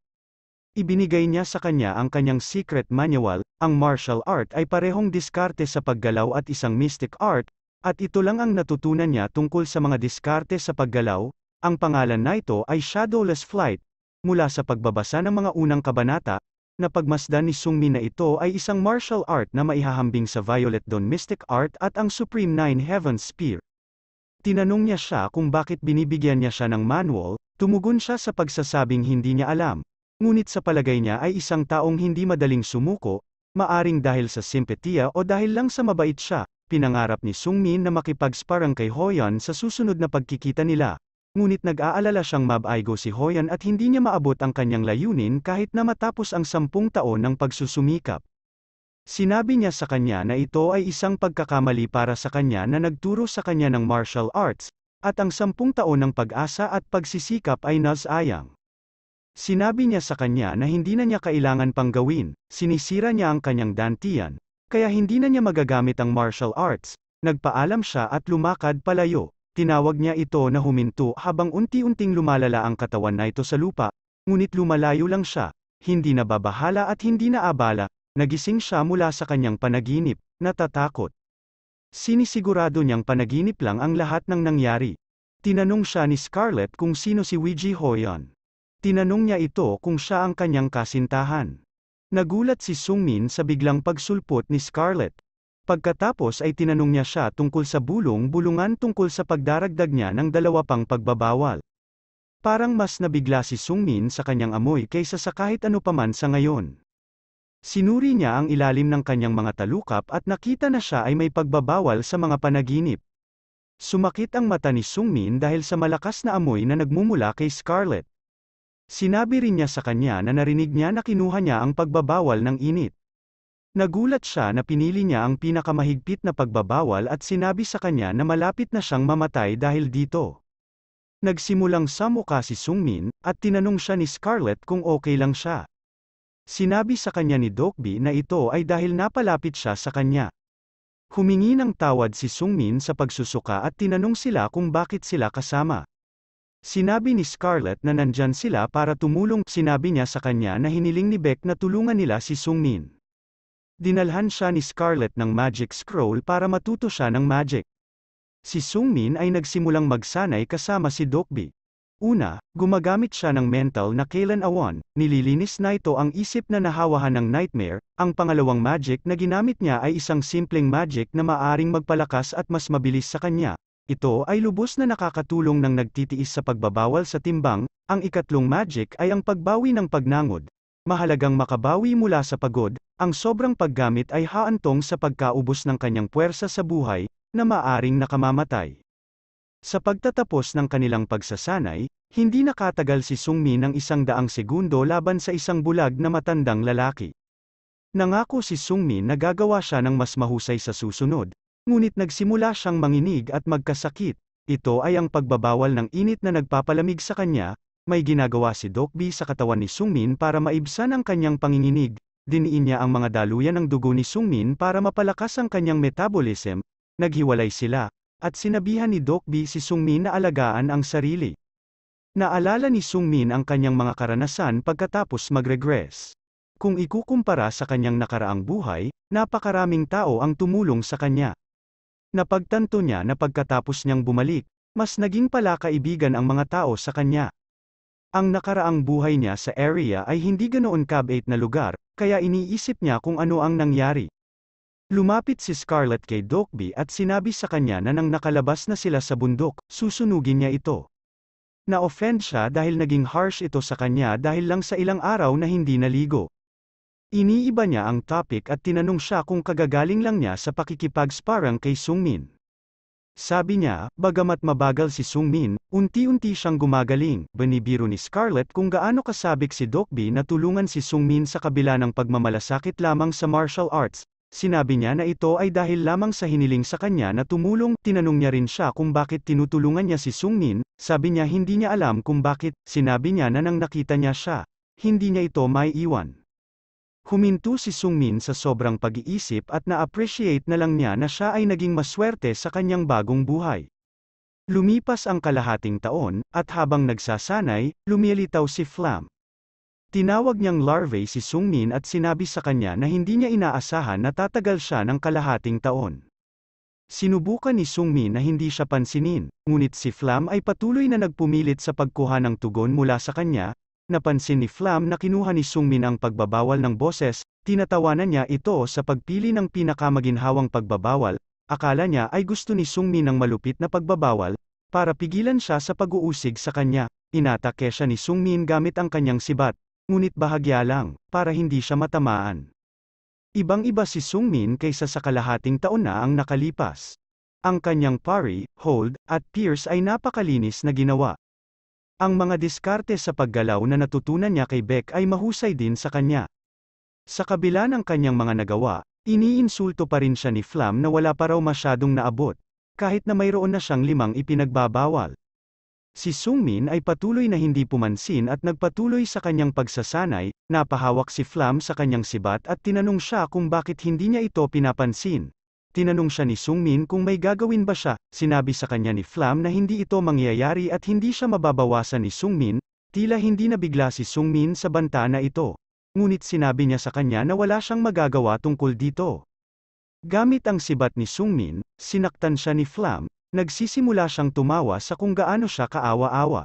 Ibinigay niya sa kanya ang kanyang secret manual, ang martial art ay parehong diskarte sa paggalaw at isang mystic art, at ito lang ang natutunan niya tungkol sa mga diskarte sa paggalaw, ang pangalan na ito ay Shadowless Flight, mula sa pagbabasa ng mga unang kabanata, na pagmasdan ni Sungmin na ito ay isang martial art na maihahambing sa Violet Dawn Mystic Art at ang Supreme Nine Heavens Spear. Tinanong niya siya kung bakit binibigyan niya siya ng manual, tumugon siya sa pagsasabing hindi niya alam. Ngunit sa palagay niya ay isang taong hindi madaling sumuko, maaring dahil sa simpatiya o dahil lang sa mabait siya, pinangarap ni Sungmin na makipagsparang kay Hoyan sa susunod na pagkikita nila. Ngunit nag-aalala siyang mabaigo si Hoyan at hindi niya maabot ang kanyang layunin kahit na matapos ang sampung taon ng pagsusumikap. Sinabi niya sa kanya na ito ay isang pagkakamali para sa kanya na nagturo sa kanya ng martial arts, at ang sampung taon ng pag-asa at pagsisikap ay nasayang. Sinabi niya sa kanya na hindi na niya kailangan pang gawin, sinisira niya ang kanyang dantian, kaya hindi na niya magagamit ang martial arts, nagpaalam siya at lumakad palayo, tinawag niya ito na huminto habang unti-unting lumalala ang katawan na ito sa lupa, ngunit lumalayo lang siya, hindi na babahala at hindi na abala, nagising siya mula sa kanyang panaginip, natatakot. Sinisigurado niyang panaginip lang ang lahat ng nangyari. Tinanong siya ni Scarlett kung sino si Ouija Hoyon. Tinanong niya ito kung siya ang kanyang kasintahan. Nagulat si Sungmin sa biglang pagsulpot ni Scarlett. Pagkatapos ay tinanong niya siya tungkol sa bulong-bulungan tungkol sa pagdaragdag niya ng dalawa pang pagbabawal. Parang mas nabigla si Sungmin sa kanyang amoy kaysa sa kahit ano paman sa ngayon. Sinuri niya ang ilalim ng kanyang mga talukap at nakita na siya ay may pagbabawal sa mga panaginip. Sumakit ang mata ni Sungmin dahil sa malakas na amoy na nagmumula kay Scarlett. Sinabi rin niya sa kanya na narinig niya na kinuha niya ang pagbabawal ng init. Nagulat siya na pinili niya ang pinakamahigpit na pagbabawal at sinabi sa kanya na malapit na siyang mamatay dahil dito. Nagsimulang samuka si Sungmin, at tinanong siya ni Scarlett kung okay lang siya. Sinabi sa kanya ni Dokbi na ito ay dahil napalapit siya sa kanya. Humingi ng tawad si Sungmin sa pagsusuka at tinanong sila kung bakit sila kasama. Sinabi ni Scarlett na nandyan sila para tumulong, sinabi niya sa kanya na hiniling ni Beck na tulungan nila si Sungmin. Dinalhan siya ni Scarlett ng magic scroll para matuto siya ng magic. Si Sungmin ay nagsimulang magsanay kasama si Dokbi. Una, gumagamit siya ng mental na Kailan Awan, nililinis na ito ang isip na nahawahan ng nightmare, ang pangalawang magic na ginamit niya ay isang simpleng magic na maaring magpalakas at mas mabilis sa kanya, ito ay lubos na nakakatulong ng nagtitiis sa pagbabawal sa timbang, ang ikatlong magic ay ang pagbawi ng pagnangod. Mahalagang makabawi mula sa pagod, ang sobrang paggamit ay haantong sa pagkaubos ng kanyang puwersa sa buhay, na maaring nakamamatay. Sa pagtatapos ng kanilang pagsasanay, hindi nakatagal si Sungmin ng isang daang segundo laban sa isang bulag na matandang lalaki. Nangako si Sungmin na gagawa siya ng mas mahusay sa susunod, Ngunit nagsimula siyang manginig at magkasakit. Ito ay ang pagbabawal ng init na nagpapalamig sa kanya, may ginagawa si Dokbi sa katawan ni Sungmin para maibsan ang kanyang panginginig, diniin niya ang mga daluyan ng dugo ni Sungmin para mapalakas ang kanyang metabolism, naghiwalay sila, at sinabihan ni Dokbi si Sungmin na alagaan ang sarili. Naalala ni Sungmin ang kanyang mga karanasan pagkatapos mag-regress. Kung ikukumpara sa kanyang nakaraang buhay, napakaraming tao ang tumulong sa kanya. Napagtanto niya na pagkatapos niyang bumalik, mas naging pala kaibigan ang mga tao sa kanya. Ang nakaraang buhay niya sa area ay hindi ganoon kabait na lugar, kaya iniisip niya kung ano ang nangyari. Lumapit si Scarlett kay Dokby at sinabi sa kanya na nang nakalabas na sila sa bundok, susunugin niya ito. Na-offend siya dahil naging harsh ito sa kanya dahil lang sa ilang araw na hindi naligo. Iniiba niya ang topic at tinanong siya kung kagagaling lang niya sa pakikipag-sparring kay Sungmin. Sabi niya, bagamat mabagal si Sungmin, unti-unti siyang gumagaling. binibiro ni Scarlett kung gaano kasabik si Dokbi na tulungan si Sungmin sa kabila ng pagmamalasakit lamang sa martial arts. Sinabi niya na ito ay dahil lamang sa hiniling sa kanya na tumulong, tinanong niya rin siya kung bakit tinutulungan niya si Sungmin, sabi niya hindi niya alam kung bakit, sinabi niya na nang nakita niya siya, hindi niya ito may iwan. Huminto si Sungmin sa sobrang pag-iisip at na-appreciate na lang niya na siya ay naging maswerte sa kanyang bagong buhay. Lumipas ang kalahating taon, at habang nagsasanay, lumilitaw si Flam. Tinawag niyang larvae si Sungmin at sinabi sa kanya na hindi niya inaasahan na tatagal siya ng kalahating taon. Sinubukan ni Sungmin na hindi siya pansinin, ngunit si Flam ay patuloy na nagpumilit sa pagkuha ng tugon mula sa kanya, napansin ni Flam na kinuha ni Sungmin ang pagbabawal ng boses, tinatawanan niya ito sa pagpili ng pinakamaginhawang pagbabawal, akala niya ay gusto ni Sungmin ang malupit na pagbabawal, para pigilan siya sa pag-uusig sa kanya, inatake siya ni Sungmin gamit ang kanyang sibat, ngunit bahagya lang, para hindi siya matamaan. Ibang-iba si Sungmin kaysa sa kalahating taon na ang nakalipas. Ang kanyang parry, hold, at pierce ay napakalinis na ginawa. Ang mga diskarte sa paggalaw na natutunan niya kay Beck ay mahusay din sa kanya. Sa kabila ng kanyang mga nagawa, iniinsulto pa rin siya ni Flam na wala pa raw masyadong naabot, kahit na mayroon na siyang limang ipinagbabawal. Si Sungmin ay patuloy na hindi pumansin at nagpatuloy sa kanyang pagsasanay, napahawak si Flam sa kanyang sibat at tinanong siya kung bakit hindi niya ito pinapansin. Tinanong siya ni Sungmin kung may gagawin ba siya, sinabi sa kanya ni Flam na hindi ito mangyayari at hindi siya mababawasan ni Sungmin, tila hindi nabigla si Sungmin sa banta na ito. Ngunit sinabi niya sa kanya na wala siyang magagawa tungkol dito. Gamit ang sibat ni Sungmin, sinaktan siya ni Flam, nagsisimula siyang tumawa sa kung gaano siya kaawa-awa.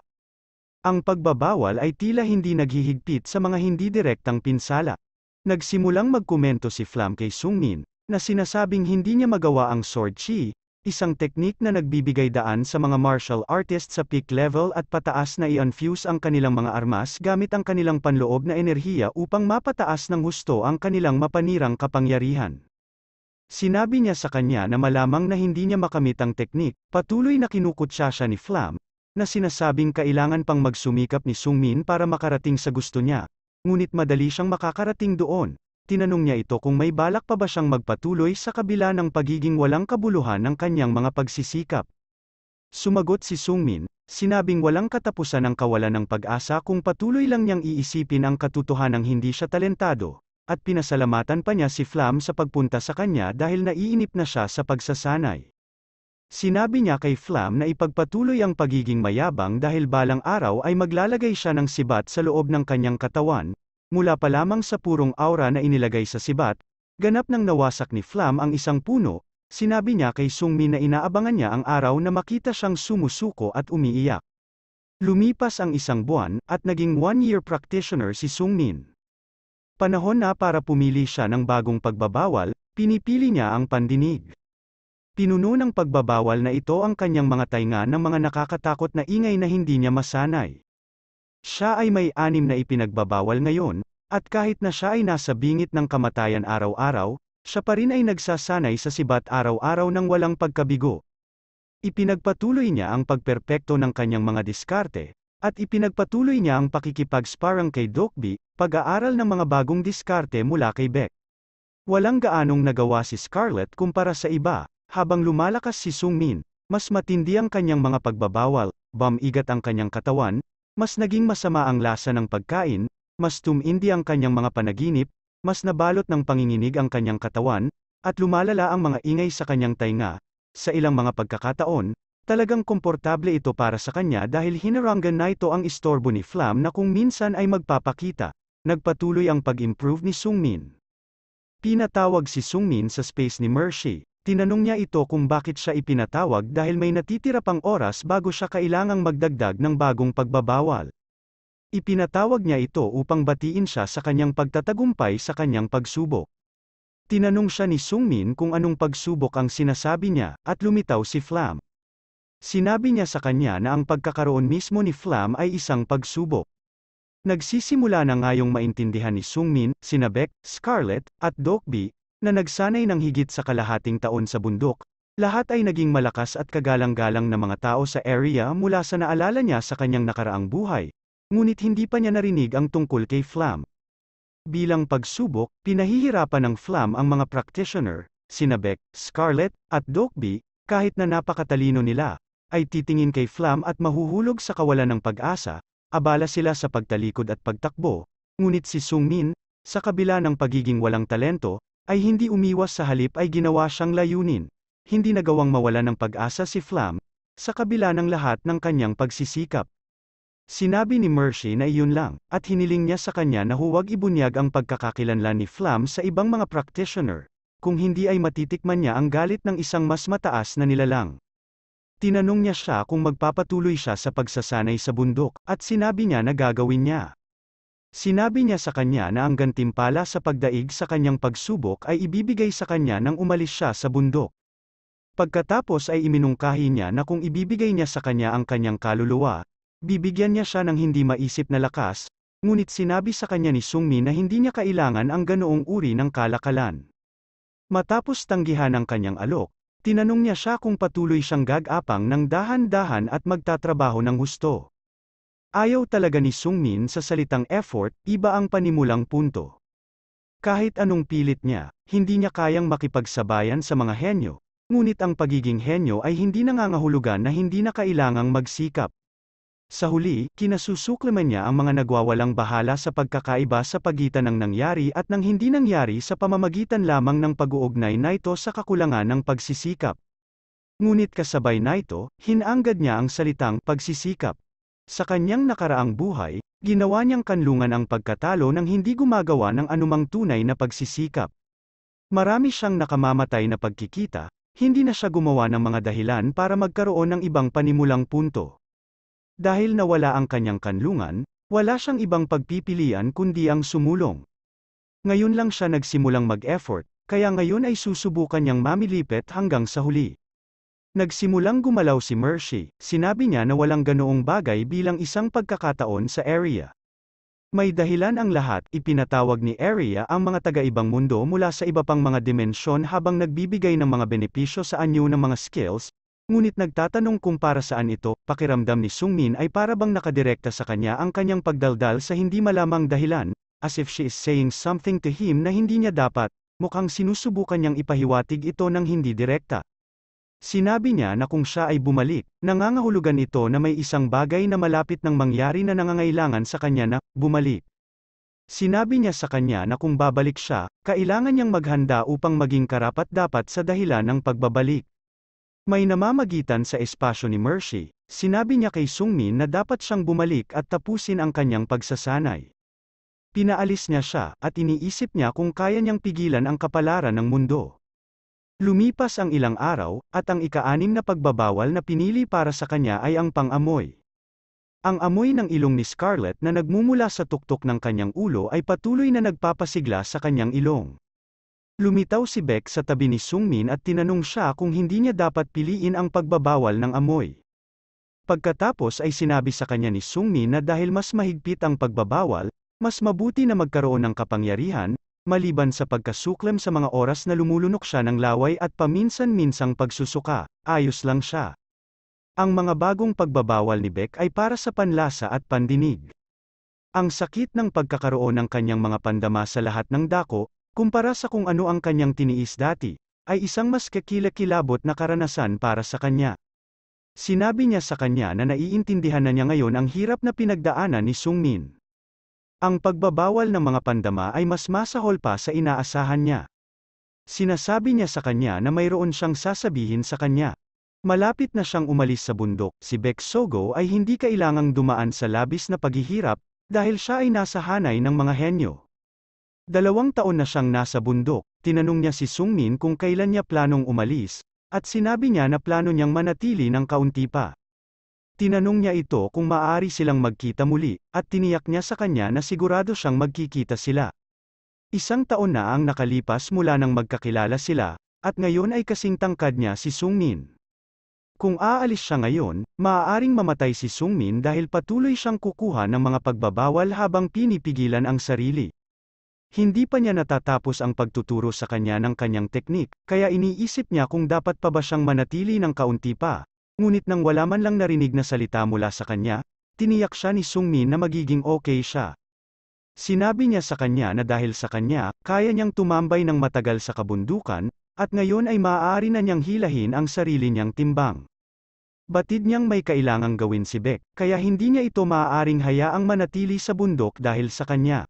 Ang pagbabawal ay tila hindi naghihigpit sa mga hindi direktang pinsala. Nagsimulang magkomento si Flam kay Sungmin, na sinasabing hindi niya magawa ang sword chi, isang teknik na nagbibigay daan sa mga martial artist sa peak level at pataas na i-unfuse ang kanilang mga armas gamit ang kanilang panloob na enerhiya upang mapataas ng husto ang kanilang mapanirang kapangyarihan. Sinabi niya sa kanya na malamang na hindi niya makamit ang teknik, patuloy na kinukutsa siya ni Flam, na sinasabing kailangan pang magsumikap ni Sungmin para makarating sa gusto niya, ngunit madali siyang makakarating doon, Tinanong niya ito kung may balak pa ba siyang magpatuloy sa kabila ng pagiging walang kabuluhan ng kanyang mga pagsisikap. Sumagot si Sungmin, sinabing walang katapusan ang kawalan ng pag-asa kung patuloy lang niyang iisipin ang katotohanang hindi siya talentado, at pinasalamatan pa niya si Flam sa pagpunta sa kanya dahil naiinip na siya sa pagsasanay. Sinabi niya kay Flam na ipagpatuloy ang pagiging mayabang dahil balang araw ay maglalagay siya ng sibat sa loob ng kanyang katawan, mula pa lamang sa purong aura na inilagay sa sibat, ganap nang nawasak ni Flam ang isang puno, sinabi niya kay Sungmin na inaabangan niya ang araw na makita siyang sumusuko at umiiyak. Lumipas ang isang buwan, at naging one-year practitioner si Sungmin. Panahon na para pumili siya ng bagong pagbabawal, pinipili niya ang pandinig. Pinuno ng pagbabawal na ito ang kanyang mga tainga ng mga nakakatakot na ingay na hindi niya masanay. Siya ay may anim na ipinagbabawal ngayon, at kahit na siya ay nasa bingit ng kamatayan araw-araw, siya pa rin ay nagsasanay sa sibat araw-araw ng walang pagkabigo. Ipinagpatuloy niya ang pagperpekto ng kanyang mga diskarte, at ipinagpatuloy niya ang pakikipag kay Dokby, pag-aaral ng mga bagong diskarte mula kay Beck. Walang gaanong nagawa si Scarlett kumpara sa iba, habang lumalakas si Sungmin, mas matindi ang kanyang mga pagbabawal, bumigat ang kanyang katawan, mas naging masama ang lasa ng pagkain, mas tumindi ang kanyang mga panaginip, mas nabalot ng panginginig ang kanyang katawan, at lumalala ang mga ingay sa kanyang tainga. Sa ilang mga pagkakataon, talagang komportable ito para sa kanya dahil hinaranggan na ito ang istorbo ni Flam na kung minsan ay magpapakita. Nagpatuloy ang pag-improve ni Sungmin. Pinatawag si Sungmin sa space ni Mercy. Tinanong niya ito kung bakit siya ipinatawag dahil may natitira pang oras bago siya kailangang magdagdag ng bagong pagbabawal. Ipinatawag niya ito upang batiin siya sa kanyang pagtatagumpay sa kanyang pagsubok. Tinanong siya ni Sungmin kung anong pagsubok ang sinasabi niya, at lumitaw si Flam. Sinabi niya sa kanya na ang pagkakaroon mismo ni Flam ay isang pagsubok. Nagsisimula na ngayong maintindihan ni Sungmin, sina Beck, Scarlett, at Dokbi, na nagsanay ng higit sa kalahating taon sa bundok, lahat ay naging malakas at kagalang-galang na mga tao sa area mula sa naalala niya sa kanyang nakaraang buhay, ngunit hindi pa niya narinig ang tungkol kay Flam. Bilang pagsubok, pinahihirapan ng Flam ang mga practitioner, Sinabek, Scarlett, at Dokby, kahit na napakatalino nila, ay titingin kay Flam at mahuhulog sa kawalan ng pag-asa, abala sila sa pagtalikod at pagtakbo, ngunit si Sungmin, sa kabila ng pagiging walang talento, ay hindi umiwas sa halip ay ginawa siyang layunin. Hindi nagawang mawala ng pag-asa si Flam, sa kabila ng lahat ng kanyang pagsisikap. Sinabi ni Mercy na iyon lang, at hiniling niya sa kanya na huwag ibunyag ang pagkakakilanlan ni Flam sa ibang mga practitioner, kung hindi ay matitikman niya ang galit ng isang mas mataas na nilalang. Tinanong niya siya kung magpapatuloy siya sa pagsasanay sa bundok, at sinabi niya na gagawin niya. Sinabi niya sa kanya na ang gantimpala sa pagdaig sa kanyang pagsubok ay ibibigay sa kanya nang umalis siya sa bundok. Pagkatapos ay iminungkahi niya na kung ibibigay niya sa kanya ang kanyang kaluluwa, bibigyan niya siya ng hindi maisip na lakas, ngunit sinabi sa kanya ni Sungmi na hindi niya kailangan ang ganoong uri ng kalakalan. Matapos tanggihan ang kanyang alok, tinanong niya siya kung patuloy siyang gagapang ng dahan-dahan at magtatrabaho ng husto. Ayaw talaga ni Sungmin sa salitang effort, iba ang panimulang punto. Kahit anong pilit niya, hindi niya kayang makipagsabayan sa mga henyo, ngunit ang pagiging henyo ay hindi nangangahulugan na hindi na kailangang magsikap. Sa huli, kinasusuklaman niya ang mga nagwawalang bahala sa pagkakaiba sa pagitan ng nangyari at ng hindi nangyari sa pamamagitan lamang ng pag-uugnay na ito sa kakulangan ng pagsisikap. Ngunit kasabay na ito, hinanggad niya ang salitang pagsisikap. Sa kanyang nakaraang buhay, ginawa niyang kanlungan ang pagkatalo ng hindi gumagawa ng anumang tunay na pagsisikap. Marami siyang nakamamatay na pagkikita, hindi na siya gumawa ng mga dahilan para magkaroon ng ibang panimulang punto. Dahil nawala ang kanyang kanlungan, wala siyang ibang pagpipilian kundi ang sumulong. Ngayon lang siya nagsimulang mag-effort, kaya ngayon ay susubukan niyang mamilipit hanggang sa huli. Nagsimulang gumalaw si Mercy, sinabi niya na walang ganoong bagay bilang isang pagkakataon sa area. May dahilan ang lahat, ipinatawag ni Area ang mga taga-ibang mundo mula sa iba pang mga dimensyon habang nagbibigay ng mga benepisyo sa anyo ng mga skills, ngunit nagtatanong kung para saan ito, pakiramdam ni Sungmin ay para bang nakadirekta sa kanya ang kanyang pagdaldal sa hindi malamang dahilan, as if she is saying something to him na hindi niya dapat, mukhang sinusubukan niyang ipahiwatig ito ng hindi direkta. Sinabi niya na kung siya ay bumalik, nangangahulugan ito na may isang bagay na malapit nang mangyari na nangangailangan sa kanya na bumalik. Sinabi niya sa kanya na kung babalik siya, kailangan niyang maghanda upang maging karapat-dapat sa dahilan ng pagbabalik. May namamagitan sa espasyo ni Mercy, sinabi niya kay Sungmin na dapat siyang bumalik at tapusin ang kanyang pagsasanay. Pinaalis niya siya at iniisip niya kung kaya niyang pigilan ang kapalaran ng mundo. Lumipas ang ilang araw, at ang ikaanim na pagbabawal na pinili para sa kanya ay ang pang-amoy. Ang amoy ng ilong ni Scarlett na nagmumula sa tuktok ng kanyang ulo ay patuloy na nagpapasigla sa kanyang ilong. Lumitaw si Beck sa tabi ni Sungmin at tinanong siya kung hindi niya dapat piliin ang pagbabawal ng amoy. Pagkatapos ay sinabi sa kanya ni Sungmin na dahil mas mahigpit ang pagbabawal, mas mabuti na magkaroon ng kapangyarihan, maliban sa pagkasuklem sa mga oras na lumulunok siya ng laway at paminsan-minsang pagsusuka, ayos lang siya. Ang mga bagong pagbabawal ni Beck ay para sa panlasa at pandinig. Ang sakit ng pagkakaroon ng kanyang mga pandama sa lahat ng dako, kumpara sa kung ano ang kanyang tiniis dati, ay isang mas kakilakilabot na karanasan para sa kanya. Sinabi niya sa kanya na naiintindihan na niya ngayon ang hirap na pinagdaanan ni Sungmin. Ang pagbabawal ng mga pandama ay mas masahol pa sa inaasahan niya. Sinasabi niya sa kanya na mayroon siyang sasabihin sa kanya. Malapit na siyang umalis sa bundok, si Beck Sogo ay hindi kailangang dumaan sa labis na paghihirap, dahil siya ay nasa hanay ng mga henyo. Dalawang taon na siyang nasa bundok, tinanong niya si Sungmin kung kailan niya planong umalis, at sinabi niya na plano niyang manatili ng kaunti pa. Tinanong niya ito kung maaari silang magkita muli, at tiniyak niya sa kanya na sigurado siyang magkikita sila. Isang taon na ang nakalipas mula nang magkakilala sila, at ngayon ay kasing tangkad niya si Sungmin. Kung aalis siya ngayon, maaaring mamatay si Sungmin dahil patuloy siyang kukuha ng mga pagbabawal habang pinipigilan ang sarili. Hindi pa niya natatapos ang pagtuturo sa kanya ng kanyang teknik, kaya iniisip niya kung dapat pa ba siyang manatili ng kaunti pa, Ngunit nang wala man lang narinig na salita mula sa kanya, tiniyak siya ni Sungmin na magiging okay siya. Sinabi niya sa kanya na dahil sa kanya, kaya niyang tumambay ng matagal sa kabundukan, at ngayon ay maaari na niyang hilahin ang sarili niyang timbang. Batid niyang may kailangang gawin si Beck, kaya hindi niya ito maaaring hayaang manatili sa bundok dahil sa kanya.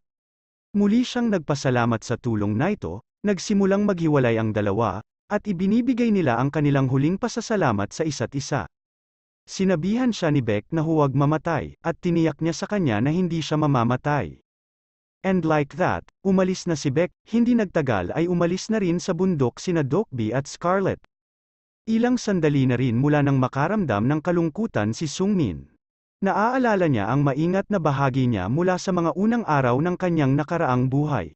Muli siyang nagpasalamat sa tulong na ito, nagsimulang maghiwalay ang dalawa, at ibinibigay nila ang kanilang huling pasasalamat sa isa't isa. Sinabihan siya ni Beck na huwag mamatay, at tiniyak niya sa kanya na hindi siya mamamatay. And like that, umalis na si Beck, hindi nagtagal ay umalis na rin sa bundok sina Dokby at Scarlett. Ilang sandali na rin mula nang makaramdam ng kalungkutan si Sungmin. Naaalala niya ang maingat na bahagi niya mula sa mga unang araw ng kanyang nakaraang buhay.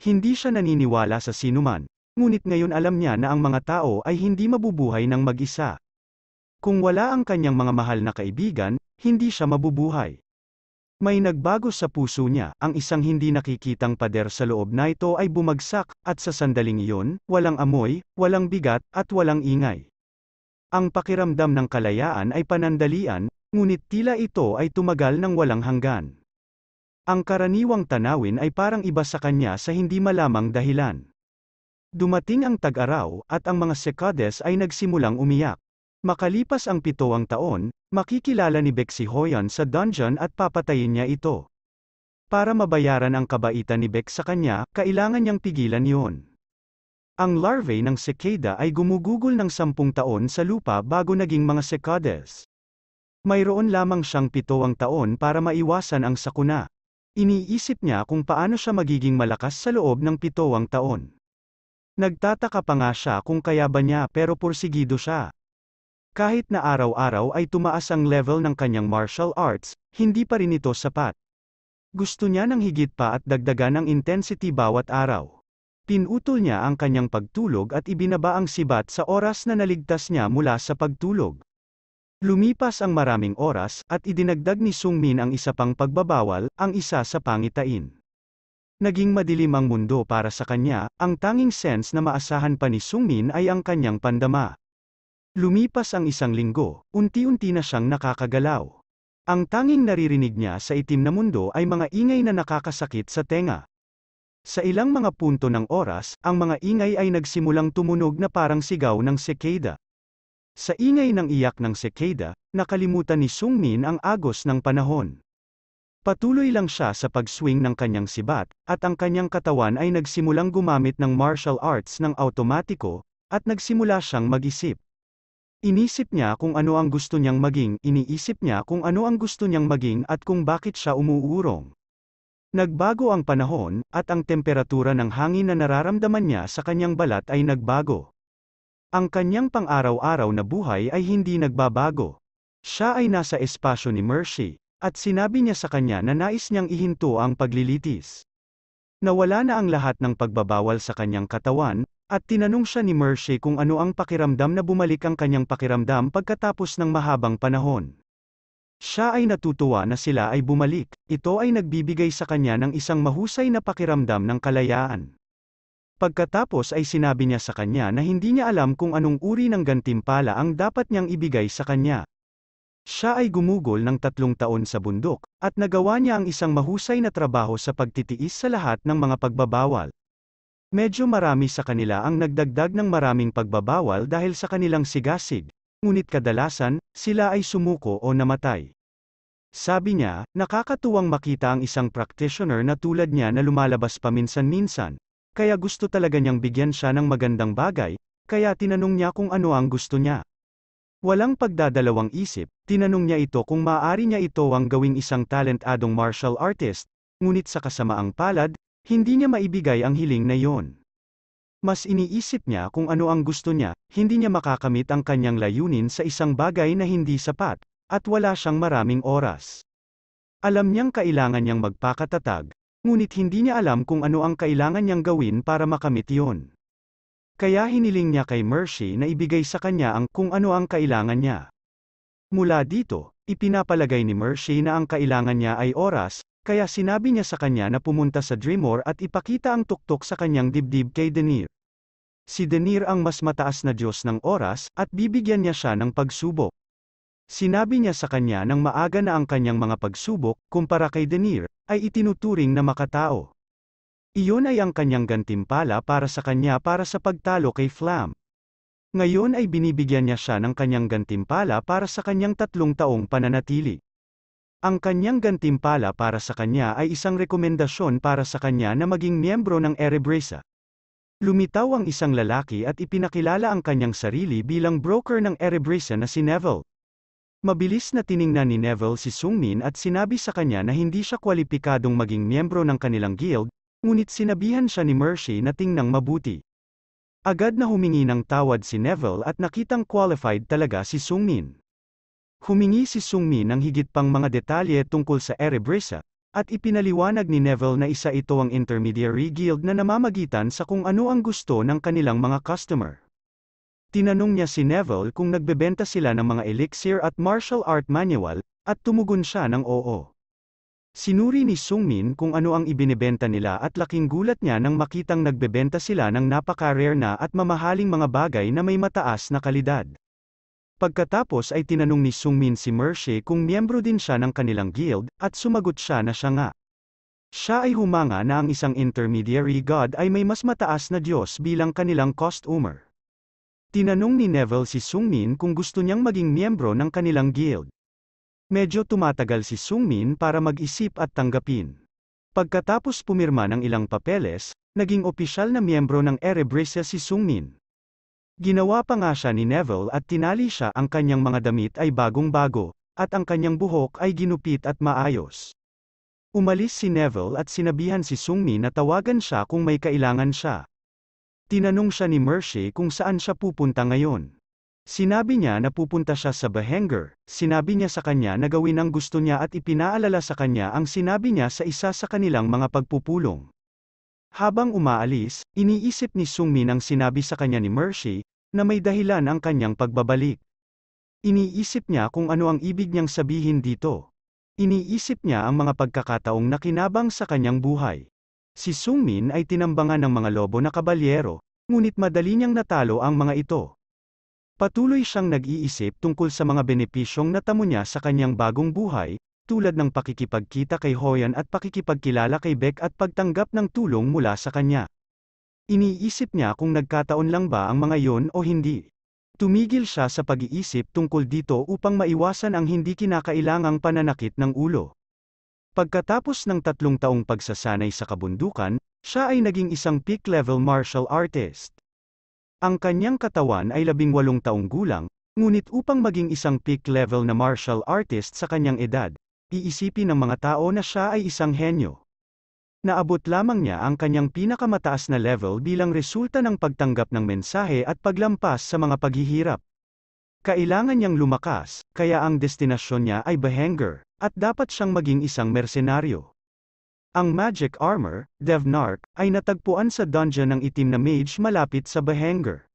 Hindi siya naniniwala sa sinuman, Ngunit ngayon alam niya na ang mga tao ay hindi mabubuhay ng mag-isa. Kung wala ang kanyang mga mahal na kaibigan, hindi siya mabubuhay. May nagbago sa puso niya, ang isang hindi nakikitang pader sa loob na ito ay bumagsak, at sa sandaling iyon, walang amoy, walang bigat, at walang ingay. Ang pakiramdam ng kalayaan ay panandalian, ngunit tila ito ay tumagal ng walang hanggan. Ang karaniwang tanawin ay parang iba sa kanya sa hindi malamang dahilan. Dumating ang tag-araw, at ang mga sekades ay nagsimulang umiyak. Makalipas ang pitoang taon, makikilala ni Bek si Hoyon sa dungeon at papatayin niya ito. Para mabayaran ang kabaitan ni Bek sa kanya, kailangan niyang pigilan yon. Ang larvae ng cicada ay gumugugol ng sampung taon sa lupa bago naging mga sekades. Mayroon lamang siyang pitoang taon para maiwasan ang sakuna. Iniisip niya kung paano siya magiging malakas sa loob ng pitoang taon. Nagtataka pa nga siya kung kaya ba niya pero porsigido siya. Kahit na araw-araw ay tumaas ang level ng kanyang martial arts, hindi pa rin ito sapat. Gusto niya ng higit pa at dagdagan ng intensity bawat araw. Pinutol niya ang kanyang pagtulog at ibinaba ang sibat sa oras na naligtas niya mula sa pagtulog. Lumipas ang maraming oras at idinagdag ni Sungmin ang isa pang pagbabawal, ang isa sa pangitain. Naging madilim ang mundo para sa kanya, ang tanging sense na maasahan pa ni Sungmin ay ang kanyang pandama. Lumipas ang isang linggo, unti-unti na siyang nakakagalaw. Ang tanging naririnig niya sa itim na mundo ay mga ingay na nakakasakit sa tenga. Sa ilang mga punto ng oras, ang mga ingay ay nagsimulang tumunog na parang sigaw ng sekeda. Sa ingay ng iyak ng sekeda, nakalimutan ni Sungmin ang agos ng panahon. Patuloy lang siya sa pag-swing ng kanyang sibat, at ang kanyang katawan ay nagsimulang gumamit ng martial arts ng automatiko, at nagsimula siyang mag-isip. Inisip niya kung ano ang gusto niyang maging, iniisip niya kung ano ang gusto niyang maging at kung bakit siya umuurong. Nagbago ang panahon, at ang temperatura ng hangin na nararamdaman niya sa kanyang balat ay nagbago. Ang kanyang pang-araw-araw na buhay ay hindi nagbabago. Siya ay nasa espasyo ni Mercy, at sinabi niya sa kanya na nais niyang ihinto ang paglilitis. Nawala na ang lahat ng pagbabawal sa kanyang katawan, at tinanong siya ni Mercy kung ano ang pakiramdam na bumalik ang kanyang pakiramdam pagkatapos ng mahabang panahon. Siya ay natutuwa na sila ay bumalik, ito ay nagbibigay sa kanya ng isang mahusay na pakiramdam ng kalayaan. Pagkatapos ay sinabi niya sa kanya na hindi niya alam kung anong uri ng gantimpala ang dapat niyang ibigay sa kanya. Siya ay gumugol ng tatlong taon sa bundok, at nagawa niya ang isang mahusay na trabaho sa pagtitiis sa lahat ng mga pagbabawal. Medyo marami sa kanila ang nagdagdag ng maraming pagbabawal dahil sa kanilang sigasig, ngunit kadalasan, sila ay sumuko o namatay. Sabi niya, nakakatuwang makita ang isang practitioner na tulad niya na lumalabas paminsan-minsan, kaya gusto talaga niyang bigyan siya ng magandang bagay, kaya tinanong niya kung ano ang gusto niya. Walang pagdadalawang isip, tinanong niya ito kung maaari niya ito ang gawing isang talentadong martial artist, ngunit sa kasamaang palad, hindi niya maibigay ang hiling na yon. Mas iniisip niya kung ano ang gusto niya, hindi niya makakamit ang kanyang layunin sa isang bagay na hindi sapat, at wala siyang maraming oras. Alam niyang kailangan niyang magpakatatag, ngunit hindi niya alam kung ano ang kailangan niyang gawin para makamit yon. Kaya hiniling niya kay Mercy na ibigay sa kanya ang kung ano ang kailangan niya. Mula dito, ipinapalagay ni Mercy na ang kailangan niya ay oras, kaya sinabi niya sa kanya na pumunta sa Dreamor at ipakita ang tuktok sa kanyang dibdib kay Denir. Si Denir ang mas mataas na Diyos ng oras at bibigyan niya siya ng pagsubok. Sinabi niya sa kanya nang maaga na ang kanyang mga pagsubok, kumpara kay Denir, ay itinuturing na makatao. Iyon ay ang kanyang gantimpala para sa kanya para sa pagtalo kay Flam. Ngayon ay binibigyan niya siya ng kanyang gantimpala para sa kanyang tatlong taong pananatili. Ang kanyang gantimpala para sa kanya ay isang rekomendasyon para sa kanya na maging miyembro ng Erebresa. Lumitaw ang isang lalaki at ipinakilala ang kanyang sarili bilang broker ng Erebresa na si Neville. Mabilis na tiningnan ni Neville si Sungmin at sinabi sa kanya na hindi siya kwalipikadong maging miyembro ng kanilang guild, Ngunit sinabihan siya ni Mercy na tingnang mabuti. Agad na humingi ng tawad si Neville at nakitang qualified talaga si Sungmin. Humingi si Sungmin ng higit pang mga detalye tungkol sa Erebrisa, at ipinaliwanag ni Neville na isa ito ang intermediary guild na namamagitan sa kung ano ang gusto ng kanilang mga customer. Tinanong niya si Neville kung nagbebenta sila ng mga elixir at martial art manual, at tumugon siya ng oo. Sinuri ni Sung Min kung ano ang ibinebenta nila at laking gulat niya nang makitang nagbebenta sila ng napaka-rare na at mamahaling mga bagay na may mataas na kalidad. Pagkatapos ay tinanong ni Sung Min si Mercy kung miyembro din siya ng kanilang guild, at sumagot siya na siya nga. Siya ay humanga na ang isang intermediary god ay may mas mataas na Diyos bilang kanilang costumer. Tinanong ni Neville si Sung Min kung gusto niyang maging miyembro ng kanilang guild. Medyo tumatagal si Sungmin para mag-isip at tanggapin. Pagkatapos pumirma ng ilang papeles, naging opisyal na miyembro ng Erebrisya si Sungmin. Ginawa pa nga siya ni Neville at tinali siya ang kanyang mga damit ay bagong-bago, at ang kanyang buhok ay ginupit at maayos. Umalis si Neville at sinabihan si Sungmin na tawagan siya kung may kailangan siya. Tinanong siya ni Mercy kung saan siya pupunta ngayon. Sinabi niya na pupunta siya sa Behenger, sinabi niya sa kanya na gawin ang gusto niya at ipinaalala sa kanya ang sinabi niya sa isa sa kanilang mga pagpupulong. Habang umaalis, iniisip ni Sungmin ang sinabi sa kanya ni Mercy, na may dahilan ang kanyang pagbabalik. Iniisip niya kung ano ang ibig niyang sabihin dito. Iniisip niya ang mga pagkakataong nakinabang sa kanyang buhay. Si Sungmin ay tinambangan ng mga lobo na kabalyero, ngunit madali niyang natalo ang mga ito. Patuloy siyang nag-iisip tungkol sa mga benepisyong natamo niya sa kanyang bagong buhay, tulad ng pakikipagkita kay Hoyan at pakikipagkilala kay Beck at pagtanggap ng tulong mula sa kanya. Iniisip niya kung nagkataon lang ba ang mga yon o hindi. Tumigil siya sa pag-iisip tungkol dito upang maiwasan ang hindi kinakailangang pananakit ng ulo. Pagkatapos ng tatlong taong pagsasanay sa kabundukan, siya ay naging isang peak-level martial artist. Ang kanyang katawan ay labing walong taong gulang, ngunit upang maging isang peak level na martial artist sa kanyang edad, iisipin ng mga tao na siya ay isang henyo. Naabot lamang niya ang kanyang pinakamataas na level bilang resulta ng pagtanggap ng mensahe at paglampas sa mga paghihirap. Kailangan niyang lumakas, kaya ang destinasyon niya ay Behenger, at dapat siyang maging isang mersenaryo. Ang Magic Armor, Devnark, ay natagpuan sa dungeon ng itim na mage malapit sa Behenger.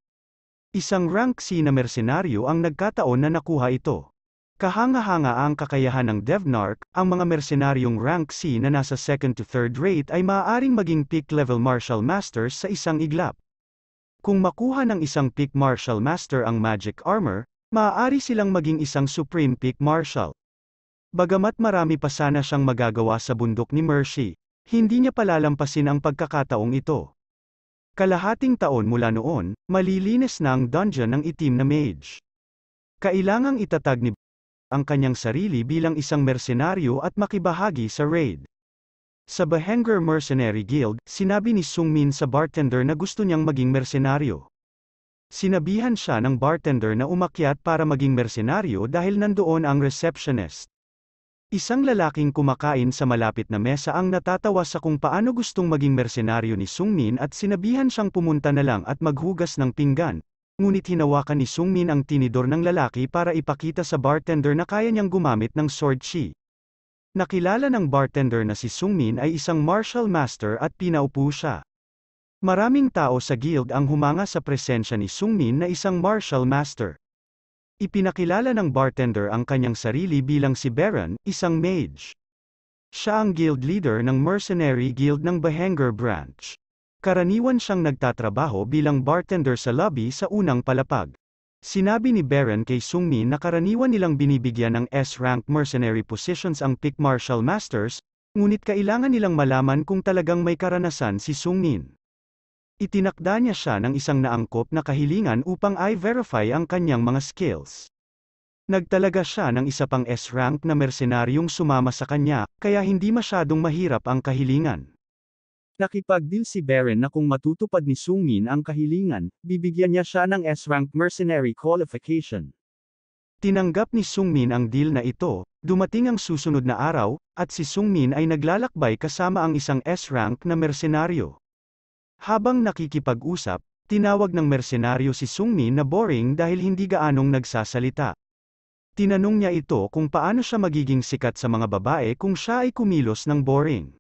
Isang rank C na mercenaryo ang nagkataon na nakuha ito. Kahanga-hanga ang kakayahan ng Devnark, ang mga mersenaryong rank C na nasa 2nd to 3rd rate ay maaaring maging peak level martial masters sa isang iglap. Kung makuha ng isang peak martial master ang magic armor, maaari silang maging isang supreme peak martial. Bagamat marami pa sana siyang magagawa sa bundok ni Mercy, hindi niya palalampasin ang pagkakataong ito. Kalahating taon mula noon, malilinis na ang dungeon ng itim na mage. Kailangang itatag ni ang kanyang sarili bilang isang mersenaryo at makibahagi sa raid. Sa Behenger Mercenary Guild, sinabi ni Sungmin sa bartender na gusto niyang maging mersenaryo. Sinabihan siya ng bartender na umakyat para maging mersenaryo dahil nandoon ang receptionist. Isang lalaking kumakain sa malapit na mesa ang natatawa sa kung paano gustong maging mersenaryo ni Sungmin at sinabihan siyang pumunta na lang at maghugas ng pinggan. Ngunit hinawakan ni Sungmin ang tinidor ng lalaki para ipakita sa bartender na kaya niyang gumamit ng sword chi. Nakilala ng bartender na si Sungmin ay isang martial master at pinaupo siya. Maraming tao sa guild ang humanga sa presensya ni Sungmin na isang martial master. Ipinakilala ng bartender ang kanyang sarili bilang si Baron, isang mage. Siya ang guild leader ng Mercenary Guild ng Behanger Branch. Karaniwan siyang nagtatrabaho bilang bartender sa lobby sa unang palapag. Sinabi ni Baron kay Sungmi na karaniwan nilang binibigyan ng S-rank mercenary positions ang Pick Martial Masters, ngunit kailangan nilang malaman kung talagang may karanasan si Sungmin. Itinakda niya siya ng isang naangkop na kahilingan upang i-verify ang kanyang mga skills. Nagtalaga siya ng isa pang S-rank na mersenaryong sumama sa kanya, kaya hindi masyadong mahirap ang kahilingan. Nakipag-deal si Beren na kung matutupad ni Sungmin ang kahilingan, bibigyan niya siya ng S-rank mercenary qualification. Tinanggap ni Sungmin ang deal na ito, dumating ang susunod na araw, at si Sungmin ay naglalakbay kasama ang isang S-rank na mersenaryo. Habang nakikipag-usap, tinawag ng mersenaryo si Sungmin na boring dahil hindi gaanong nagsasalita. Tinanong niya ito kung paano siya magiging sikat sa mga babae kung siya ay kumilos ng boring.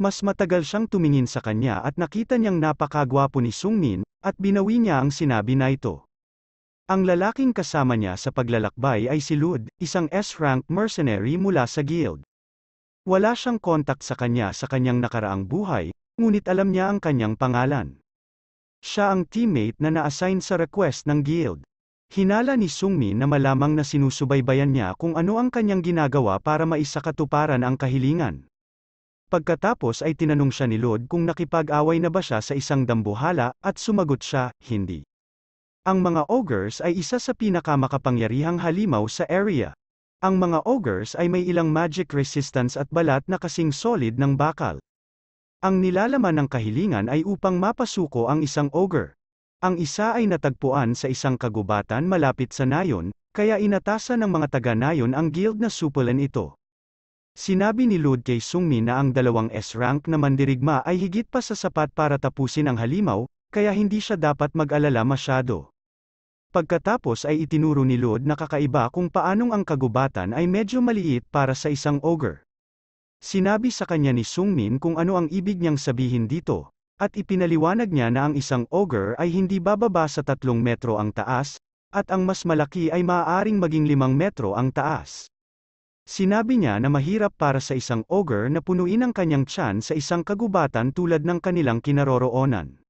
Mas matagal siyang tumingin sa kanya at nakita niyang napakagwapo ni Sungmin, at binawi niya ang sinabi na ito. Ang lalaking kasama niya sa paglalakbay ay si Lud, isang S-rank mercenary mula sa guild. Wala siyang kontak sa kanya sa kanyang nakaraang buhay, Ngunit alam niya ang kanyang pangalan. Siya ang teammate na na-assign sa request ng guild. Hinala ni Sungmin na malamang na sinusubaybayan niya kung ano ang kanyang ginagawa para maisakatuparan ang kahilingan. Pagkatapos ay tinanong siya ni Lord kung nakipag-away na ba siya sa isang dambuhala, at sumagot siya, hindi. Ang mga ogres ay isa sa pinakamakapangyarihang halimaw sa area. Ang mga ogres ay may ilang magic resistance at balat na kasing solid ng bakal. Ang nilalaman ng kahilingan ay upang mapasuko ang isang ogre. Ang isa ay natagpuan sa isang kagubatan malapit sa Nayon, kaya inatasan ng mga taga Nayon ang guild na supulan ito. Sinabi ni Lud kay Sungmi na ang dalawang S-rank na mandirigma ay higit pa sa sapat para tapusin ang halimaw, kaya hindi siya dapat mag-alala masyado. Pagkatapos ay itinuro ni Lud na kakaiba kung paanong ang kagubatan ay medyo maliit para sa isang ogre. Sinabi sa kanya ni Sungmin kung ano ang ibig niyang sabihin dito, at ipinaliwanag niya na ang isang ogre ay hindi bababa sa tatlong metro ang taas, at ang mas malaki ay maaaring maging limang metro ang taas. Sinabi niya na mahirap para sa isang ogre na punuin ang kanyang tiyan sa isang kagubatan tulad ng kanilang kinaroroonan.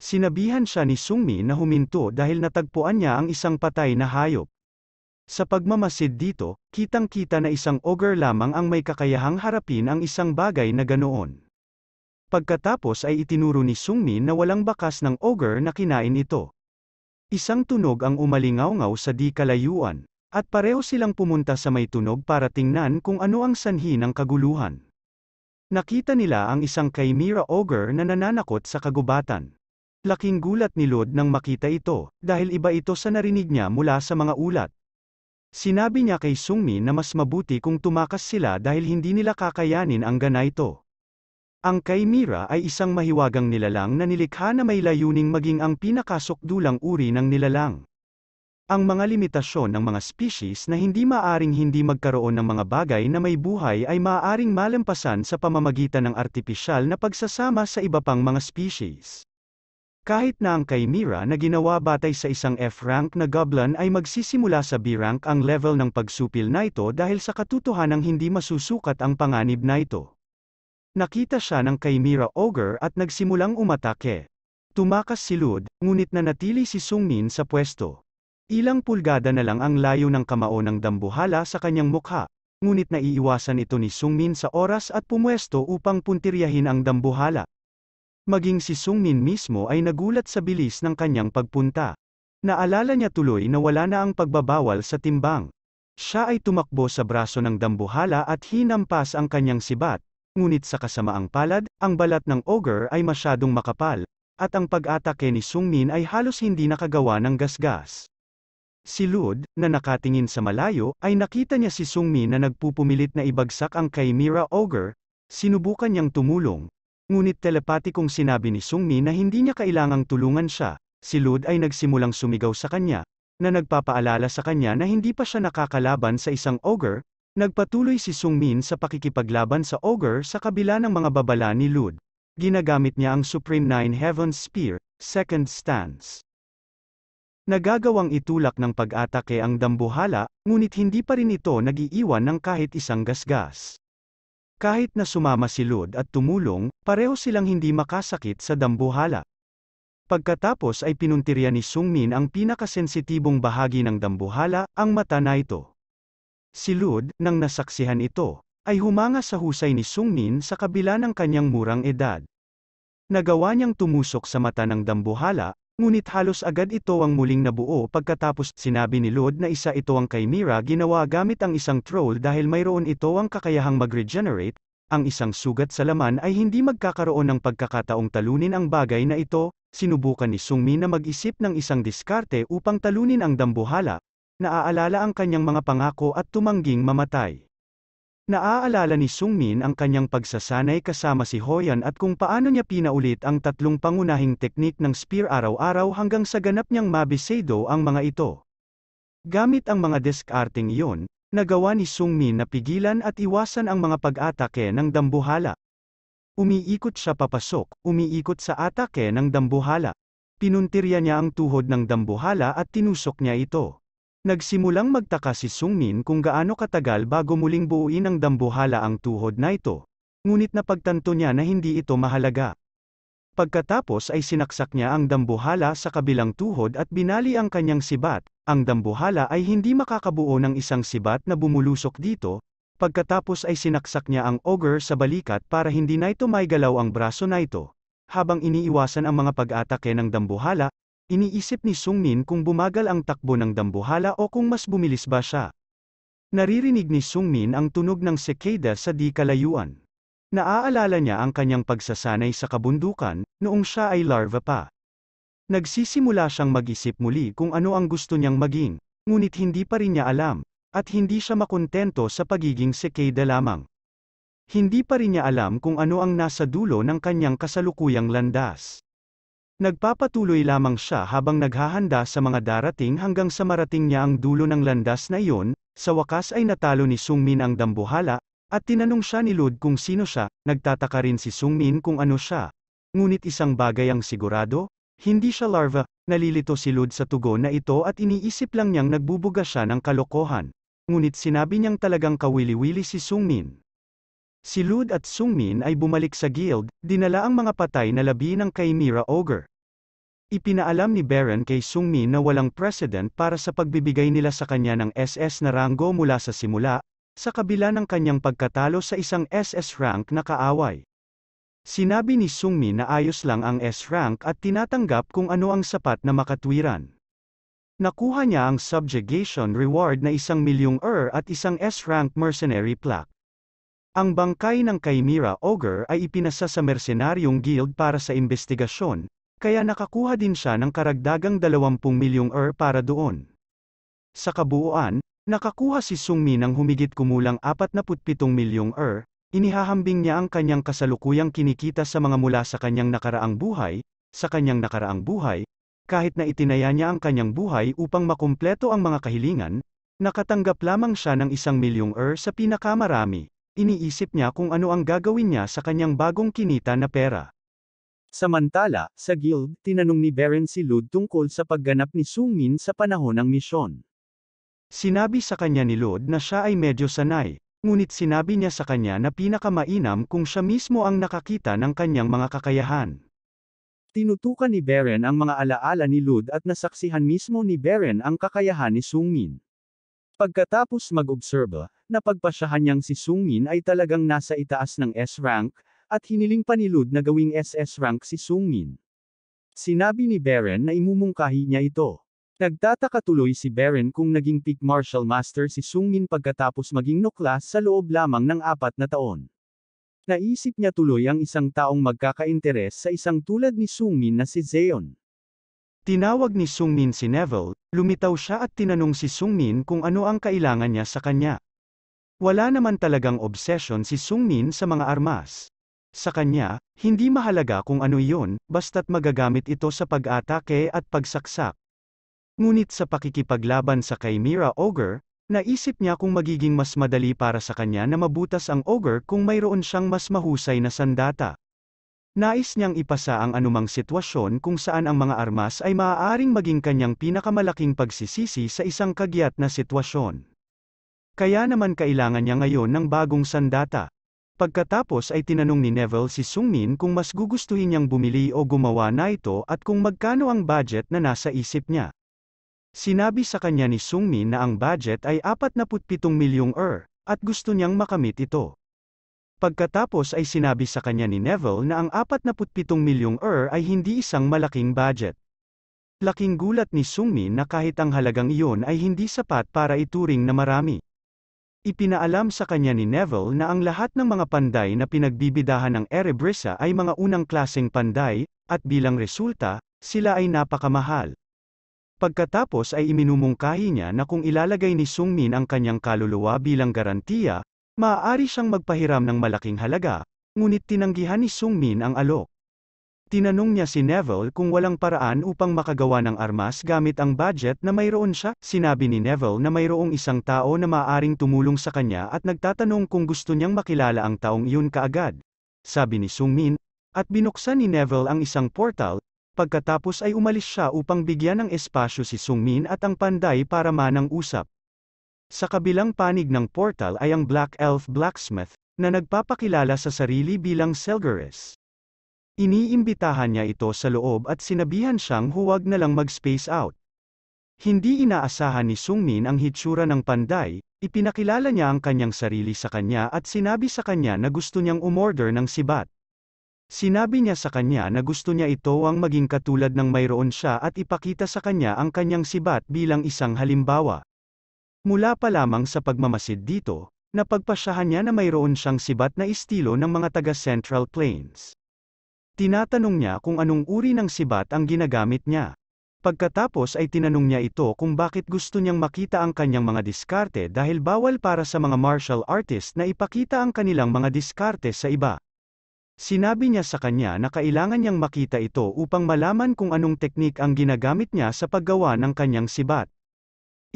Sinabihan siya ni Sungmin na huminto dahil natagpuan niya ang isang patay na hayop. Sa pagmamasid dito, kitang-kita na isang ogre lamang ang may kakayahang harapin ang isang bagay na ganoon. Pagkatapos ay itinuro ni Sungmin na walang bakas ng ogre na kinain ito. Isang tunog ang umalingaw sa di kalayuan, at pareho silang pumunta sa may tunog para tingnan kung ano ang sanhi ng kaguluhan. Nakita nila ang isang Chimera ogre na nananakot sa kagubatan. Laking gulat ni Lod nang makita ito, dahil iba ito sa narinig niya mula sa mga ulat. Sinabi niya kay Sungmi na mas mabuti kung tumakas sila dahil hindi nila kakayanin ang gana ito. Ang kay Mira ay isang mahiwagang nilalang na nilikha na may layuning maging ang pinakasukdulang uri ng nilalang. Ang mga limitasyon ng mga species na hindi maaring hindi magkaroon ng mga bagay na may buhay ay maaring malampasan sa pamamagitan ng artipisyal na pagsasama sa iba pang mga species. Kahit na ang Chimera na ginawa batay sa isang F-rank na Goblin ay magsisimula sa B-rank ang level ng pagsupil na ito dahil sa katotohanang hindi masusukat ang panganib na ito. Nakita siya ng Chimera Ogre at nagsimulang umatake. Tumakas si Lud, ngunit nanatili si Sungmin sa pwesto. Ilang pulgada na lang ang layo ng kamao ng dambuhala sa kanyang mukha, ngunit naiiwasan ito ni Sungmin sa oras at pumwesto upang puntiryahin ang dambuhala. Maging si Sungmin mismo ay nagulat sa bilis ng kanyang pagpunta. Naalala niya tuloy na wala na ang pagbabawal sa timbang. Siya ay tumakbo sa braso ng dambuhala at hinampas ang kanyang sibat, ngunit sa kasamaang palad, ang balat ng ogre ay masyadong makapal, at ang pag-atake ni Sungmin ay halos hindi nakagawa ng gasgas. Si Lud, na nakatingin sa malayo, ay nakita niya si Sungmin na nagpupumilit na ibagsak ang Chimera Ogre, sinubukan niyang tumulong, Ngunit telepatikong sinabi ni Sung na hindi niya kailangang tulungan siya, si Lud ay nagsimulang sumigaw sa kanya, na nagpapaalala sa kanya na hindi pa siya nakakalaban sa isang ogre, nagpatuloy si Sungmin sa pakikipaglaban sa ogre sa kabila ng mga babala ni Lud. Ginagamit niya ang Supreme Nine Heaven's Spear, Second Stance. Nagagawang itulak ng pag-atake ang dambuhala, ngunit hindi pa rin ito nagiiwan ng kahit isang gasgas. Kahit na sumama si Lud at tumulong, pareho silang hindi makasakit sa dambuhala. Pagkatapos ay pinuntirya ni Sungmin ang pinakasensitibong bahagi ng dambuhala, ang mata na ito. Si Lud, nang nasaksihan ito, ay humanga sa husay ni Sungmin sa kabila ng kanyang murang edad. Nagawa niyang tumusok sa mata ng dambuhala, Ngunit halos agad ito ang muling nabuo pagkatapos sinabi ni Lord na isa ito ang kay Mira ginawa gamit ang isang troll dahil mayroon ito ang kakayahang mag-regenerate, ang isang sugat sa laman ay hindi magkakaroon ng pagkakataong talunin ang bagay na ito, sinubukan ni Sungmin na mag-isip ng isang diskarte upang talunin ang dambuhala, naaalala ang kanyang mga pangako at tumangging mamatay. Naaalala ni Sungmin ang kanyang pagsasanay kasama si Hoyan at kung paano niya pinaulit ang tatlong pangunahing teknik ng spear araw-araw hanggang sa ganap niyang mabisado ang mga ito. Gamit ang mga diskarteng iyon, nagawa ni Sungmin na pigilan at iwasan ang mga pag-atake ng dambuhala. Umiikot siya papasok, umiikot sa atake ng dambuhala. Pinuntirya niya ang tuhod ng dambuhala at tinusok niya ito. Nagsimulang magtaka si Sungmin kung gaano katagal bago muling buuin ng dambuhala ang tuhod na ito, ngunit napagtanto niya na hindi ito mahalaga. Pagkatapos ay sinaksak niya ang dambuhala sa kabilang tuhod at binali ang kanyang sibat, ang dambuhala ay hindi makakabuo ng isang sibat na bumulusok dito, pagkatapos ay sinaksak niya ang ogre sa balikat para hindi na ito maigalaw ang braso na ito. Habang iniiwasan ang mga pag-atake ng dambuhala, Iniisip ni Sungmin kung bumagal ang takbo ng dambuhala o kung mas bumilis ba siya. Naririnig ni Sungmin ang tunog ng sekeda sa di kalayuan. Naaalala niya ang kanyang pagsasanay sa kabundukan, noong siya ay larva pa. Nagsisimula siyang mag-isip muli kung ano ang gusto niyang maging, ngunit hindi pa rin niya alam, at hindi siya makontento sa pagiging sekeda lamang. Hindi pa rin niya alam kung ano ang nasa dulo ng kanyang kasalukuyang landas. Nagpapatuloy lamang siya habang naghahanda sa mga darating hanggang sa marating niya ang dulo ng landas na iyon, sa wakas ay natalo ni Sungmin ang dambuhala, at tinanong siya ni Lud kung sino siya, nagtataka rin si Sungmin kung ano siya. Ngunit isang bagay ang sigurado, hindi siya larva, nalilito si Lud sa tugon na ito at iniisip lang niyang nagbubuga siya ng kalokohan. Ngunit sinabi niyang talagang kawili-wili si Sungmin. Si Lud at Sungmin ay bumalik sa guild, dinala ang mga patay na labi ng Chimera Ogre. Ipinaalam ni Baron kay Sungmi na walang precedent para sa pagbibigay nila sa kanya ng SS na ranggo mula sa simula, sa kabila ng kanyang pagkatalo sa isang SS rank na kaaway. Sinabi ni Sungmi na ayos lang ang S-rank at tinatanggap kung ano ang sapat na makatwiran. Nakuha niya ang subjugation reward na isang milyong ER at isang S-rank mercenary plaque. Ang bangkay ng Chimera Ogre ay ipinasa sa mersenaryong guild para sa investigasyon, kaya nakakuha din siya ng karagdagang 20 milyong ER para doon. Sa kabuuan, nakakuha si Sungmi ng humigit kumulang 47 milyong ER, inihahambing niya ang kanyang kasalukuyang kinikita sa mga mula sa kanyang nakaraang buhay, sa kanyang nakaraang buhay, kahit na itinaya niya ang kanyang buhay upang makumpleto ang mga kahilingan, nakatanggap lamang siya ng isang milyong ER sa pinakamarami. Iniisip niya kung ano ang gagawin niya sa kanyang bagong kinita na pera. Samantala, sa guild, tinanong ni Beren si Lud tungkol sa pagganap ni Sungmin sa panahon ng misyon. Sinabi sa kanya ni Lud na siya ay medyo sanay, ngunit sinabi niya sa kanya na pinakamainam kung siya mismo ang nakakita ng kanyang mga kakayahan. Tinutukan ni Beren ang mga alaala ni Lud at nasaksihan mismo ni Beren ang kakayahan ni Sungmin. Pagkatapos mag observe napagpasyahan niyang si Sungmin ay talagang nasa itaas ng S-rank, at hiniling pa na gawing SS rank si Sungmin. Sinabi ni Beren na imumungkahi niya ito. Nagtataka tuloy si Beren kung naging peak martial master si Sungmin pagkatapos maging nuklas sa loob lamang ng apat na taon. Naisip niya tuloy ang isang taong magkakainteres sa isang tulad ni Sungmin na si Zeon. Tinawag ni Sungmin si Neville, lumitaw siya at tinanong si Sungmin kung ano ang kailangan niya sa kanya. Wala naman talagang obsession si Sungmin sa mga armas. Sa kanya, hindi mahalaga kung ano iyon, basta't magagamit ito sa pag-atake at pagsaksak. Ngunit sa pakikipaglaban sa kay Mira Ogre, naisip niya kung magiging mas madali para sa kanya na mabutas ang Ogre kung mayroon siyang mas mahusay na sandata. Nais niyang ipasa ang anumang sitwasyon kung saan ang mga armas ay maaaring maging kanyang pinakamalaking pagsisisi sa isang kagiyat na sitwasyon. Kaya naman kailangan niya ngayon ng bagong sandata. Pagkatapos ay tinanong ni Neville si Sungmin kung mas gugustuhin niyang bumili o gumawa na ito at kung magkano ang budget na nasa isip niya. Sinabi sa kanya ni Sungmin na ang budget ay 47 milyong er, at gusto niyang makamit ito. Pagkatapos ay sinabi sa kanya ni Neville na ang 47 milyong er ay hindi isang malaking budget. Laking gulat ni Sungmin na kahit ang halagang iyon ay hindi sapat para ituring na marami. Ipinaalam sa kanya ni Neville na ang lahat ng mga panday na pinagbibidahan ng Erebrisa ay mga unang klaseng panday, at bilang resulta, sila ay napakamahal. Pagkatapos ay iminumungkahi niya na kung ilalagay ni Sungmin ang kanyang kaluluwa bilang garantiya, maaari siyang magpahiram ng malaking halaga, ngunit tinanggihan ni Sungmin ang alok. Tinanong niya si Neville kung walang paraan upang makagawa ng armas gamit ang budget na mayroon siya. Sinabi ni Neville na mayroong isang tao na maaring tumulong sa kanya at nagtatanong kung gusto niyang makilala ang taong iyon kaagad. Sabi ni Sungmin, at binuksan ni Neville ang isang portal, pagkatapos ay umalis siya upang bigyan ng espasyo si Sungmin at ang panday para manang usap. Sa kabilang panig ng portal ay ang Black Elf Blacksmith, na nagpapakilala sa sarili bilang Selgeris. Iniimbitahan niya ito sa loob at sinabihan siyang huwag na lang mag-space out. Hindi inaasahan ni Sungmin ang hitsura ng panday, ipinakilala niya ang kanyang sarili sa kanya at sinabi sa kanya na gusto niyang umorder ng sibat. Sinabi niya sa kanya na gusto niya ito ang maging katulad ng mayroon siya at ipakita sa kanya ang kanyang sibat bilang isang halimbawa. Mula pa lamang sa pagmamasid dito, napagpasyahan niya na mayroon siyang sibat na estilo ng mga taga Central Plains. Tinatanong niya kung anong uri ng sibat ang ginagamit niya. Pagkatapos ay tinanong niya ito kung bakit gusto niyang makita ang kanyang mga diskarte dahil bawal para sa mga martial artist na ipakita ang kanilang mga diskarte sa iba. Sinabi niya sa kanya na kailangan niyang makita ito upang malaman kung anong teknik ang ginagamit niya sa paggawa ng kanyang sibat.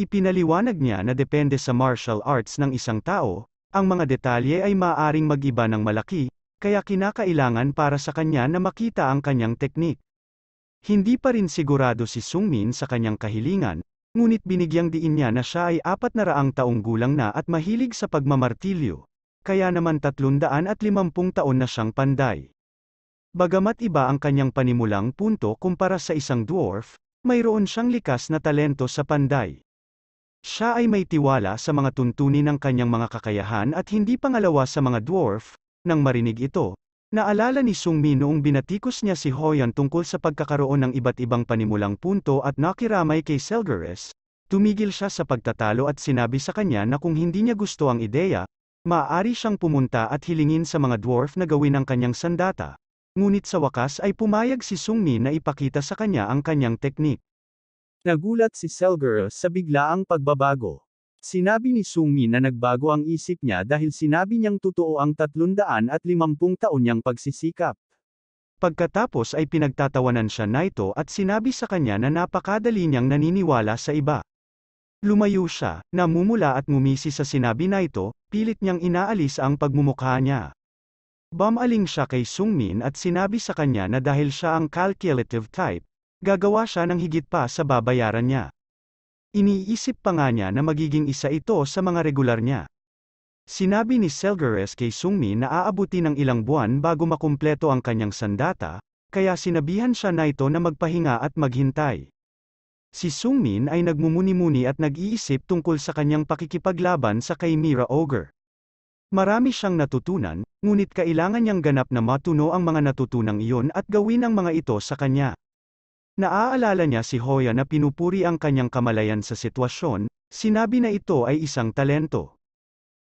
Ipinaliwanag niya na depende sa martial arts ng isang tao, ang mga detalye ay maaaring magiba ng malaki, kaya kinakailangan para sa kanya na makita ang kanyang teknik. Hindi pa rin sigurado si Sungmin sa kanyang kahilingan, ngunit binigyang diin niya na siya ay apat na raang taong gulang na at mahilig sa pagmamartilyo, kaya naman tatlundaan at limampung taon na siyang panday. Bagamat iba ang kanyang panimulang punto kumpara sa isang dwarf, mayroon siyang likas na talento sa panday. Siya ay may tiwala sa mga tuntunin ng kanyang mga kakayahan at hindi pangalawa sa mga dwarf, nang marinig ito, naalala ni Sungmi noong binatikos niya si Hoyan tungkol sa pagkakaroon ng iba't ibang panimulang punto at nakiramay kay Selgeres, tumigil siya sa pagtatalo at sinabi sa kanya na kung hindi niya gusto ang ideya, maaari siyang pumunta at hilingin sa mga dwarf na gawin ang kanyang sandata. Ngunit sa wakas ay pumayag si Sungmi na ipakita sa kanya ang kanyang teknik. Nagulat si Selgeres sa biglaang pagbabago. Sinabi ni Sung Min na nagbago ang isip niya dahil sinabi niyang totoo ang 350 taon niyang pagsisikap. Pagkatapos ay pinagtatawanan siya na ito at sinabi sa kanya na napakadali niyang naniniwala sa iba. Lumayo siya, namumula at ngumisi sa sinabi na ito, pilit niyang inaalis ang pagmumukha niya. Bumaling siya kay Sungmin at sinabi sa kanya na dahil siya ang calculative type, gagawa siya ng higit pa sa babayaran niya. Iniisip pa nga niya na magiging isa ito sa mga regular niya. Sinabi ni Selgeres kay Sungmi na aabuti ng ilang buwan bago makumpleto ang kanyang sandata, kaya sinabihan siya na ito na magpahinga at maghintay. Si Sungmin ay nagmumuni-muni at nag-iisip tungkol sa kanyang pakikipaglaban sa kay Mira Ogre. Marami siyang natutunan, ngunit kailangan niyang ganap na matuno ang mga natutunang iyon at gawin ang mga ito sa kanya. Naaalala niya si Hoya na pinupuri ang kanyang kamalayan sa sitwasyon, sinabi na ito ay isang talento.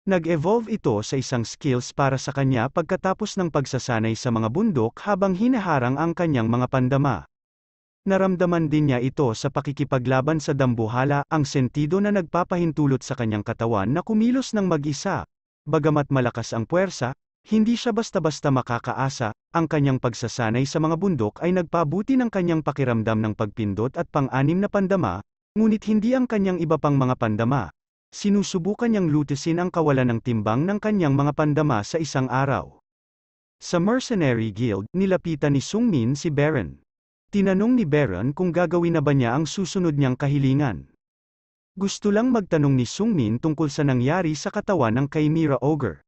Nag-evolve ito sa isang skills para sa kanya pagkatapos ng pagsasanay sa mga bundok habang hinaharang ang kanyang mga pandama. Naramdaman din niya ito sa pakikipaglaban sa dambuhala, ang sentido na nagpapahintulot sa kanyang katawan na kumilos ng mag-isa. Bagamat malakas ang puwersa, hindi siya basta-basta makakaasa, ang kanyang pagsasanay sa mga bundok ay nagpabuti ng kanyang pakiramdam ng pagpindot at pang-anim na pandama, ngunit hindi ang kanyang iba pang mga pandama. Sinusubukan niyang lutisin ang kawalan ng timbang ng kanyang mga pandama sa isang araw. Sa Mercenary Guild, nilapitan ni Sung Min si Baron. Tinanong ni Baron kung gagawin na ba niya ang susunod niyang kahilingan. Gusto lang magtanong ni Sung Min tungkol sa nangyari sa katawan ng Chimera Ogre.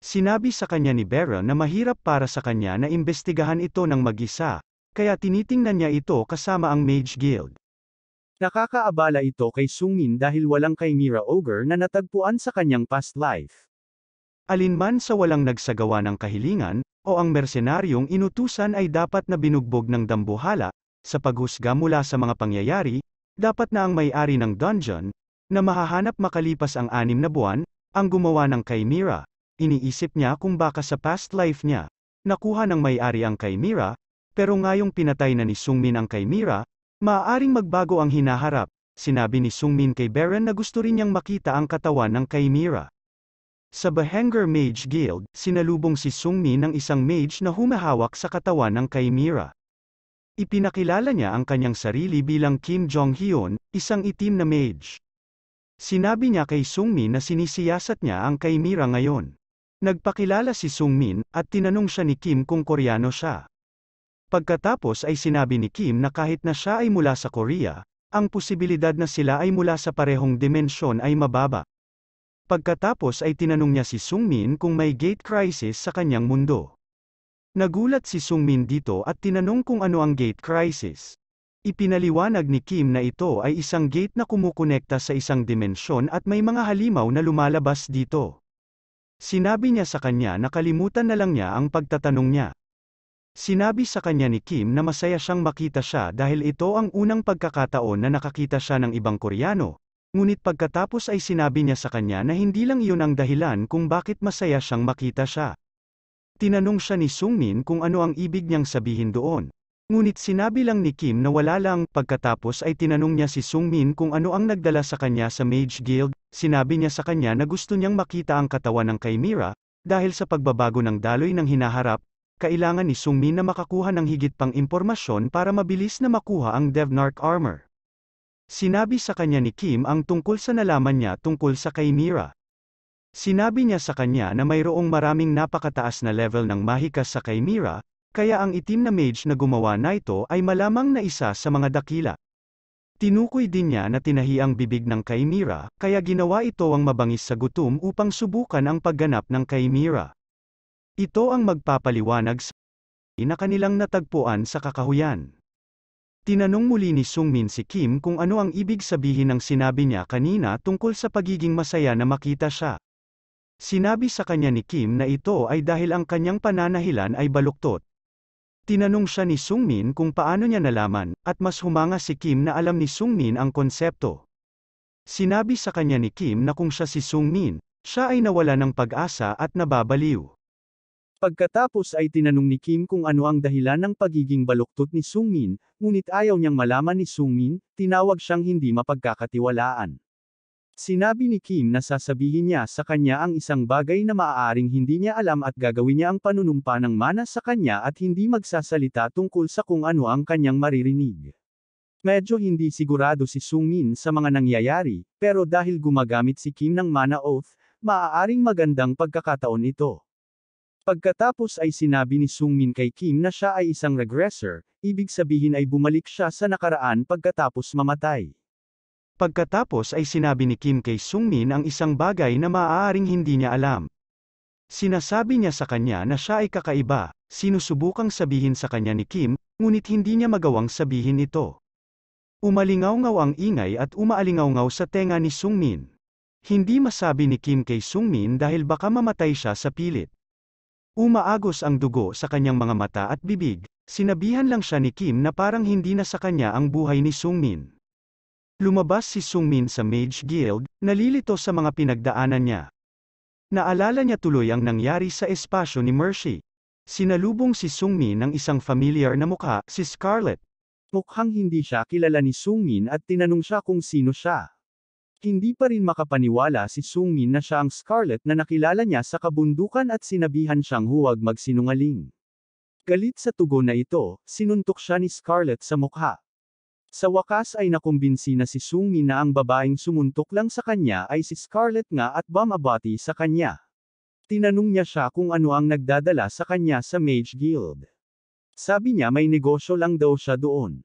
Sinabi sa kanya ni Beryl na mahirap para sa kanya na imbestigahan ito ng mag-isa, kaya tinitingnan niya ito kasama ang Mage Guild. Nakakaabala ito kay Sungmin dahil walang kay Mira Ogre na natagpuan sa kanyang past life. Alinman sa walang nagsagawa ng kahilingan, o ang mersenaryong inutusan ay dapat na binugbog ng dambuhala, sa paghusga mula sa mga pangyayari, dapat na ang may-ari ng dungeon, na mahahanap makalipas ang anim na buwan, ang gumawa ng kay Mira, iniisip niya kung baka sa past life niya, nakuha ng may-ari ang kay Mira, pero ngayong pinatay na ni Sungmin ang kay Mira, maaaring magbago ang hinaharap, sinabi ni Sungmin kay Baron na gusto rin niyang makita ang katawan ng kay Mira. Sa Behanger Mage Guild, sinalubong si Sungmin ng isang mage na humahawak sa katawan ng kay Mira. Ipinakilala niya ang kanyang sarili bilang Kim Jong-hyun, isang itim na mage. Sinabi niya kay Sungmin na sinisiyasat niya ang kay Mira ngayon. Nagpakilala si Sung Min, at tinanong siya ni Kim kung Koreano siya. Pagkatapos ay sinabi ni Kim na kahit na siya ay mula sa Korea, ang posibilidad na sila ay mula sa parehong dimensyon ay mababa. Pagkatapos ay tinanong niya si Sung Min kung may gate crisis sa kanyang mundo. Nagulat si Sung Min dito at tinanong kung ano ang gate crisis. Ipinaliwanag ni Kim na ito ay isang gate na kumukonekta sa isang dimensyon at may mga halimaw na lumalabas dito. Sinabi niya sa kanya na kalimutan na lang niya ang pagtatanong niya. Sinabi sa kanya ni Kim na masaya siyang makita siya dahil ito ang unang pagkakataon na nakakita siya ng ibang Koreano, ngunit pagkatapos ay sinabi niya sa kanya na hindi lang iyon ang dahilan kung bakit masaya siyang makita siya. Tinanong siya ni Sungmin kung ano ang ibig niyang sabihin doon. Ngunit sinabi lang ni Kim na wala lang, pagkatapos ay tinanong niya si Sung Min kung ano ang nagdala sa kanya sa Mage Guild, sinabi niya sa kanya na gusto niyang makita ang katawan ng kay Mira, dahil sa pagbabago ng daloy ng hinaharap, kailangan ni Sung Min na makakuha ng higit pang impormasyon para mabilis na makuha ang Devnark Armor. Sinabi sa kanya ni Kim ang tungkol sa nalaman niya tungkol sa kay Mira. Sinabi niya sa kanya na mayroong maraming napakataas na level ng mahika sa kay Mira, kaya ang itim na mage na gumawa na ito ay malamang na isa sa mga dakila. Tinukoy din niya na tinahi ang bibig ng Kaimira, kaya ginawa ito ang mabangis sa gutom upang subukan ang pagganap ng Kaimira. Ito ang magpapaliwanag sa na kanilang natagpuan sa kakahuyan. Tinanong muli ni Sungmin si Kim kung ano ang ibig sabihin ng sinabi niya kanina tungkol sa pagiging masaya na makita siya. Sinabi sa kanya ni Kim na ito ay dahil ang kanyang pananahilan ay baluktot. Tinanong siya ni Sungmin kung paano niya nalaman, at mas humanga si Kim na alam ni Sungmin ang konsepto. Sinabi sa kanya ni Kim na kung siya si Sungmin, siya ay nawala ng pag-asa at nababaliw. Pagkatapos ay tinanong ni Kim kung ano ang dahilan ng pagiging baluktot ni Sungmin, ngunit ayaw niyang malaman ni Sungmin, tinawag siyang hindi mapagkakatiwalaan. Sinabi ni Kim na sasabihin niya sa kanya ang isang bagay na maaaring hindi niya alam at gagawin niya ang panunumpa ng mana sa kanya at hindi magsasalita tungkol sa kung ano ang kanyang maririnig. Medyo hindi sigurado si Sung Min sa mga nangyayari, pero dahil gumagamit si Kim ng mana oath, maaaring magandang pagkakataon ito. Pagkatapos ay sinabi ni Sung Min kay Kim na siya ay isang regressor, ibig sabihin ay bumalik siya sa nakaraan pagkatapos mamatay. Pagkatapos ay sinabi ni Kim kay Sungmin ang isang bagay na maaaring hindi niya alam. Sinasabi niya sa kanya na siya ay kakaiba, sinusubukang sabihin sa kanya ni Kim, ngunit hindi niya magawang sabihin ito. Umalingaw-ngaw ang ingay at umaalingaw-ngaw sa tenga ni Sungmin. Hindi masabi ni Kim kay Sungmin dahil baka mamatay siya sa pilit. Umaagos ang dugo sa kanyang mga mata at bibig, sinabihan lang siya ni Kim na parang hindi na sa kanya ang buhay ni Sungmin. Lumabas si Sungmin sa Mage Guild, nalilito sa mga pinagdaanan niya. Naalala niya tuloy ang nangyari sa espasyo ni Mercy. Sinalubong si Sungmin ng isang familiar na mukha, si Scarlett. Mukhang hindi siya kilala ni Sungmin at tinanong siya kung sino siya. Hindi pa rin makapaniwala si Sungmin na siya ang Scarlett na nakilala niya sa kabundukan at sinabihan siyang huwag magsinungaling. Galit sa tugon na ito, sinuntok siya ni Scarlett sa mukha. Sa wakas ay nakumbinsi na si Sung Min na ang babaeng sumuntok lang sa kanya ay si Scarlett nga at bumabati sa kanya. Tinanong niya siya kung ano ang nagdadala sa kanya sa Mage Guild. Sabi niya may negosyo lang daw siya doon.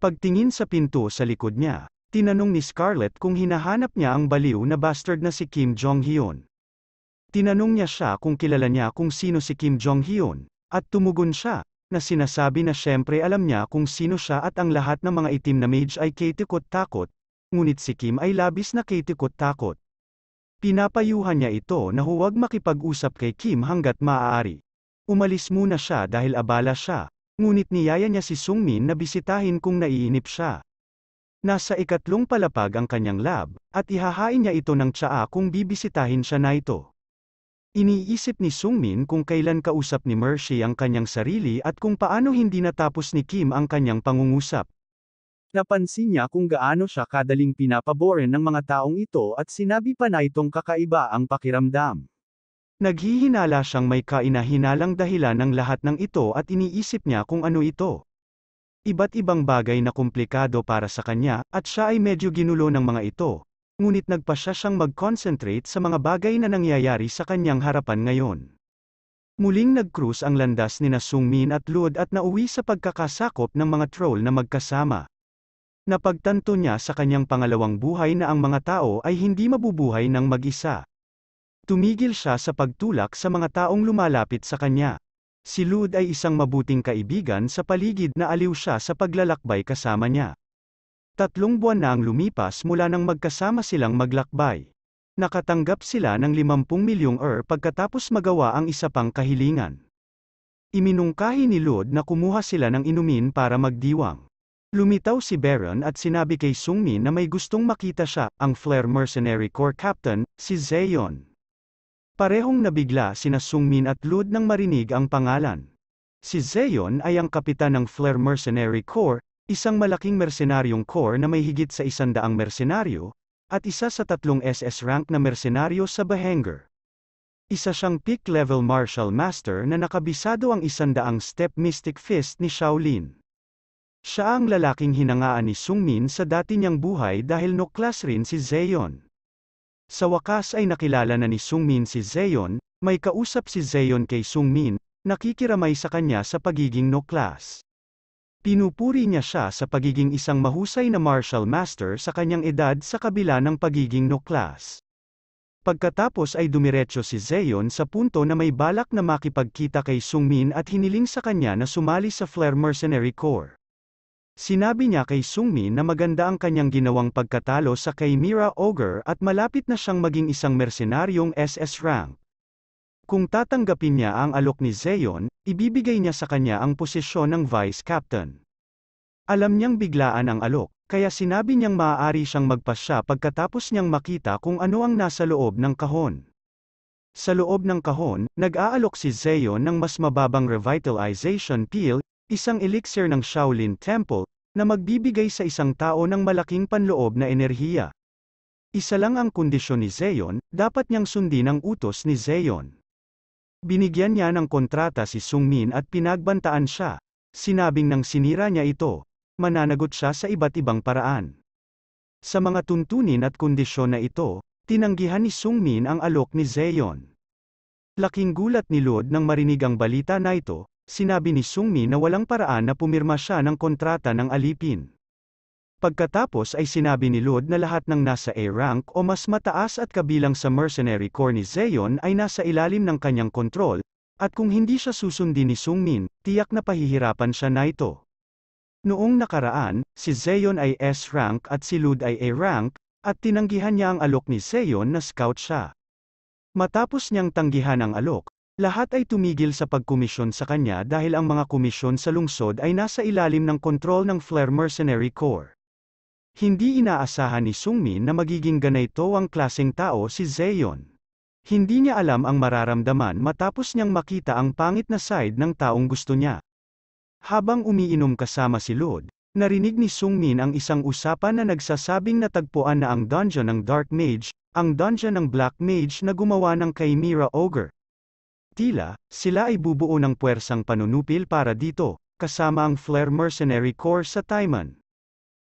Pagtingin sa pinto sa likod niya, tinanong ni Scarlett kung hinahanap niya ang baliw na bastard na si Kim Jong-hyun. Tinanong niya siya kung kilala niya kung sino si Kim Jong-hyun, at tumugon siya, na sinasabi na syempre alam niya kung sino siya at ang lahat ng mga itim na mage ay kitikot takot ngunit si Kim ay labis na kitikot takot Pinapayuhan niya ito na huwag makipag-usap kay Kim hanggat maaari. Umalis muna siya dahil abala siya, ngunit niyaya niya si Sungmin na bisitahin kung naiinip siya. Nasa ikatlong palapag ang kanyang lab, at ihahain niya ito ng tsaa kung bibisitahin siya na ito. Iniisip ni Sungmin kung kailan kausap ni Mercy ang kanyang sarili at kung paano hindi natapos ni Kim ang kanyang pangungusap. Napansin niya kung gaano siya kadaling pinapaboren ng mga taong ito at sinabi pa na itong kakaiba ang pakiramdam. Naghihinala siyang may kainahinalang dahilan ng lahat ng ito at iniisip niya kung ano ito. Iba't ibang bagay na komplikado para sa kanya, at siya ay medyo ginulo ng mga ito, ngunit nagpasya siyang mag-concentrate sa mga bagay na nangyayari sa kanyang harapan ngayon. Muling nag-cruise ang landas ni na Sungmin at Lud at nauwi sa pagkakasakop ng mga troll na magkasama. Napagtanto niya sa kanyang pangalawang buhay na ang mga tao ay hindi mabubuhay ng mag-isa. Tumigil siya sa pagtulak sa mga taong lumalapit sa kanya. Si Lud ay isang mabuting kaibigan sa paligid na aliw siya sa paglalakbay kasama niya. Tatlong buwan na ang lumipas mula nang magkasama silang maglakbay. Nakatanggap sila ng 50 milyong ER pagkatapos magawa ang isa pang kahilingan. Iminungkahi ni Lud na kumuha sila ng inumin para magdiwang. Lumitaw si Baron at sinabi kay Sungmin na may gustong makita siya, ang Flare Mercenary Corps Captain, si Zeon. Parehong nabigla sina Sungmin at Lud nang marinig ang pangalan. Si Zeon ay ang kapitan ng Flare Mercenary Corps, Isang malaking mersenaryong corps na may higit sa isandaang mersenaryo, at isa sa tatlong SS rank na mersenaryo sa Bahengger. Isa siyang peak-level martial master na nakabisado ang isandaang step mystic fist ni Shaolin. Siya ang lalaking hinangaan ni Sungmin sa dati niyang buhay dahil no-class rin si Zeon. Sa wakas ay nakilala na ni Sungmin si Zeon, may kausap si Zeon kay Sungmin, nakikiramay sa kanya sa pagiging no-class. Pinupuri niya siya sa pagiging isang mahusay na martial master sa kanyang edad sa kabila ng pagiging no-class. Pagkatapos ay dumiretso si Zeon sa punto na may balak na makipagkita kay Sungmin at hiniling sa kanya na sumali sa Flare Mercenary Corps. Sinabi niya kay Sungmin na maganda ang kanyang ginawang pagkatalo sa kay Mira Ogre at malapit na siyang maging isang mersenaryong SS rank. Kung tatanggapin niya ang alok ni Zeon, ibibigay niya sa kanya ang posisyon ng vice captain. Alam niyang biglaan ang alok, kaya sinabi niyang maaari siyang magpasya pagkatapos niyang makita kung ano ang nasa loob ng kahon. Sa loob ng kahon, nag-aalok si Zeon ng mas mababang revitalization peel, isang elixir ng Shaolin Temple, na magbibigay sa isang tao ng malaking panloob na enerhiya. Isa lang ang kondisyon ni Zeon, dapat niyang sundin ang utos ni Zeon. Binigyan niya ng kontrata si Sung Min at pinagbantaan siya. Sinabing nang sinira niya ito, mananagot siya sa iba't ibang paraan. Sa mga tuntunin at kondisyon na ito, tinanggihan ni Sung Min ang alok ni Zeyon. Laking gulat ni Lord nang marinig ang balita na ito, sinabi ni Sung Min na walang paraan na pumirma siya ng kontrata ng alipin. Pagkatapos ay sinabi ni Lud na lahat ng nasa A-rank o mas mataas at kabilang sa mercenary corps ni Zeon ay nasa ilalim ng kanyang kontrol, at kung hindi siya susundin ni Sungmin, tiyak na pahihirapan siya na ito. Noong nakaraan, si Zeon ay S-rank at si Lud ay A-rank, at tinanggihan niya ang alok ni Zeon na scout siya. Matapos niyang tanggihan ang alok, lahat ay tumigil sa pagkomisyon sa kanya dahil ang mga komisyon sa lungsod ay nasa ilalim ng kontrol ng Flair Mercenary Corps. Hindi inaasahan ni Sungmin na magiging ganito ang klaseng tao si Zeyon. Hindi niya alam ang mararamdaman matapos niyang makita ang pangit na side ng taong gusto niya. Habang umiinom kasama si Lord, narinig ni Sungmin ang isang usapan na nagsasabing natagpuan na ang dungeon ng Dark Mage, ang dungeon ng Black Mage na gumawa ng Chimera Ogre. Tila, sila ay bubuo ng puwersang panunupil para dito, kasama ang Flare Mercenary Corps sa Taiman.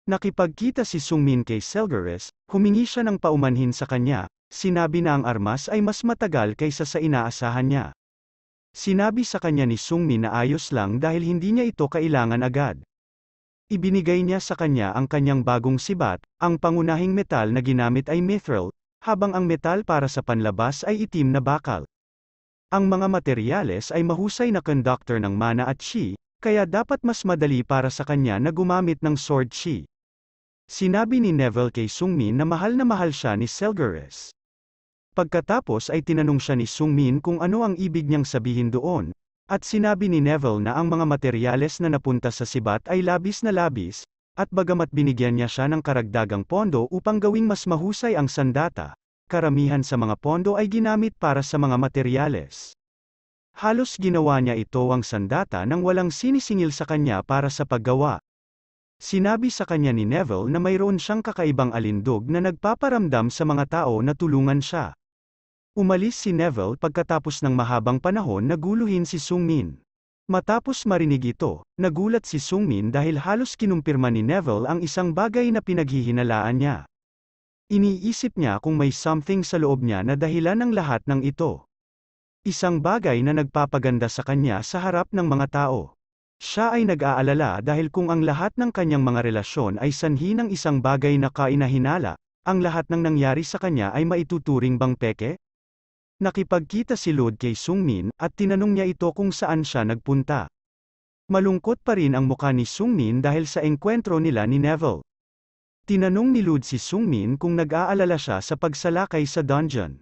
Nakipagkita si Sungmin kay Selgeris, humingi siya ng paumanhin sa kanya, sinabi na ang armas ay mas matagal kaysa sa inaasahan niya. Sinabi sa kanya ni Sungmin na ayos lang dahil hindi niya ito kailangan agad. Ibinigay niya sa kanya ang kanyang bagong sibat, ang pangunahing metal na ginamit ay mithril, habang ang metal para sa panlabas ay itim na bakal. Ang mga materyales ay mahusay na conductor ng mana at chi, kaya dapat mas madali para sa kanya na gumamit ng sword chi. Sinabi ni Neville kay Sungmin na mahal na mahal siya ni Selgeres. Pagkatapos ay tinanong siya ni Sungmin kung ano ang ibig niyang sabihin doon, at sinabi ni Neville na ang mga materyales na napunta sa sibat ay labis na labis, at bagamat binigyan niya siya ng karagdagang pondo upang gawing mas mahusay ang sandata, karamihan sa mga pondo ay ginamit para sa mga materyales. Halos ginawa niya ito ang sandata nang walang sinisingil sa kanya para sa paggawa, Sinabi sa kanya ni Neville na mayroon siyang kakaibang alindog na nagpaparamdam sa mga tao na tulungan siya. Umalis si Neville pagkatapos ng mahabang panahon na guluhin si Sungmin. Matapos marinig ito, nagulat si Sungmin dahil halos kinumpirma ni Neville ang isang bagay na pinaghihinalaan niya. Iniisip niya kung may something sa loob niya na dahilan ng lahat ng ito. Isang bagay na nagpapaganda sa kanya sa harap ng mga tao. Siya ay nag-aalala dahil kung ang lahat ng kanyang mga relasyon ay sanhi ng isang bagay na kainahinala, ang lahat ng nangyari sa kanya ay maituturing bang peke? Nakipagkita si Lod kay Sungmin at tinanong niya ito kung saan siya nagpunta. Malungkot pa rin ang mukha ni Sungmin dahil sa engkwentro nila ni Neville. Tinanong ni Lud si Sungmin kung nag-aalala siya sa pagsalakay sa dungeon.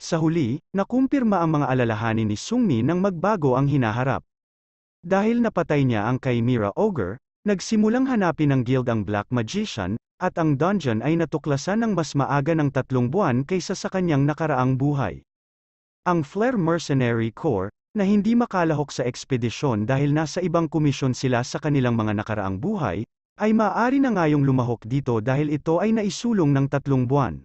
Sa huli, nakumpirma ang mga alalahanin ni Sungmin nang magbago ang hinaharap. Dahil napatay niya ang Chimera Ogre, nagsimulang hanapin ng guild ang Black Magician, at ang dungeon ay natuklasan ng mas maaga ng tatlong buwan kaysa sa kanyang nakaraang buhay. Ang Flare Mercenary Corps, na hindi makalahok sa ekspedisyon dahil nasa ibang komisyon sila sa kanilang mga nakaraang buhay, ay maaari na ngayong lumahok dito dahil ito ay naisulong ng tatlong buwan.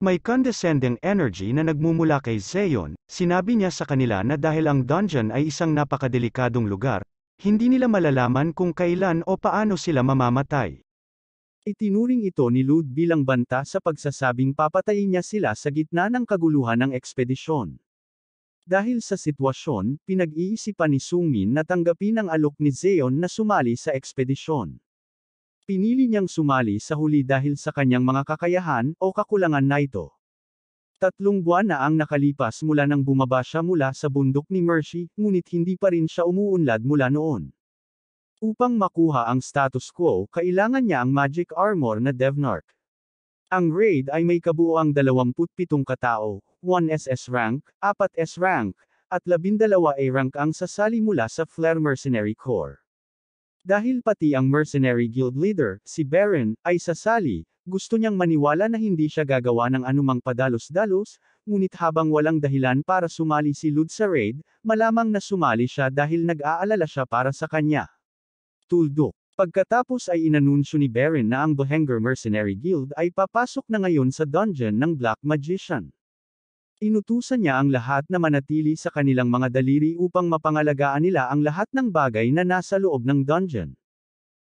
May condescending energy na nagmumula kay Zeon, sinabi niya sa kanila na dahil ang dungeon ay isang napakadelikadong lugar, hindi nila malalaman kung kailan o paano sila mamamatay. Itinuring ito ni Lud bilang banta sa pagsasabing papatayin niya sila sa gitna ng kaguluhan ng ekspedisyon. Dahil sa sitwasyon, pinag-iisipan ni Sungmin na tanggapin ang alok ni Zeon na sumali sa ekspedisyon. Pinili niyang sumali sa huli dahil sa kanyang mga kakayahan o kakulangan na ito. Tatlong buwan na ang nakalipas mula nang bumaba siya mula sa bundok ni Mercy, ngunit hindi pa rin siya umuunlad mula noon. Upang makuha ang status quo, kailangan niya ang magic armor na Devnark. Ang raid ay may kabuoang 27 katao, 1 SS rank, 4 S rank, at 12 A rank ang sasali mula sa Flare Mercenary Corps. Dahil pati ang mercenary guild leader, si Baron, ay sasali, gusto niyang maniwala na hindi siya gagawa ng anumang padalos-dalos, ngunit habang walang dahilan para sumali si Lud sa raid, malamang na sumali siya dahil nag-aalala siya para sa kanya. Tuldok. Pagkatapos ay inanunsyo ni Baron na ang Bohenger Mercenary Guild ay papasok na ngayon sa dungeon ng Black Magician. Inutusan niya ang lahat na manatili sa kanilang mga daliri upang mapangalagaan nila ang lahat ng bagay na nasa loob ng dungeon.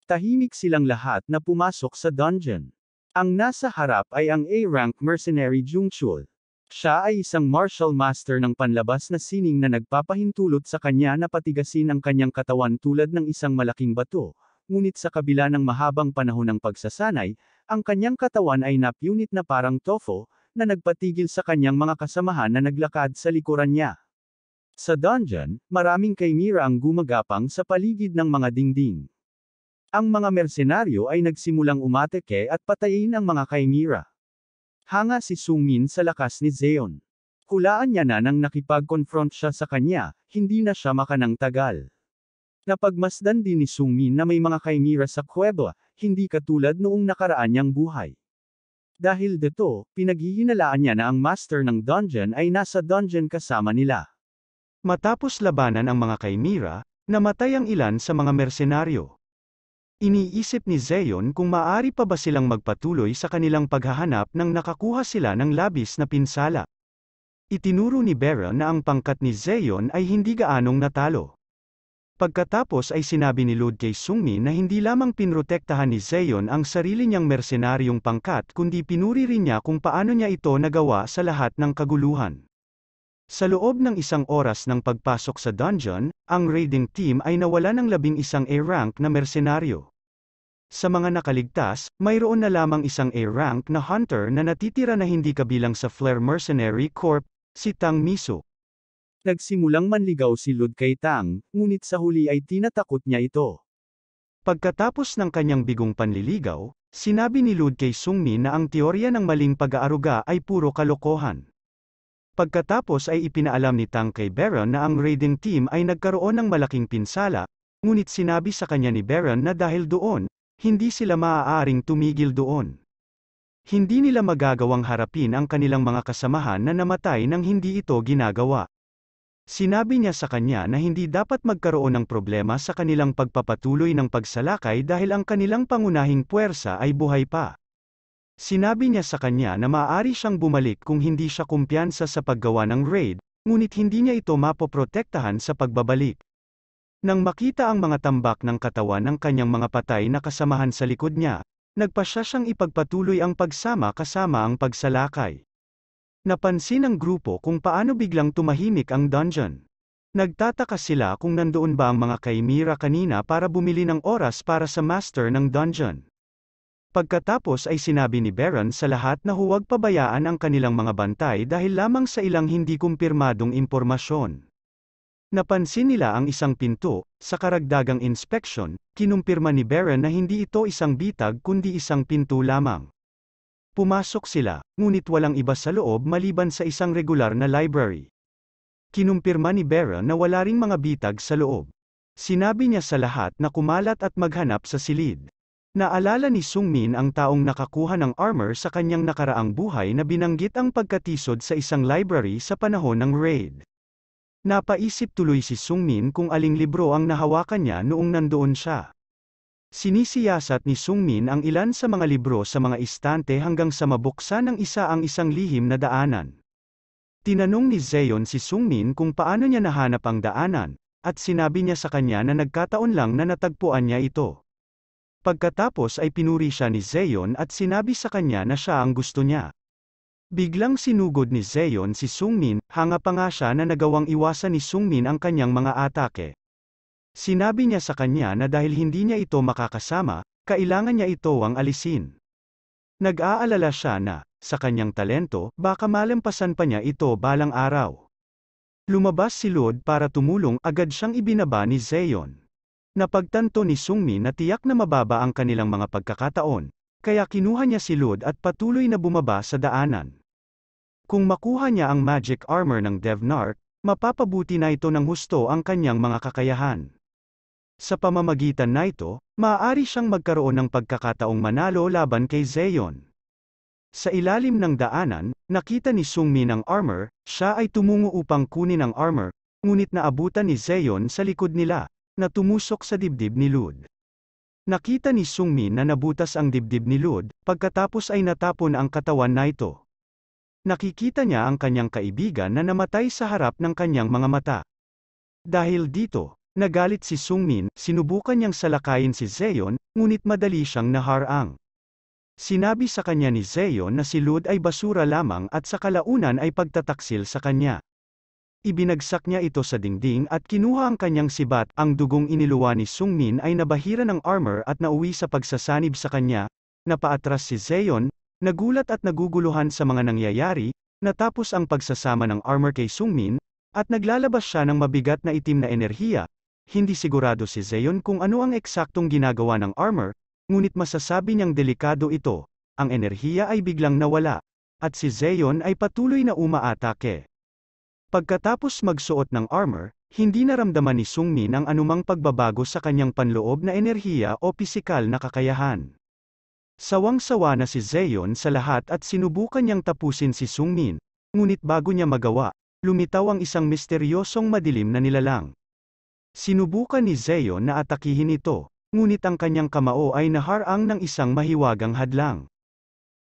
Tahimik silang lahat na pumasok sa dungeon. Ang nasa harap ay ang A-rank mercenary Jung Chul. Siya ay isang martial master ng panlabas na sining na nagpapahintulot sa kanya na patigasin ang kanyang katawan tulad ng isang malaking bato. Ngunit sa kabila ng mahabang panahon ng pagsasanay, ang kanyang katawan ay napunit na parang tofu, na nagpatigil sa kanyang mga kasamahan na naglakad sa likuran niya. Sa dungeon, maraming kaimira ang gumagapang sa paligid ng mga dingding. Ang mga mersenaryo ay nagsimulang umateke at patayin ang mga kaimira. Hanga si Sungmin sa lakas ni Zeon. Hulaan niya na nang nakipag-confront siya sa kanya, hindi na siya makanang tagal. Napagmasdan din ni Sungmin na may mga kaimira sa kuweba, hindi katulad noong nakaraan niyang buhay. Dahil dito, pinaghihinalaan niya na ang master ng dungeon ay nasa dungeon kasama nila. Matapos labanan ang mga kaimira, namatay ang ilan sa mga mersenaryo. Iniisip ni Zeon kung maaari pa ba silang magpatuloy sa kanilang paghahanap nang nakakuha sila ng labis na pinsala. Itinuro ni Bera na ang pangkat ni Zeon ay hindi gaanong natalo. Pagkatapos ay sinabi ni Lord kay Sungmi na hindi lamang pinrotektahan ni Zeon ang sarili niyang mersenaryong pangkat kundi pinuri rin niya kung paano niya ito nagawa sa lahat ng kaguluhan. Sa loob ng isang oras ng pagpasok sa dungeon, ang raiding team ay nawala ng labing isang A-rank na mersenaryo. Sa mga nakaligtas, mayroon na lamang isang A-rank na hunter na natitira na hindi kabilang sa Flare Mercenary Corp, si Tang Miso. Nagsimulang manligaw si Lud kay Tang, ngunit sa huli ay tinatakot niya ito. Pagkatapos ng kanyang bigong panliligaw, sinabi ni Lud kay Sungmin na ang teorya ng maling pag-aaruga ay puro kalokohan. Pagkatapos ay ipinaalam ni Tang kay Baron na ang raiding team ay nagkaroon ng malaking pinsala, ngunit sinabi sa kanya ni Baron na dahil doon, hindi sila maaaring tumigil doon. Hindi nila magagawang harapin ang kanilang mga kasamahan na namatay nang hindi ito ginagawa. Sinabi niya sa kanya na hindi dapat magkaroon ng problema sa kanilang pagpapatuloy ng pagsalakay dahil ang kanilang pangunahing puwersa ay buhay pa. Sinabi niya sa kanya na maaari siyang bumalik kung hindi siya kumpiyansa sa paggawa ng raid, ngunit hindi niya ito mapoprotektahan sa pagbabalik. Nang makita ang mga tambak ng katawan ng kanyang mga patay na kasamahan sa likod niya, nagpasya siyang ipagpatuloy ang pagsama kasama ang pagsalakay. Napansin ng grupo kung paano biglang tumahimik ang dungeon. Nagtataka sila kung nandoon ba ang mga kaimira kanina para bumili ng oras para sa master ng dungeon. Pagkatapos ay sinabi ni Baron sa lahat na huwag pabayaan ang kanilang mga bantay dahil lamang sa ilang hindi kumpirmadong impormasyon. Napansin nila ang isang pinto, sa karagdagang inspection, kinumpirma ni Baron na hindi ito isang bitag kundi isang pinto lamang. Pumasok sila, ngunit walang iba sa loob maliban sa isang regular na library. Kinumpirma ni Vera na wala ring mga bitag sa loob. Sinabi niya sa lahat na kumalat at maghanap sa silid. Naalala ni Sungmin ang taong nakakuha ng armor sa kanyang nakaraang buhay na binanggit ang pagkatisod sa isang library sa panahon ng raid. Napaisip tuloy si Sungmin kung aling libro ang nahawakan niya noong nandoon siya. Sinisiyasat ni Sungmin ang ilan sa mga libro sa mga istante hanggang sa mabuksan ng isa ang isang lihim na daanan. Tinanong ni Zeon si Sungmin kung paano niya nahanap ang daanan, at sinabi niya sa kanya na nagkataon lang na natagpuan niya ito. Pagkatapos ay pinuri siya ni Zeon at sinabi sa kanya na siya ang gusto niya. Biglang sinugod ni Zeon si Sungmin, hanga pa nga siya na nagawang iwasan ni Sungmin ang kanyang mga atake. Sinabi niya sa kanya na dahil hindi niya ito makakasama, kailangan niya ito ang alisin. Nag-aalala siya na, sa kanyang talento, baka malampasan pa niya ito balang araw. Lumabas si Lod para tumulong agad siyang ibinaba ni Zeon. Napagtanto ni Sungmin na tiyak na mababa ang kanilang mga pagkakataon, kaya kinuha niya si Lod at patuloy na bumaba sa daanan. Kung makuha niya ang magic armor ng Devnark, mapapabuti na ito ng husto ang kanyang mga kakayahan. Sa pamamagitan na ito, maaari siyang magkaroon ng pagkakataong manalo laban kay Zeon. Sa ilalim ng daanan, nakita ni Sungmin ang armor, siya ay tumungo upang kunin ang armor, ngunit naabutan ni Zeon sa likod nila, na tumusok sa dibdib ni Lud. Nakita ni Sungmin na nabutas ang dibdib ni Lud, pagkatapos ay natapon ang katawan na ito. Nakikita niya ang kanyang kaibigan na namatay sa harap ng kanyang mga mata. Dahil dito, Nagalit si Sungmin, sinubukan niyang salakayin si Zeon, ngunit madali siyang naharang. Sinabi sa kanya ni Zeon na si Lud ay basura lamang at sa kalaunan ay pagtataksil sa kanya. Ibinagsak niya ito sa dingding at kinuha ang kanyang sibat, ang dugong iniluwa ni Sungmin ay nabahira ng armor at nauwi sa pagsasanib sa kanya, napaatras si Zeon, nagulat at naguguluhan sa mga nangyayari, natapos ang pagsasama ng armor kay Sungmin, at naglalabas siya ng mabigat na itim na enerhiya, hindi sigurado si Zeon kung ano ang eksaktong ginagawa ng armor, ngunit masasabi niyang delikado ito, ang enerhiya ay biglang nawala, at si Zeon ay patuloy na umaatake. Pagkatapos magsuot ng armor, hindi naramdaman ni Sungmin ang anumang pagbabago sa kanyang panloob na enerhiya o pisikal na kakayahan. Sawang-sawa na si Zeon sa lahat at sinubukan niyang tapusin si Sungmin, ngunit bago niya magawa, lumitaw ang isang misteryosong madilim na nilalang. Sinubukan ni Zeyo na atakihin ito, ngunit ang kanyang kamao ay naharang ng isang mahiwagang hadlang.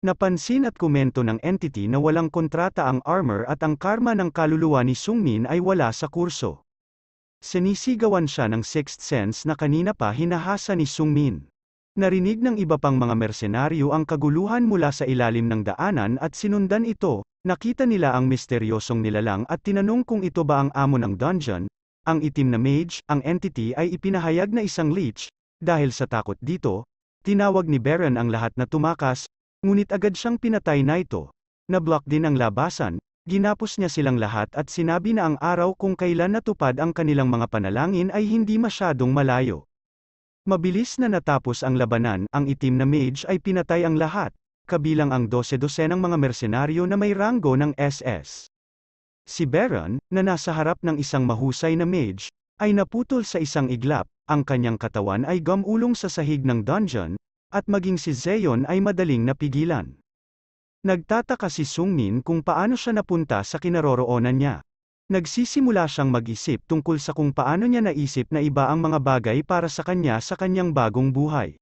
Napansin at komento ng entity na walang kontrata ang armor at ang karma ng kaluluwa ni Sungmin ay wala sa kurso. Sinisigawan siya ng sixth sense na kanina pa hinahasa ni Sungmin. Narinig ng iba pang mga mersenaryo ang kaguluhan mula sa ilalim ng daanan at sinundan ito, nakita nila ang misteryosong nilalang at tinanong kung ito ba ang amo ng dungeon, ang itim na mage, ang entity ay ipinahayag na isang leech, dahil sa takot dito, tinawag ni Baron ang lahat na tumakas, ngunit agad siyang pinatay na ito. Nablock din ang labasan, ginapos niya silang lahat at sinabi na ang araw kung kailan natupad ang kanilang mga panalangin ay hindi masyadong malayo. Mabilis na natapos ang labanan, ang itim na mage ay pinatay ang lahat, kabilang ang 12-dosenang mga mersenaryo na may ranggo ng SS. Si Baron, na nasa harap ng isang mahusay na mage, ay naputol sa isang iglap, ang kanyang katawan ay gamulong sa sahig ng dungeon, at maging si Zeon ay madaling napigilan. Nagtataka si Sungmin kung paano siya napunta sa kinaroroonan niya. Nagsisimula siyang mag-isip tungkol sa kung paano niya naisip na iba ang mga bagay para sa kanya sa kanyang bagong buhay.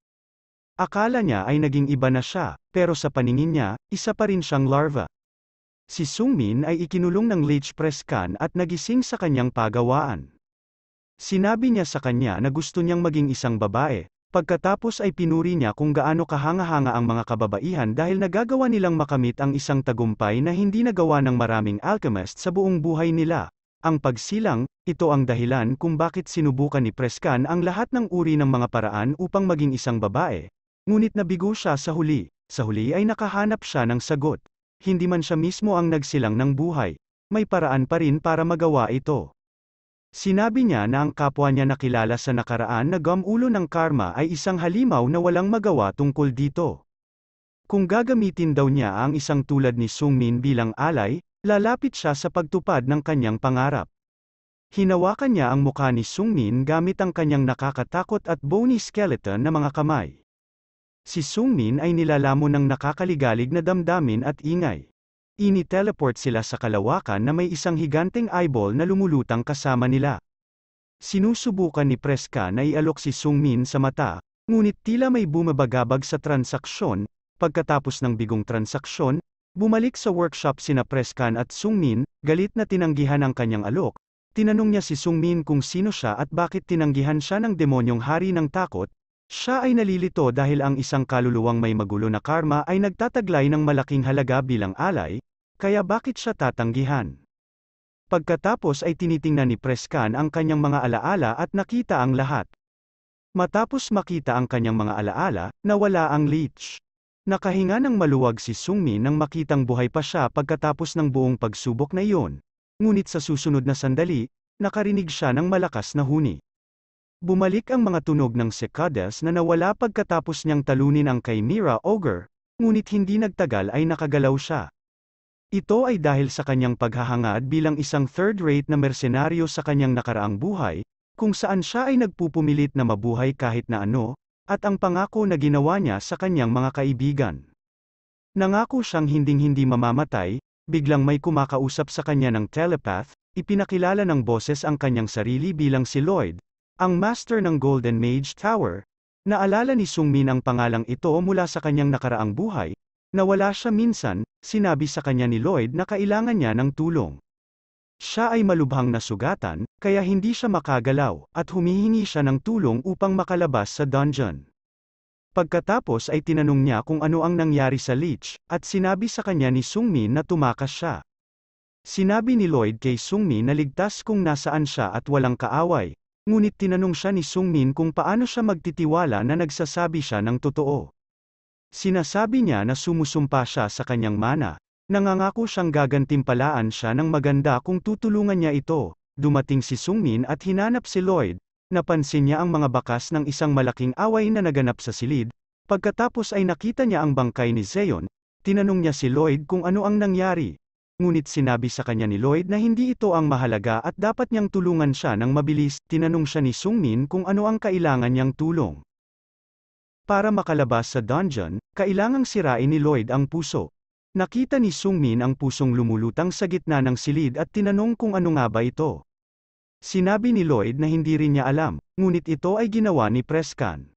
Akala niya ay naging iba na siya, pero sa paningin niya, isa pa rin siyang larva. Si Sungmin ay ikinulong ng Leech Press Khan at nagising sa kanyang pagawaan. Sinabi niya sa kanya na gusto niyang maging isang babae, pagkatapos ay pinuri niya kung gaano kahanga-hanga ang mga kababaihan dahil nagagawa nilang makamit ang isang tagumpay na hindi nagawa ng maraming alchemist sa buong buhay nila. Ang pagsilang, ito ang dahilan kung bakit sinubukan ni Preskan ang lahat ng uri ng mga paraan upang maging isang babae, ngunit nabigo siya sa huli. Sa huli ay nakahanap siya ng sagot hindi man siya mismo ang nagsilang ng buhay, may paraan pa rin para magawa ito. Sinabi niya na ang kapwa niya nakilala sa nakaraan na gamulo ng karma ay isang halimaw na walang magawa tungkol dito. Kung gagamitin daw niya ang isang tulad ni Sungmin bilang alay, lalapit siya sa pagtupad ng kanyang pangarap. Hinawakan niya ang mukha ni Sungmin gamit ang kanyang nakakatakot at bony skeleton na mga kamay. Si Sungmin ay nilalamon ng nakakaligalig na damdamin at ingay. Ini-teleport sila sa kalawakan na may isang higanteng eyeball na lumulutang kasama nila. Sinusubukan ni Preska na ialok si Sungmin sa mata, ngunit tila may bumabagabag sa transaksyon, pagkatapos ng bigong transaksyon, bumalik sa workshop sina Preskan at Sungmin, galit na tinanggihan ang kanyang alok, tinanong niya si Sungmin kung sino siya at bakit tinanggihan siya ng demonyong hari ng takot, siya ay nalilito dahil ang isang kaluluwang may magulo na karma ay nagtataglay ng malaking halaga bilang alay, kaya bakit siya tatanggihan? Pagkatapos ay tinitingnan ni Prescan ang kanyang mga alaala at nakita ang lahat. Matapos makita ang kanyang mga alaala, nawala ang leech. Nakahinga ng maluwag si Sungmi nang makitang buhay pa siya pagkatapos ng buong pagsubok na iyon. Ngunit sa susunod na sandali, nakarinig siya ng malakas na huni. Bumalik ang mga tunog ng cicadas na nawala pagkatapos niyang talunin ang Chimera Ogre, ngunit hindi nagtagal ay nakagalaw siya. Ito ay dahil sa kanyang paghahangad bilang isang third-rate na mersenaryo sa kanyang nakaraang buhay, kung saan siya ay nagpupumilit na mabuhay kahit na ano, at ang pangako na ginawa niya sa kanyang mga kaibigan. Nangako siyang hinding-hindi mamamatay, biglang may kumakausap sa kanya ng telepath, ipinakilala ng boses ang kanyang sarili bilang si Lloyd, ang master ng Golden Mage Tower, naalala ni Sungmin ang pangalang ito mula sa kanyang nakaraang buhay, nawala siya minsan, sinabi sa kanya ni Lloyd na kailangan niya ng tulong. Siya ay malubhang nasugatan, kaya hindi siya makagalaw, at humihingi siya ng tulong upang makalabas sa dungeon. Pagkatapos ay tinanong niya kung ano ang nangyari sa Leech, at sinabi sa kanya ni Sungmin na tumakas siya. Sinabi ni Lloyd kay Sungmin na ligtas kung nasaan siya at walang kaaway, ngunit tinanong siya ni Sung Min kung paano siya magtitiwala na nagsasabi siya ng totoo. Sinasabi niya na sumusumpa siya sa kanyang mana, nangangako siyang gagantimpalaan siya ng maganda kung tutulungan niya ito, dumating si Sung Min at hinanap si Lloyd, napansin niya ang mga bakas ng isang malaking away na naganap sa silid, pagkatapos ay nakita niya ang bangkay ni Zeon, tinanong niya si Lloyd kung ano ang nangyari, ngunit sinabi sa kanya ni Lloyd na hindi ito ang mahalaga at dapat niyang tulungan siya ng mabilis, tinanong siya ni Sungmin kung ano ang kailangan niyang tulong. Para makalabas sa dungeon, kailangang sirain ni Lloyd ang puso. Nakita ni Sungmin ang pusong lumulutang sa gitna ng silid at tinanong kung ano nga ba ito. Sinabi ni Lloyd na hindi rin niya alam, ngunit ito ay ginawa ni Prescan.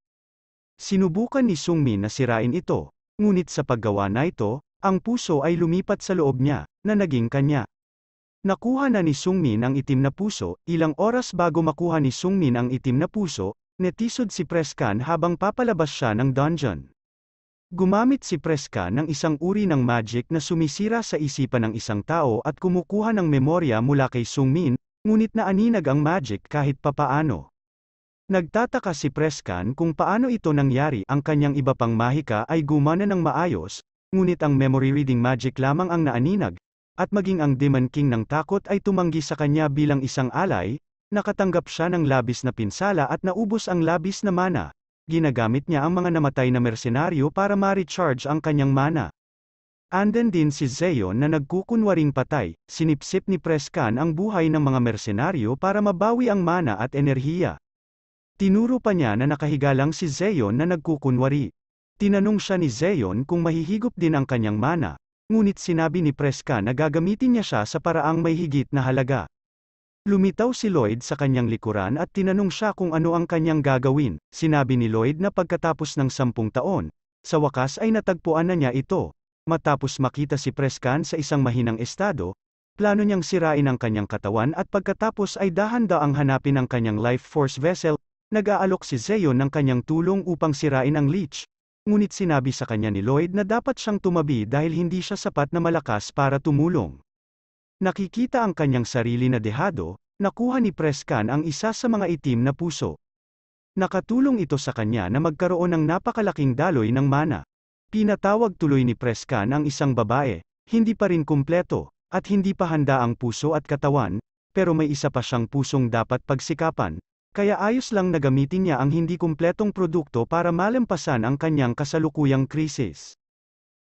Sinubukan ni Sungmin na sirain ito, ngunit sa paggawa na ito, ang puso ay lumipat sa loob niya, na naging kanya. Nakuha na ni Sungmin ang itim na puso, ilang oras bago makuha ni Sungmin ang itim na puso, netisod si Preskan habang papalabas siya ng dungeon. Gumamit si Preska ng isang uri ng magic na sumisira sa isipan ng isang tao at kumukuha ng memorya mula kay Sungmin, ngunit naaninag ang magic kahit papaano. Nagtataka si Preskan kung paano ito nangyari ang kanyang iba pang mahika ay gumana ng maayos, ngunit ang memory reading magic lamang ang naaninag, at maging ang Demon King ng takot ay tumanggi sa kanya bilang isang alay, nakatanggap siya ng labis na pinsala at naubos ang labis na mana. Ginagamit niya ang mga namatay na mersenaryo para ma-recharge ang kanyang mana. Anden din si Zeon na nagkukunwaring patay, sinipsip ni Prescan ang buhay ng mga mersenaryo para mabawi ang mana at enerhiya. Tinuro pa niya na nakahiga lang si Zeon na nagkukunwari. Tinanong siya ni Zeon kung mahihigop din ang kanyang mana, ngunit sinabi ni Preska na gagamitin niya siya sa paraang may higit na halaga. Lumitaw si Lloyd sa kanyang likuran at tinanong siya kung ano ang kanyang gagawin, sinabi ni Lloyd na pagkatapos ng sampung taon, sa wakas ay natagpuan na niya ito, matapos makita si Preskan sa isang mahinang estado, plano niyang sirain ang kanyang katawan at pagkatapos ay dahanda ang hanapin ang kanyang life force vessel, nag-aalok si Zeon ng kanyang tulong upang sirain ang leech, ngunit sinabi sa kanya ni Lloyd na dapat siyang tumabi dahil hindi siya sapat na malakas para tumulong. Nakikita ang kanyang sarili na dehado, nakuha ni Prescan ang isa sa mga itim na puso. Nakatulong ito sa kanya na magkaroon ng napakalaking daloy ng mana. Pinatawag tuloy ni Prescan ang isang babae, hindi pa rin kumpleto, at hindi pa handa ang puso at katawan, pero may isa pa siyang pusong dapat pagsikapan, kaya ayos lang na gamitin niya ang hindi kumpletong produkto para malampasan ang kanyang kasalukuyang krisis.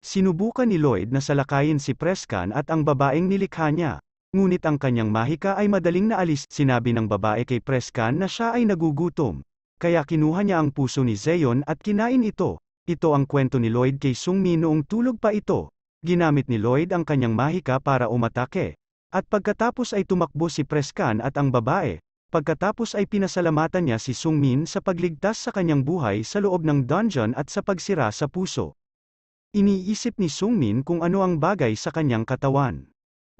Sinubukan ni Lloyd na salakayin si Prescan at ang babaeng nilikha niya. Ngunit ang kanyang mahika ay madaling naalis, sinabi ng babae kay Prescan na siya ay nagugutom. Kaya kinuha niya ang puso ni Zeon at kinain ito. Ito ang kwento ni Lloyd kay Sungmi noong tulog pa ito. Ginamit ni Lloyd ang kanyang mahika para umatake. At pagkatapos ay tumakbo si Prescan at ang babae, Pagkatapos ay pinasalamatan niya si Sung Min sa pagligtas sa kanyang buhay sa loob ng dungeon at sa pagsira sa puso. Iniisip ni Sung Min kung ano ang bagay sa kanyang katawan.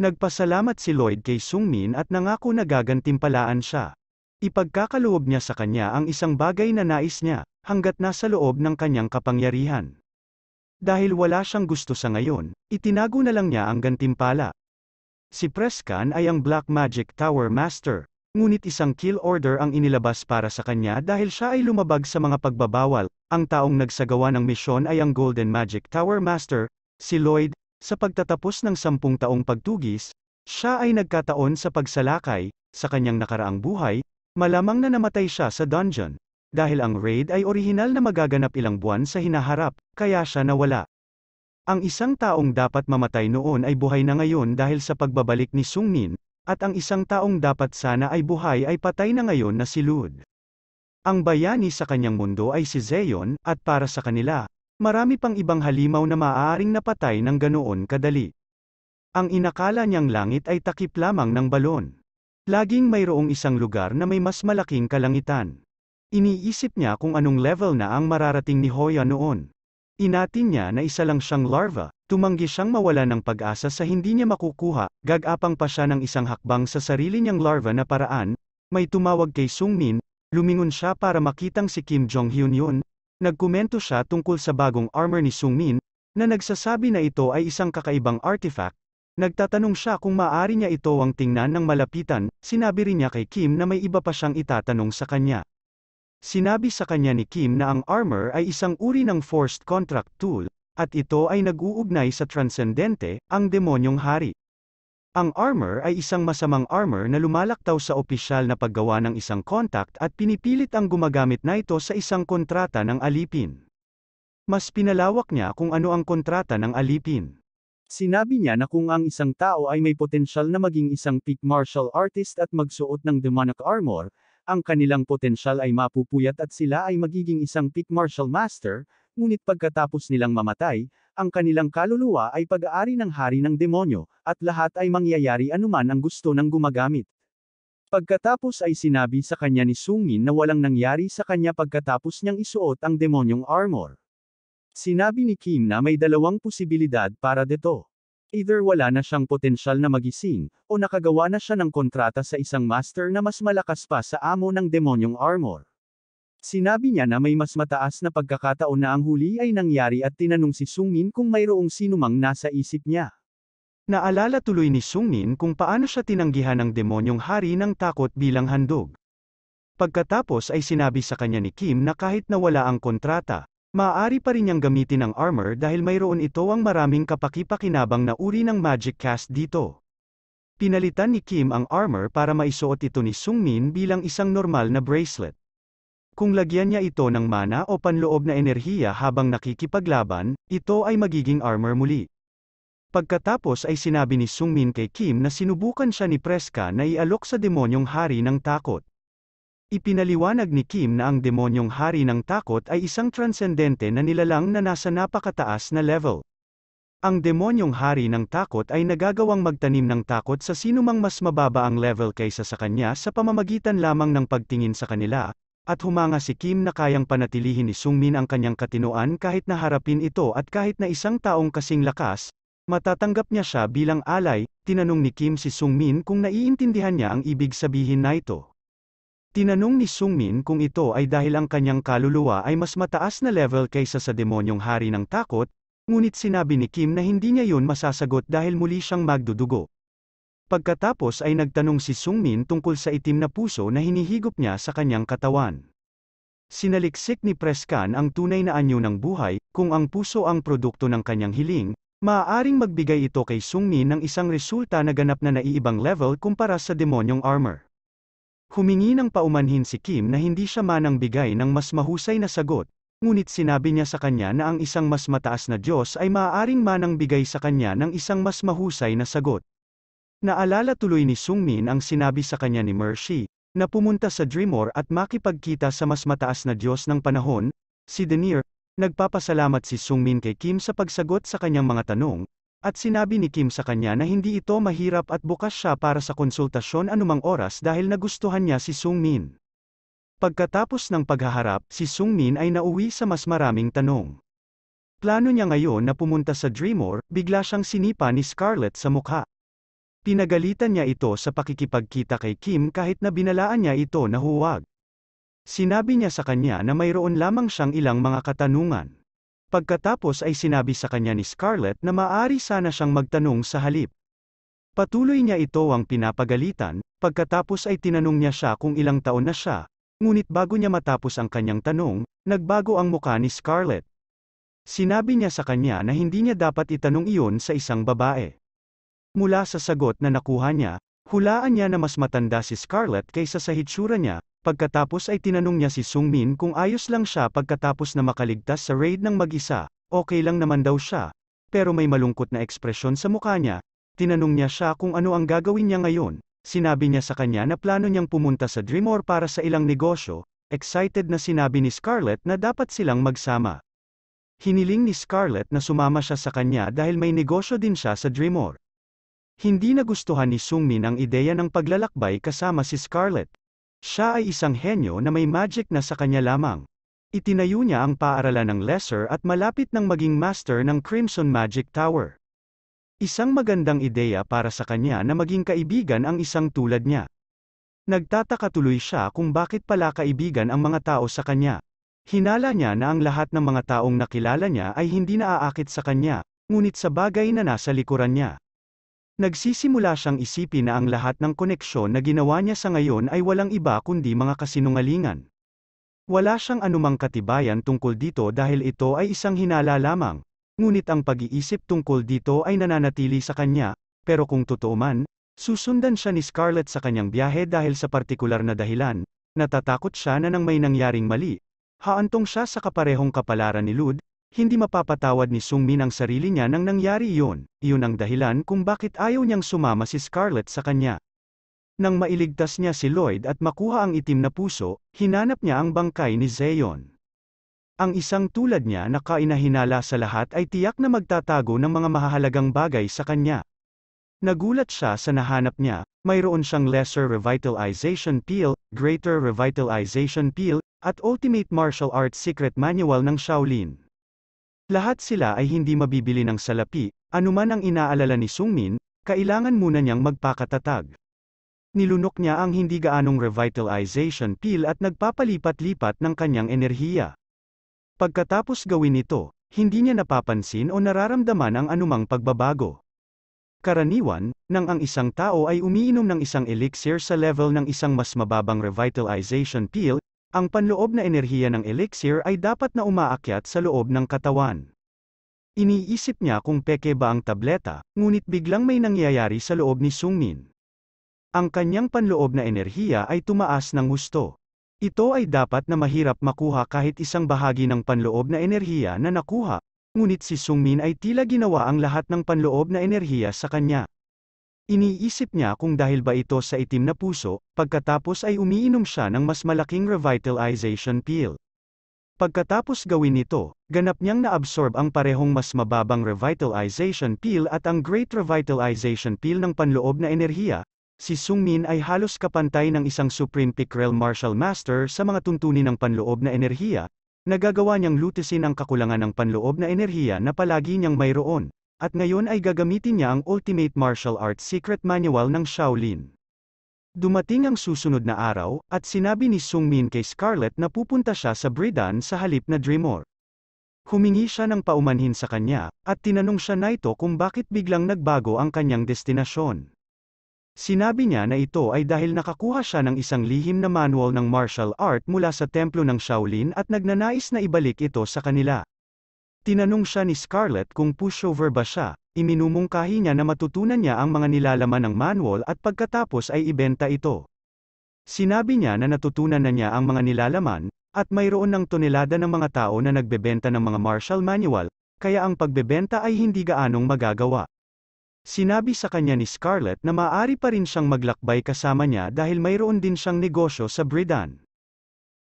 Nagpasalamat si Lloyd kay Sung Min at nangako na gagantimpalaan siya. Ipagkakaloob niya sa kanya ang isang bagay na nais niya, hanggat nasa loob ng kanyang kapangyarihan. Dahil wala siyang gusto sa ngayon, itinago na lang niya ang gantimpala. Si Prescan ay ang Black Magic Tower Master, Ngunit isang kill order ang inilabas para sa kanya dahil siya ay lumabag sa mga pagbabawal. Ang taong nagsagawa ng misyon ay ang Golden Magic Tower Master, si Lloyd, sa pagtatapos ng sampung taong pagtugis, siya ay nagkataon sa pagsalakay, sa kanyang nakaraang buhay, malamang na namatay siya sa dungeon. Dahil ang raid ay orihinal na magaganap ilang buwan sa hinaharap, kaya siya nawala. Ang isang taong dapat mamatay noon ay buhay na ngayon dahil sa pagbabalik ni Sungmin, at ang isang taong dapat sana ay buhay ay patay na ngayon na si Lud. Ang bayani sa kanyang mundo ay si Zeyon, at para sa kanila, marami pang ibang halimaw na maaaring napatay ng ganoon kadali. Ang inakala niyang langit ay takip lamang ng balon. Laging mayroong isang lugar na may mas malaking kalangitan. Iniisip niya kung anong level na ang mararating ni Hoya noon. Inatin niya na isa lang siyang larva, Tumanggi siyang mawala ng pag-asa sa hindi niya makukuha, gagapang pa siya ng isang hakbang sa sarili niyang larva na paraan, may tumawag kay Sung Min, lumingon siya para makitang si Kim Jong-hyun yun, nagkomento siya tungkol sa bagong armor ni Sung Min, na nagsasabi na ito ay isang kakaibang artifact, nagtatanong siya kung maaari niya ito ang tingnan ng malapitan, sinabi rin niya kay Kim na may iba pa siyang itatanong sa kanya. Sinabi sa kanya ni Kim na ang armor ay isang uri ng forced contract tool, at ito ay nag-uugnay sa transcendente, ang demonyong hari. Ang armor ay isang masamang armor na lumalaktaw sa opisyal na paggawa ng isang contact at pinipilit ang gumagamit na ito sa isang kontrata ng alipin. Mas pinalawak niya kung ano ang kontrata ng alipin. Sinabi niya na kung ang isang tao ay may potensyal na maging isang peak martial artist at magsuot ng demonic armor, ang kanilang potensyal ay mapupuyat at sila ay magiging isang peak martial master, ngunit pagkatapos nilang mamatay, ang kanilang kaluluwa ay pag-aari ng hari ng demonyo, at lahat ay mangyayari anuman ang gusto ng gumagamit. Pagkatapos ay sinabi sa kanya ni Sungin na walang nangyari sa kanya pagkatapos niyang isuot ang demonyong armor. Sinabi ni Kim na may dalawang posibilidad para dito. Either wala na siyang potensyal na magising, o nakagawa na siya ng kontrata sa isang master na mas malakas pa sa amo ng demonyong armor. Sinabi niya na may mas mataas na pagkakataon na ang huli ay nangyari at tinanong si Sungmin kung mayroong sinumang nasa isip niya. Naalala tuloy ni Sungmin kung paano siya tinanggihan ng demonyong hari ng takot bilang handog. Pagkatapos ay sinabi sa kanya ni Kim na kahit na wala ang kontrata, maaari pa rin niyang gamitin ang armor dahil mayroon ito ang maraming kapakipakinabang na uri ng magic cast dito. Pinalitan ni Kim ang armor para maisuot ito ni Sungmin bilang isang normal na bracelet. Kung lagyan niya ito ng mana o panloob na enerhiya habang nakikipaglaban, ito ay magiging armor muli. Pagkatapos ay sinabi ni Sungmin kay Kim na sinubukan siya ni Preska na ialok sa demonyong hari ng takot. Ipinaliwanag ni Kim na ang demonyong hari ng takot ay isang transcendente na nilalang na nasa napakataas na level. Ang demonyong hari ng takot ay nagagawang magtanim ng takot sa sinumang mas mababa ang level kaysa sa kanya sa pamamagitan lamang ng pagtingin sa kanila, at humanga si Kim na kayang panatilihin ni Sungmin ang kanyang katinoan kahit na harapin ito at kahit na isang taong kasing lakas, matatanggap niya siya bilang alay, tinanong ni Kim si Sungmin kung naiintindihan niya ang ibig sabihin na ito. Tinanong ni Sungmin kung ito ay dahil ang kanyang kaluluwa ay mas mataas na level kaysa sa demonyong hari ng takot, ngunit sinabi ni Kim na hindi niya yun masasagot dahil muli siyang magdudugo. Pagkatapos ay nagtanong si Sungmin tungkol sa itim na puso na hinihigop niya sa kanyang katawan. Sinaliksik ni Preskan ang tunay na anyo ng buhay, kung ang puso ang produkto ng kanyang hiling, maaaring magbigay ito kay Sungmin ng isang resulta na ganap na naiibang level kumpara sa demonyong armor. Humingi ng paumanhin si Kim na hindi siya manang bigay ng mas mahusay na sagot, ngunit sinabi niya sa kanya na ang isang mas mataas na Diyos ay maaaring manang bigay sa kanya ng isang mas mahusay na sagot. Naalala tuloy ni Sungmin ang sinabi sa kanya ni Mercy, na pumunta sa Dreamor at makipagkita sa mas mataas na Diyos ng panahon, si Denir, nagpapasalamat si Sungmin kay Kim sa pagsagot sa kanyang mga tanong, at sinabi ni Kim sa kanya na hindi ito mahirap at bukas siya para sa konsultasyon anumang oras dahil nagustuhan niya si Sungmin. Pagkatapos ng paghaharap, si Sungmin ay nauwi sa mas maraming tanong. Plano niya ngayon na pumunta sa Dreamor, bigla siyang sinipa ni Scarlett sa mukha. Pinagalitan niya ito sa pakikipagkita kay Kim kahit na binalaan niya ito na huwag. Sinabi niya sa kanya na mayroon lamang siyang ilang mga katanungan. Pagkatapos ay sinabi sa kanya ni Scarlett na maaari sana siyang magtanong sa halip. Patuloy niya ito ang pinapagalitan, pagkatapos ay tinanong niya siya kung ilang taon na siya, ngunit bago niya matapos ang kanyang tanong, nagbago ang muka ni Scarlett. Sinabi niya sa kanya na hindi niya dapat itanong iyon sa isang babae. Mula sa sagot na nakuha niya, hulaan niya na mas matanda si Scarlett kaysa sa hitsura niya, pagkatapos ay tinanong niya si Sungmin kung ayos lang siya pagkatapos na makaligtas sa raid ng mag-isa, okay lang naman daw siya, pero may malungkot na ekspresyon sa mukha niya, tinanong niya siya kung ano ang gagawin niya ngayon, sinabi niya sa kanya na plano niyang pumunta sa Dreamore para sa ilang negosyo, excited na sinabi ni Scarlett na dapat silang magsama. Hiniling ni Scarlett na sumama siya sa kanya dahil may negosyo din siya sa Dreamore. Hindi nagustuhan ni Sungmin ang ideya ng paglalakbay kasama si Scarlett. Siya ay isang henyo na may magic na sa kanya lamang. Itinayo niya ang paaralan ng Lesser at malapit nang maging master ng Crimson Magic Tower. Isang magandang ideya para sa kanya na maging kaibigan ang isang tulad niya. Nagtataka tuloy siya kung bakit pala kaibigan ang mga tao sa kanya. Hinala niya na ang lahat ng mga taong nakilala niya ay hindi naaakit sa kanya, ngunit sa bagay na nasa likuran niya. Nagsisimula siyang isipin na ang lahat ng koneksyon na ginawa niya sa ngayon ay walang iba kundi mga kasinungalingan. Wala siyang anumang katibayan tungkol dito dahil ito ay isang hinala lamang, ngunit ang pag-iisip tungkol dito ay nananatili sa kanya, pero kung totoo man, susundan siya ni Scarlett sa kanyang biyahe dahil sa partikular na dahilan, natatakot siya na nang may nangyaring mali, haantong siya sa kaparehong kapalaran ni Lud, hindi mapapatawad ni Sungmin ang sarili niya nang nangyari iyon, iyon ang dahilan kung bakit ayaw niyang sumama si Scarlett sa kanya. Nang mailigtas niya si Lloyd at makuha ang itim na puso, hinanap niya ang bangkay ni Zeon. Ang isang tulad niya na kainahinala sa lahat ay tiyak na magtatago ng mga mahahalagang bagay sa kanya. Nagulat siya sa nahanap niya, mayroon siyang Lesser Revitalization Peel, Greater Revitalization Peel, at Ultimate Martial Arts Secret Manual ng Shaolin. Lahat sila ay hindi mabibili ng salapi, anuman ang inaalala ni Sungmin, kailangan muna niyang magpakatatag. Nilunok niya ang hindi gaanong revitalization pill at nagpapalipat-lipat ng kanyang enerhiya. Pagkatapos gawin ito, hindi niya napapansin o nararamdaman ang anumang pagbabago. Karaniwan, nang ang isang tao ay umiinom ng isang elixir sa level ng isang mas mababang revitalization pill, ang panloob na enerhiya ng elixir ay dapat na umaakyat sa loob ng katawan. Iniisip niya kung peke ba ang tableta, ngunit biglang may nangyayari sa loob ni Sungmin. Ang kanyang panloob na enerhiya ay tumaas ng gusto. Ito ay dapat na mahirap makuha kahit isang bahagi ng panloob na enerhiya na nakuha, ngunit si Sungmin ay tila ginawa ang lahat ng panloob na enerhiya sa kanya. Iniisip niya kung dahil ba ito sa itim na puso, pagkatapos ay umiinom siya ng mas malaking revitalization pill. Pagkatapos gawin ito, ganap niyang naabsorb ang parehong mas mababang revitalization pill at ang great revitalization pill ng panloob na enerhiya, si Sungmin ay halos kapantay ng isang Supreme Pickrell Martial Master sa mga tuntunin ng panloob na enerhiya, nagagawa niyang lutesin ang kakulangan ng panloob na enerhiya na palagi niyang mayroon. At ngayon ay gagamitin niya ang Ultimate Martial Arts Secret Manual ng Shaolin. Dumating ang susunod na araw, at sinabi ni Sung Min kay Scarlett na pupunta siya sa Bridan sa halip na Dreamor. Humingi siya ng paumanhin sa kanya, at tinanong siya na ito kung bakit biglang nagbago ang kanyang destinasyon. Sinabi niya na ito ay dahil nakakuha siya ng isang lihim na manual ng martial art mula sa templo ng Shaolin at nagnanais na ibalik ito sa kanila. Tinanong siya ni Scarlett kung pushover ba siya, iminumungkahi niya na matutunan niya ang mga nilalaman ng manual at pagkatapos ay ibenta ito. Sinabi niya na natutunan na niya ang mga nilalaman, at mayroon ng tonelada ng mga tao na nagbebenta ng mga martial manual, kaya ang pagbebenta ay hindi gaanong magagawa. Sinabi sa kanya ni Scarlett na maaari pa rin siyang maglakbay kasama niya dahil mayroon din siyang negosyo sa Bridan.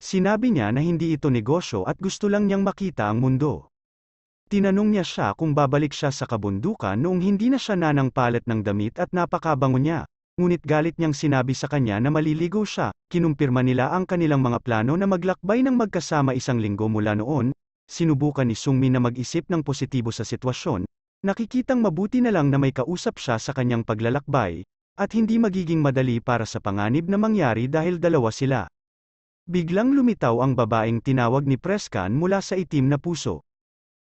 Sinabi niya na hindi ito negosyo at gusto lang niyang makita ang mundo. Tinanong niya siya kung babalik siya sa kabundukan noong hindi na siya nanangpalat ng damit at napakabango niya. Ngunit galit niyang sinabi sa kanya na maliligo siya, kinumpirma nila ang kanilang mga plano na maglakbay ng magkasama isang linggo mula noon, sinubukan ni Sungmin na mag-isip ng positibo sa sitwasyon, nakikitang mabuti na lang na may kausap siya sa kanyang paglalakbay, at hindi magiging madali para sa panganib na mangyari dahil dalawa sila. Biglang lumitaw ang babaeng tinawag ni Prescan mula sa itim na puso.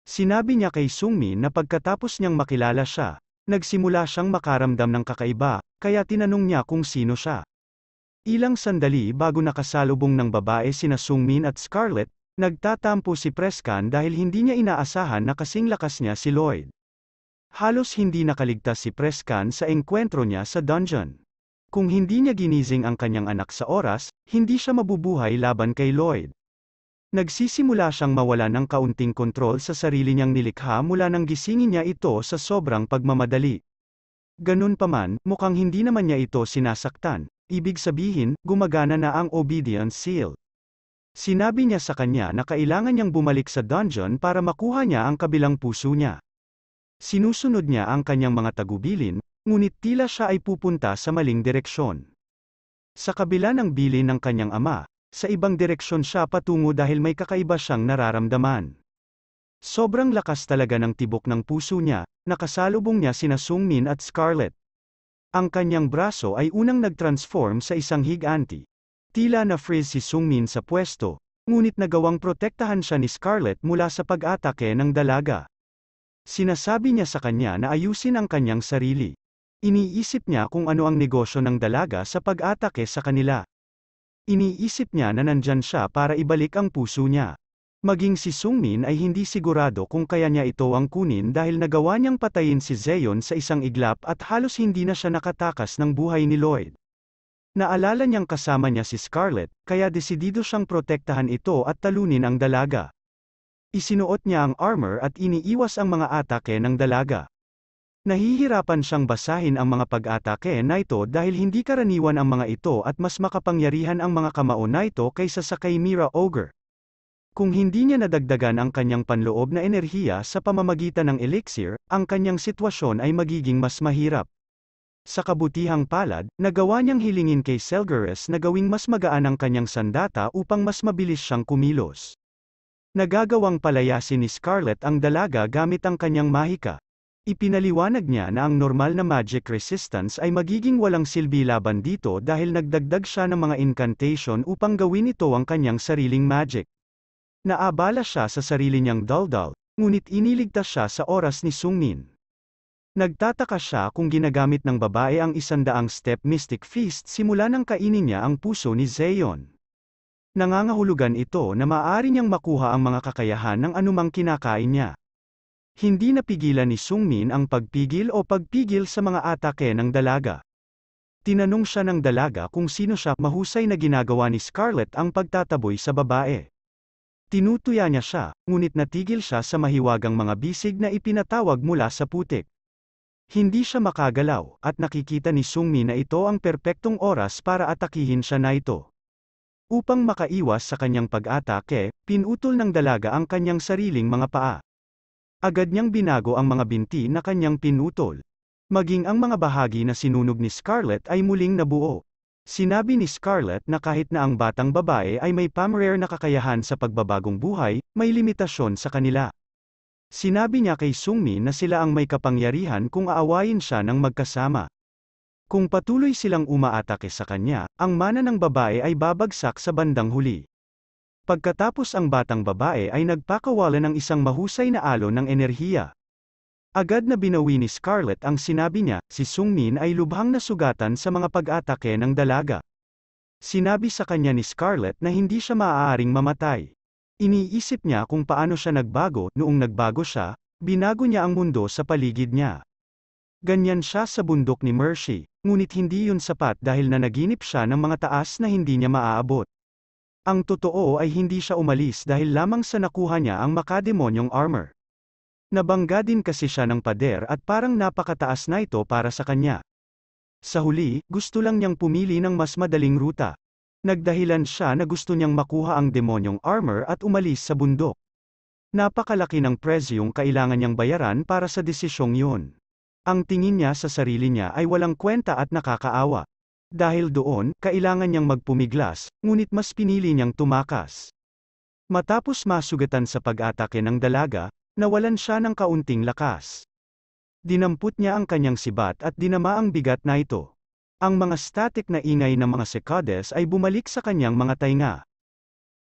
Sinabi niya kay Sungmi na pagkatapos niyang makilala siya, nagsimula siyang makaramdam ng kakaiba, kaya tinanong niya kung sino siya. Ilang sandali bago nakasalubong ng babae sina Sungmin at Scarlett, nagtatampo si Prescan dahil hindi niya inaasahan na kasing lakas niya si Lloyd. Halos hindi nakaligtas si Prescan sa engkwentro niya sa dungeon. Kung hindi niya ginising ang kanyang anak sa oras, hindi siya mabubuhay laban kay Lloyd. Nagsisimula siyang mawala ng kaunting kontrol sa sarili niyang nilikha mula nang gisingin niya ito sa sobrang pagmamadali. Ganun paman, mukhang hindi naman niya ito sinasaktan. Ibig sabihin, gumagana na ang obedience seal. Sinabi niya sa kanya na kailangan niyang bumalik sa dungeon para makuha niya ang kabilang puso niya. Sinusunod niya ang kanyang mga tagubilin, ngunit tila siya ay pupunta sa maling direksyon. Sa kabila ng bilin ng kanyang ama, sa ibang direksyon siya patungo dahil may kakaiba siyang nararamdaman. Sobrang lakas talaga ng tibok ng puso niya, nakasalubong niya sina Sungmin at Scarlett. Ang kanyang braso ay unang nagtransform sa isang higanti. Tila na freeze si Sungmin sa pwesto, ngunit nagawang protektahan siya ni Scarlett mula sa pag-atake ng dalaga. Sinasabi niya sa kanya na ayusin ang kanyang sarili. Iniisip niya kung ano ang negosyo ng dalaga sa pag-atake sa kanila. Iniisip niya na nandyan siya para ibalik ang puso niya. Maging si Sungmin ay hindi sigurado kung kaya niya ito ang kunin dahil nagawa niyang patayin si Zeon sa isang iglap at halos hindi na siya nakatakas ng buhay ni Lloyd. Naalala niyang kasama niya si Scarlett, kaya desidido siyang protektahan ito at talunin ang dalaga. Isinuot niya ang armor at iniiwas ang mga atake ng dalaga. Nahihirapan siyang basahin ang mga pag-atake na ito dahil hindi karaniwan ang mga ito at mas makapangyarihan ang mga kamao na ito kaysa sa kay Mira Ogre. Kung hindi niya nadagdagan ang kanyang panloob na enerhiya sa pamamagitan ng elixir, ang kanyang sitwasyon ay magiging mas mahirap. Sa kabutihang palad, nagawa niyang hilingin kay Selgeres na gawing mas magaan ang kanyang sandata upang mas mabilis siyang kumilos. Nagagawang palayasin ni Scarlet ang dalaga gamit ang kanyang mahika. Ipinaliwanag niya na ang normal na magic resistance ay magiging walang silbi laban dito dahil nagdagdag siya ng mga incantation upang gawin ito ang kanyang sariling magic. Naabala siya sa sarili niyang daldal, ngunit iniligtas siya sa oras ni Sungmin. Nagtataka siya kung ginagamit ng babae ang isandaang step mystic feast simula nang kainin niya ang puso ni Zeon. Nangangahulugan ito na maaari niyang makuha ang mga kakayahan ng anumang kinakain niya. Hindi napigilan ni Sungmin ang pagpigil o pagpigil sa mga atake ng dalaga. Tinanong siya ng dalaga kung sino siya mahusay na ginagawa ni Scarlett ang pagtataboy sa babae. Tinutuya niya siya, ngunit natigil siya sa mahiwagang mga bisig na ipinatawag mula sa putik. Hindi siya makagalaw, at nakikita ni Sungmi na ito ang perpektong oras para atakihin siya na ito. Upang makaiwas sa kanyang pag-atake, pinutol ng dalaga ang kanyang sariling mga paa. Agad niyang binago ang mga binti na kanyang pinutol. Maging ang mga bahagi na sinunog ni Scarlett ay muling nabuo. Sinabi ni Scarlett na kahit na ang batang babae ay may pamrare na kakayahan sa pagbabagong buhay, may limitasyon sa kanila. Sinabi niya kay Sungmi na sila ang may kapangyarihan kung aawayin siya ng magkasama. Kung patuloy silang umaatake sa kanya, ang mana ng babae ay babagsak sa bandang huli. Pagkatapos ang batang babae ay nagpakawala ng isang mahusay na alo ng enerhiya. Agad na binawi ni Scarlett ang sinabi niya, si Sungmin ay lubhang nasugatan sa mga pag-atake ng dalaga. Sinabi sa kanya ni Scarlett na hindi siya maaaring mamatay. Iniisip niya kung paano siya nagbago, noong nagbago siya, binago niya ang mundo sa paligid niya. Ganyan siya sa bundok ni Mercy, ngunit hindi yun sapat dahil nanaginip siya ng mga taas na hindi niya maaabot. Ang totoo ay hindi siya umalis dahil lamang sa nakuha niya ang makademonyong armor. Nabangga din kasi siya ng pader at parang napakataas na ito para sa kanya. Sa huli, gusto lang niyang pumili ng mas madaling ruta. Nagdahilan siya na gusto niyang makuha ang demonyong armor at umalis sa bundok. Napakalaki ng presyong kailangan niyang bayaran para sa desisyong yun. Ang tingin niya sa sarili niya ay walang kwenta at nakakaawa. Dahil doon, kailangan niyang magpumiglas, ngunit mas pinili niyang tumakas. Matapos masugatan sa pag-atake ng dalaga, nawalan siya ng kaunting lakas. Dinampot niya ang kanyang sibat at dinama ang bigat na ito. Ang mga static na ingay ng mga sekades ay bumalik sa kanyang mga tainga.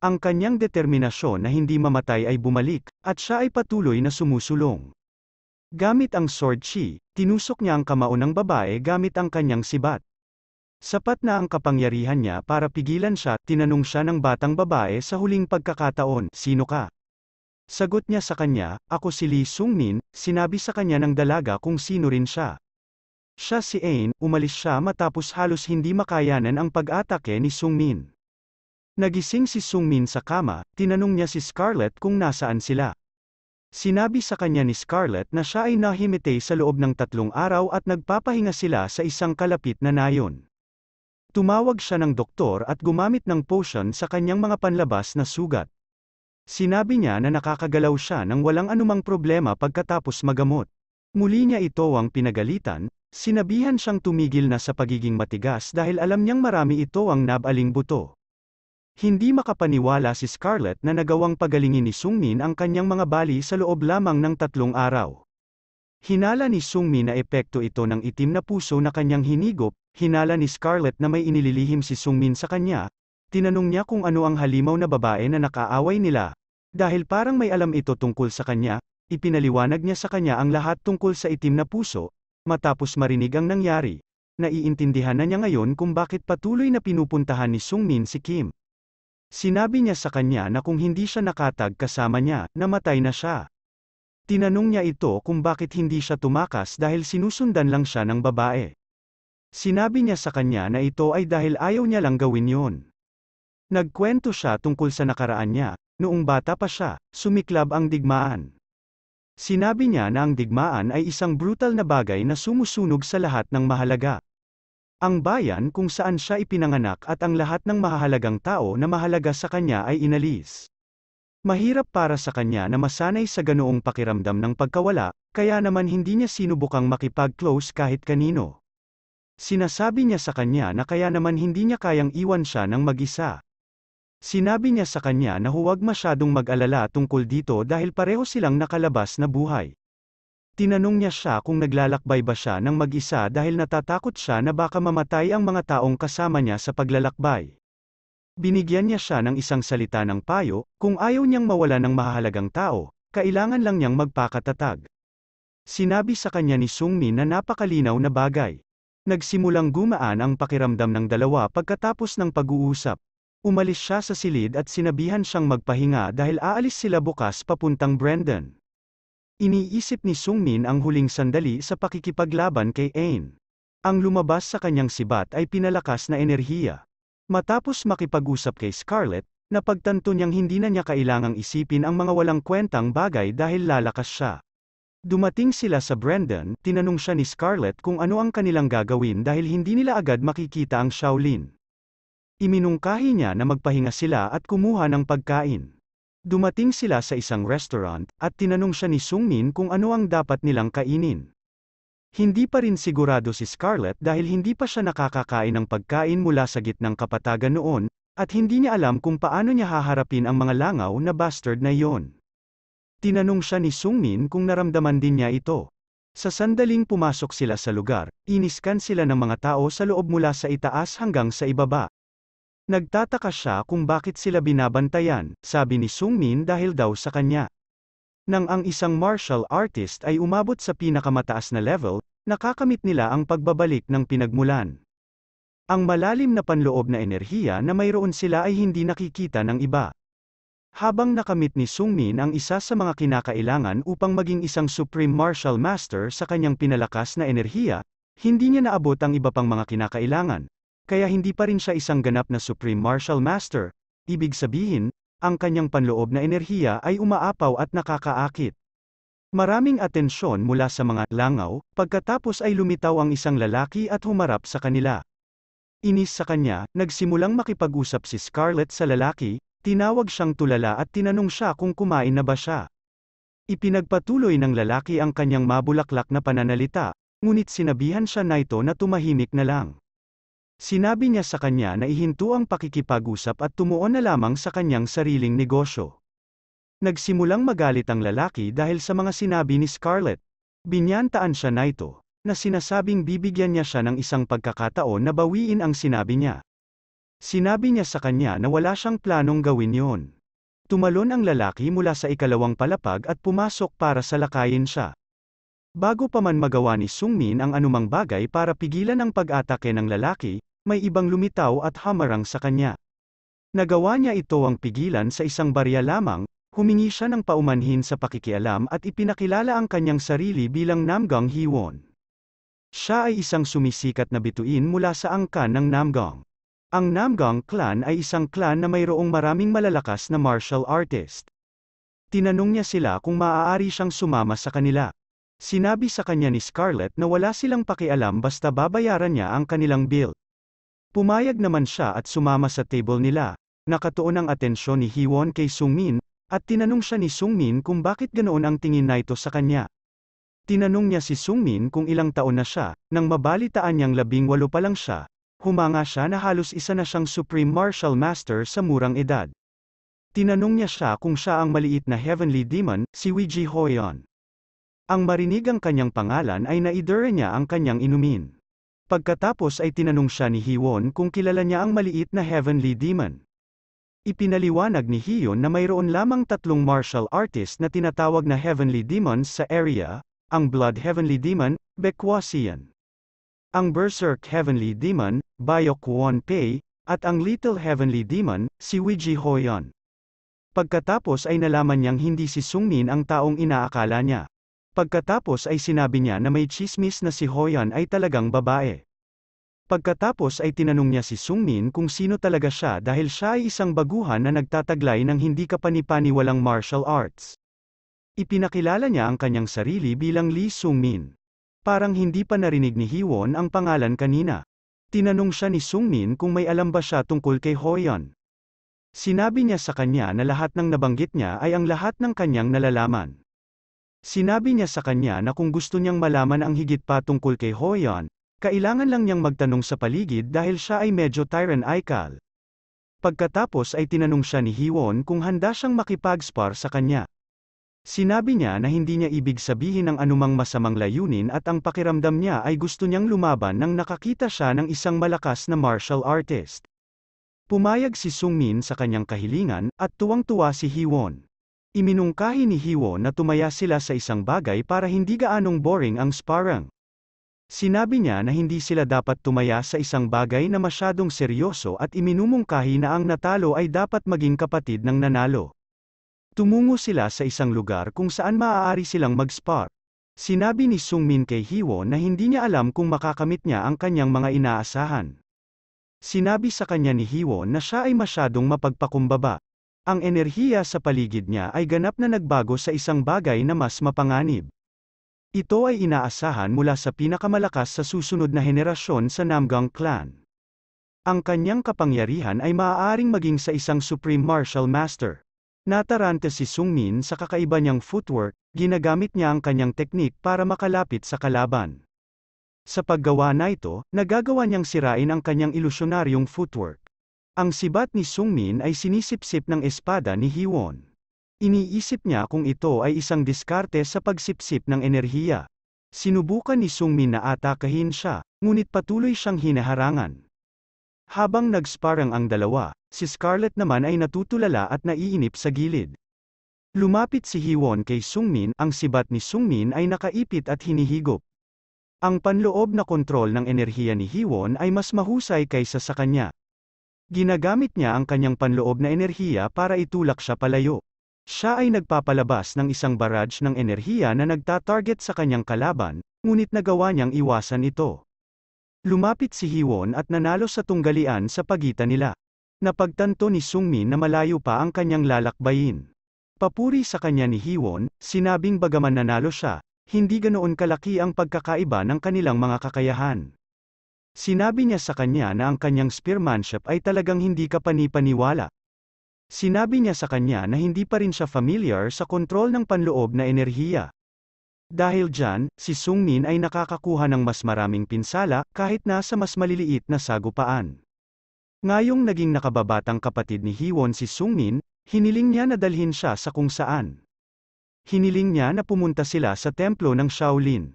Ang kanyang determinasyon na hindi mamatay ay bumalik, at siya ay patuloy na sumusulong. Gamit ang sword chi, tinusok niya ang kamao ng babae gamit ang kanyang sibat. Sapat na ang kapangyarihan niya para pigilan siya, tinanong siya ng batang babae sa huling pagkakataon, sino ka? Sagot niya sa kanya, ako si Lee Sung Min, sinabi sa kanya ng dalaga kung sino rin siya. Siya si Ain, umalis siya matapos halos hindi makayanan ang pag-atake ni Sung Min. Nagising si Sung Min sa kama, tinanong niya si Scarlett kung nasaan sila. Sinabi sa kanya ni Scarlett na siya ay nahimite sa loob ng tatlong araw at nagpapahinga sila sa isang kalapit na nayon. Tumawag siya ng doktor at gumamit ng potion sa kanyang mga panlabas na sugat. Sinabi niya na nakakagalaw siya ng walang anumang problema pagkatapos magamot. Muli niya ito ang pinagalitan, sinabihan siyang tumigil na sa pagiging matigas dahil alam niyang marami ito ang nabaling buto. Hindi makapaniwala si Scarlett na nagawang pagalingin ni Sungmin ang kanyang mga bali sa loob lamang ng tatlong araw. Hinala ni Sungmin na epekto ito ng itim na puso na kanyang hinigop Hinala ni Scarlett na may inililihim si Sungmin sa kanya. Tinanong niya kung ano ang halimaw na babae na nakaaway nila. Dahil parang may alam ito tungkol sa kanya, ipinaliwanag niya sa kanya ang lahat tungkol sa itim na puso, matapos marinig ang nangyari. Naiintindihan na niya ngayon kung bakit patuloy na pinupuntahan ni Sungmin si Kim. Sinabi niya sa kanya na kung hindi siya nakatag kasama niya, namatay na siya. Tinanong niya ito kung bakit hindi siya tumakas dahil sinusundan lang siya ng babae. Sinabi niya sa kanya na ito ay dahil ayaw niya lang gawin yon. Nagkwento siya tungkol sa nakaraan niya, noong bata pa siya, sumiklab ang digmaan. Sinabi niya na ang digmaan ay isang brutal na bagay na sumusunog sa lahat ng mahalaga. Ang bayan kung saan siya ipinanganak at ang lahat ng mahalagang tao na mahalaga sa kanya ay inalis. Mahirap para sa kanya na masanay sa ganoong pakiramdam ng pagkawala, kaya naman hindi niya sinubukang makipag-close kahit kanino. Sinasabi niya sa kanya na kaya naman hindi niya kayang iwan siya ng mag-isa. Sinabi niya sa kanya na huwag masyadong mag-alala tungkol dito dahil pareho silang nakalabas na buhay. Tinanong niya siya kung naglalakbay ba siya ng mag-isa dahil natatakot siya na baka mamatay ang mga taong kasama niya sa paglalakbay. Binigyan niya siya ng isang salita ng payo, kung ayaw niyang mawala ng mahalagang tao, kailangan lang niyang magpakatatag. Sinabi sa kanya ni Sungmin na napakalinaw na bagay. Nagsimulang gumaan ang pakiramdam ng dalawa pagkatapos ng pag-uusap. Umalis siya sa silid at sinabihan siyang magpahinga dahil aalis sila bukas papuntang Brandon. Iniisip ni Sungmin ang huling sandali sa pakikipaglaban kay Ain. Ang lumabas sa kanyang sibat ay pinalakas na enerhiya. Matapos makipag-usap kay Scarlett, napagtanto niyang hindi na niya kailangang isipin ang mga walang kwentang bagay dahil lalakas siya. Dumating sila sa Brendan, tinanong siya ni Scarlett kung ano ang kanilang gagawin dahil hindi nila agad makikita ang Shaolin. Iminungkahi niya na magpahinga sila at kumuha ng pagkain. Dumating sila sa isang restaurant, at tinanong siya ni Sungmin kung ano ang dapat nilang kainin. Hindi pa rin sigurado si Scarlett dahil hindi pa siya nakakakain ng pagkain mula sa gitnang kapatagan noon, at hindi niya alam kung paano niya haharapin ang mga langaw na bastard na yon. Tinanong siya ni Sungmin kung naramdaman din niya ito. Sa sandaling pumasok sila sa lugar, iniskan sila ng mga tao sa loob mula sa itaas hanggang sa ibaba. Nagtataka siya kung bakit sila binabantayan, sabi ni Sungmin dahil daw sa kanya. Nang ang isang martial artist ay umabot sa pinakamataas na level, nakakamit nila ang pagbabalik ng pinagmulan. Ang malalim na panloob na enerhiya na mayroon sila ay hindi nakikita ng iba. Habang nakamit ni Sungmin ang isa sa mga kinakailangan upang maging isang Supreme Martial Master sa kanyang pinalakas na enerhiya, hindi niya naabot ang iba pang mga kinakailangan, kaya hindi pa rin siya isang ganap na Supreme Martial Master, ibig sabihin, ang kanyang panloob na enerhiya ay umaapaw at nakakaakit. Maraming atensyon mula sa mga langaw, pagkatapos ay lumitaw ang isang lalaki at humarap sa kanila. Inis sa kanya, nagsimulang makipag-usap si Scarlett sa lalaki, Tinawag siyang tulala at tinanong siya kung kumain na ba siya. Ipinagpatuloy ng lalaki ang kanyang mabulaklak na pananalita, ngunit sinabihan siya na ito na tumahimik na lang. Sinabi niya sa kanya na ihinto ang pakikipag-usap at tumuon na lamang sa kanyang sariling negosyo. Nagsimulang magalit ang lalaki dahil sa mga sinabi ni Scarlett. Binyantaan siya na ito, na sinasabing bibigyan niya siya ng isang pagkakataon na bawiin ang sinabi niya. Sinabi niya sa kanya na wala siyang planong gawin yon. Tumalon ang lalaki mula sa ikalawang palapag at pumasok para salakayin siya. Bago pa man magawa ni Sungmin ang anumang bagay para pigilan ang pag-atake ng lalaki, may ibang lumitaw at hamarang sa kanya. Nagawa niya ito ang pigilan sa isang barya lamang, humingi siya ng paumanhin sa pakikialam at ipinakilala ang kanyang sarili bilang Namgang Hiwon. Siya ay isang sumisikat na bituin mula sa angkan ng Namgang. Ang Namgang clan ay isang clan na mayroong maraming malalakas na martial artist. Tinanong niya sila kung maaari siyang sumama sa kanila. Sinabi sa kanya ni Scarlett na wala silang pakialam basta babayaran niya ang kanilang bill. Pumayag naman siya at sumama sa table nila. Nakatuon ang atensyon ni Hiwon kay Sungmin, at tinanong siya ni Sungmin kung bakit ganoon ang tingin na ito sa kanya. Tinanong niya si Sungmin kung ilang taon na siya, nang mabalitaan niyang labing walo pa lang siya, humanga siya na halos isa na siyang Supreme Martial Master sa murang edad. Tinanong niya siya kung siya ang maliit na Heavenly Demon, si Ouija Hoyon. Ang marinig ang kanyang pangalan ay naidere niya ang kanyang inumin. Pagkatapos ay tinanong siya ni Hiwon kung kilala niya ang maliit na Heavenly Demon. Ipinaliwanag ni Hiyon na mayroon lamang tatlong martial artist na tinatawag na Heavenly Demons sa area, ang Blood Heavenly Demon, Bekwasian ang Berserk Heavenly Demon, Bayok Wonpei, at ang Little Heavenly Demon, si Wiji Hoyon. Pagkatapos ay nalaman niyang hindi si Sungmin ang taong inaakala niya. Pagkatapos ay sinabi niya na may chismis na si Hoyon ay talagang babae. Pagkatapos ay tinanong niya si Sungmin kung sino talaga siya dahil siya ay isang baguhan na nagtataglay ng hindi kapanipaniwalang martial arts. Ipinakilala niya ang kanyang sarili bilang Lee Sungmin. Parang hindi pa narinig ni Hiwon ang pangalan kanina. Tinanong siya ni Sungmin kung may alam ba siya tungkol kay Hoyon. Sinabi niya sa kanya na lahat ng nabanggit niya ay ang lahat ng kanyang nalalaman. Sinabi niya sa kanya na kung gusto niyang malaman ang higit pa tungkol kay Hoyon, kailangan lang niyang magtanong sa paligid dahil siya ay medyo tyrannical. Pagkatapos ay tinanong siya ni Hiwon kung handa siyang makipagspar sa kanya. Sinabi niya na hindi niya ibig sabihin ang anumang masamang layunin at ang pakiramdam niya ay gusto niyang lumaban nang nakakita siya ng isang malakas na martial artist. Pumayag si Sungmin sa kanyang kahilingan, at tuwang-tuwa si Hiwon. Iminungkahi ni Hiwon na tumaya sila sa isang bagay para hindi gaanong boring ang sparring. Sinabi niya na hindi sila dapat tumaya sa isang bagay na masyadong seryoso at iminumungkahi na ang natalo ay dapat maging kapatid ng nanalo. Tumungo sila sa isang lugar kung saan maaari silang mag-spar. Sinabi ni Sung Min kay Hiwo na hindi niya alam kung makakamit niya ang kanyang mga inaasahan. Sinabi sa kanya ni Hiwo na siya ay masyadong mapagpakumbaba. Ang enerhiya sa paligid niya ay ganap na nagbago sa isang bagay na mas mapanganib. Ito ay inaasahan mula sa pinakamalakas sa susunod na henerasyon sa Namgang clan. Ang kanyang kapangyarihan ay maaaring maging sa isang Supreme Martial Master. Natarante si Sungmin sa kakaiba niyang footwork, ginagamit niya ang kanyang teknik para makalapit sa kalaban. Sa paggawa na ito, nagagawa niyang sirain ang kanyang ilusyonaryong footwork. Ang sibat ni Sungmin ay sinisipsip ng espada ni Hiwon. Iniisip niya kung ito ay isang diskarte sa pagsipsip ng enerhiya. Sinubukan ni Sungmin na atakahin siya, ngunit patuloy siyang hinaharangan. Habang nagsparang ang dalawa, si Scarlett naman ay natutulala at naiinip sa gilid. Lumapit si Hiwon kay Sungmin, ang sibat ni Sungmin ay nakaipit at hinihigop. Ang panloob na kontrol ng enerhiya ni Hiwon ay mas mahusay kaysa sa kanya. Ginagamit niya ang kanyang panloob na enerhiya para itulak siya palayo. Siya ay nagpapalabas ng isang barrage ng enerhiya na nagtatarget sa kanyang kalaban, ngunit nagawa niyang iwasan ito. Lumapit si Hiwon at nanalo sa tunggalian sa pagitan nila. Napagtanto ni Sungmin na malayo pa ang kanyang lalakbayin. Papuri sa kanya ni Hiwon, sinabing bagaman nanalo siya, hindi ganoon kalaki ang pagkakaiba ng kanilang mga kakayahan. Sinabi niya sa kanya na ang kanyang spearmanship ay talagang hindi kapanipaniwala. Sinabi niya sa kanya na hindi pa rin siya familiar sa kontrol ng panloob na enerhiya. Dahil dyan, si Sungmin ay nakakakuha ng mas maraming pinsala, kahit na sa mas maliliit na sagupaan. Ngayong naging nakababatang kapatid ni Hiwon si Sungmin, hiniling niya na dalhin siya sa kung saan. Hiniling niya na pumunta sila sa templo ng Shaolin.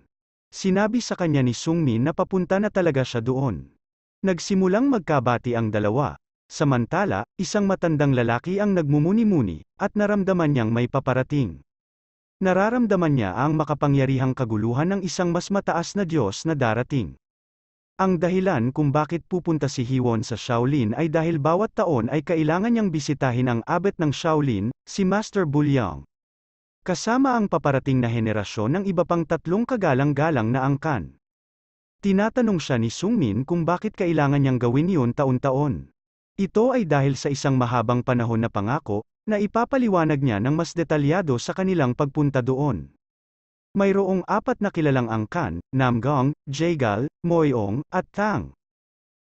Sinabi sa kanya ni Sungmin na papunta na talaga siya doon. Nagsimulang magkabati ang dalawa. Samantala, isang matandang lalaki ang nagmumuni-muni, at naramdaman niyang may paparating. Nararamdaman niya ang makapangyarihang kaguluhan ng isang mas mataas na Diyos na darating. Ang dahilan kung bakit pupunta si Hiwon sa Shaolin ay dahil bawat taon ay kailangan niyang bisitahin ang abet ng Shaolin, si Master Bulyang. Kasama ang paparating na henerasyon ng iba pang tatlong kagalang-galang na angkan. Tinatanong siya ni Sungmin kung bakit kailangan niyang gawin yun taon-taon. Ito ay dahil sa isang mahabang panahon na pangako, na ipapaliwanag niya ng mas detalyado sa kanilang pagpunta doon. Mayroong apat na kilalang angkan, Namgong, Jaegal, Moyong, at Tang.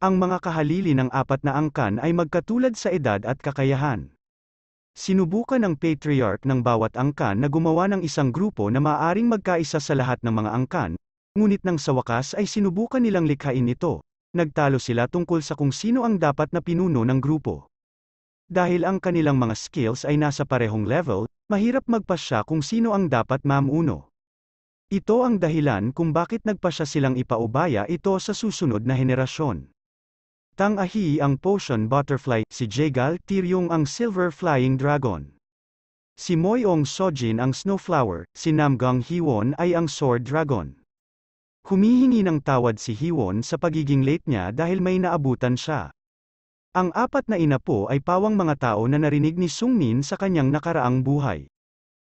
Ang mga kahalili ng apat na angkan ay magkatulad sa edad at kakayahan. Sinubukan ng patriarch ng bawat angkan na gumawa ng isang grupo na maaring magkaisa sa lahat ng mga angkan, ngunit nang sa wakas ay sinubukan nilang likhain ito. Nagtalo sila tungkol sa kung sino ang dapat na pinuno ng grupo. Dahil ang kanilang mga skills ay nasa parehong level, mahirap magpasya kung sino ang dapat mamuno. Ito ang dahilan kung bakit nagpasya silang ipaubaya ito sa susunod na henerasyon. Tang-ahi ang potion butterfly, si Jegal Tiryong ang silver flying dragon. Si Moyong Sojin ang snowflower, si Namgang Hiwon ay ang sword dragon. Humihingi ng tawad si Hiwon sa pagiging late niya dahil may naabutan siya. Ang apat na ina po ay pawang mga tao na narinig ni Sungmin sa kanyang nakaraang buhay.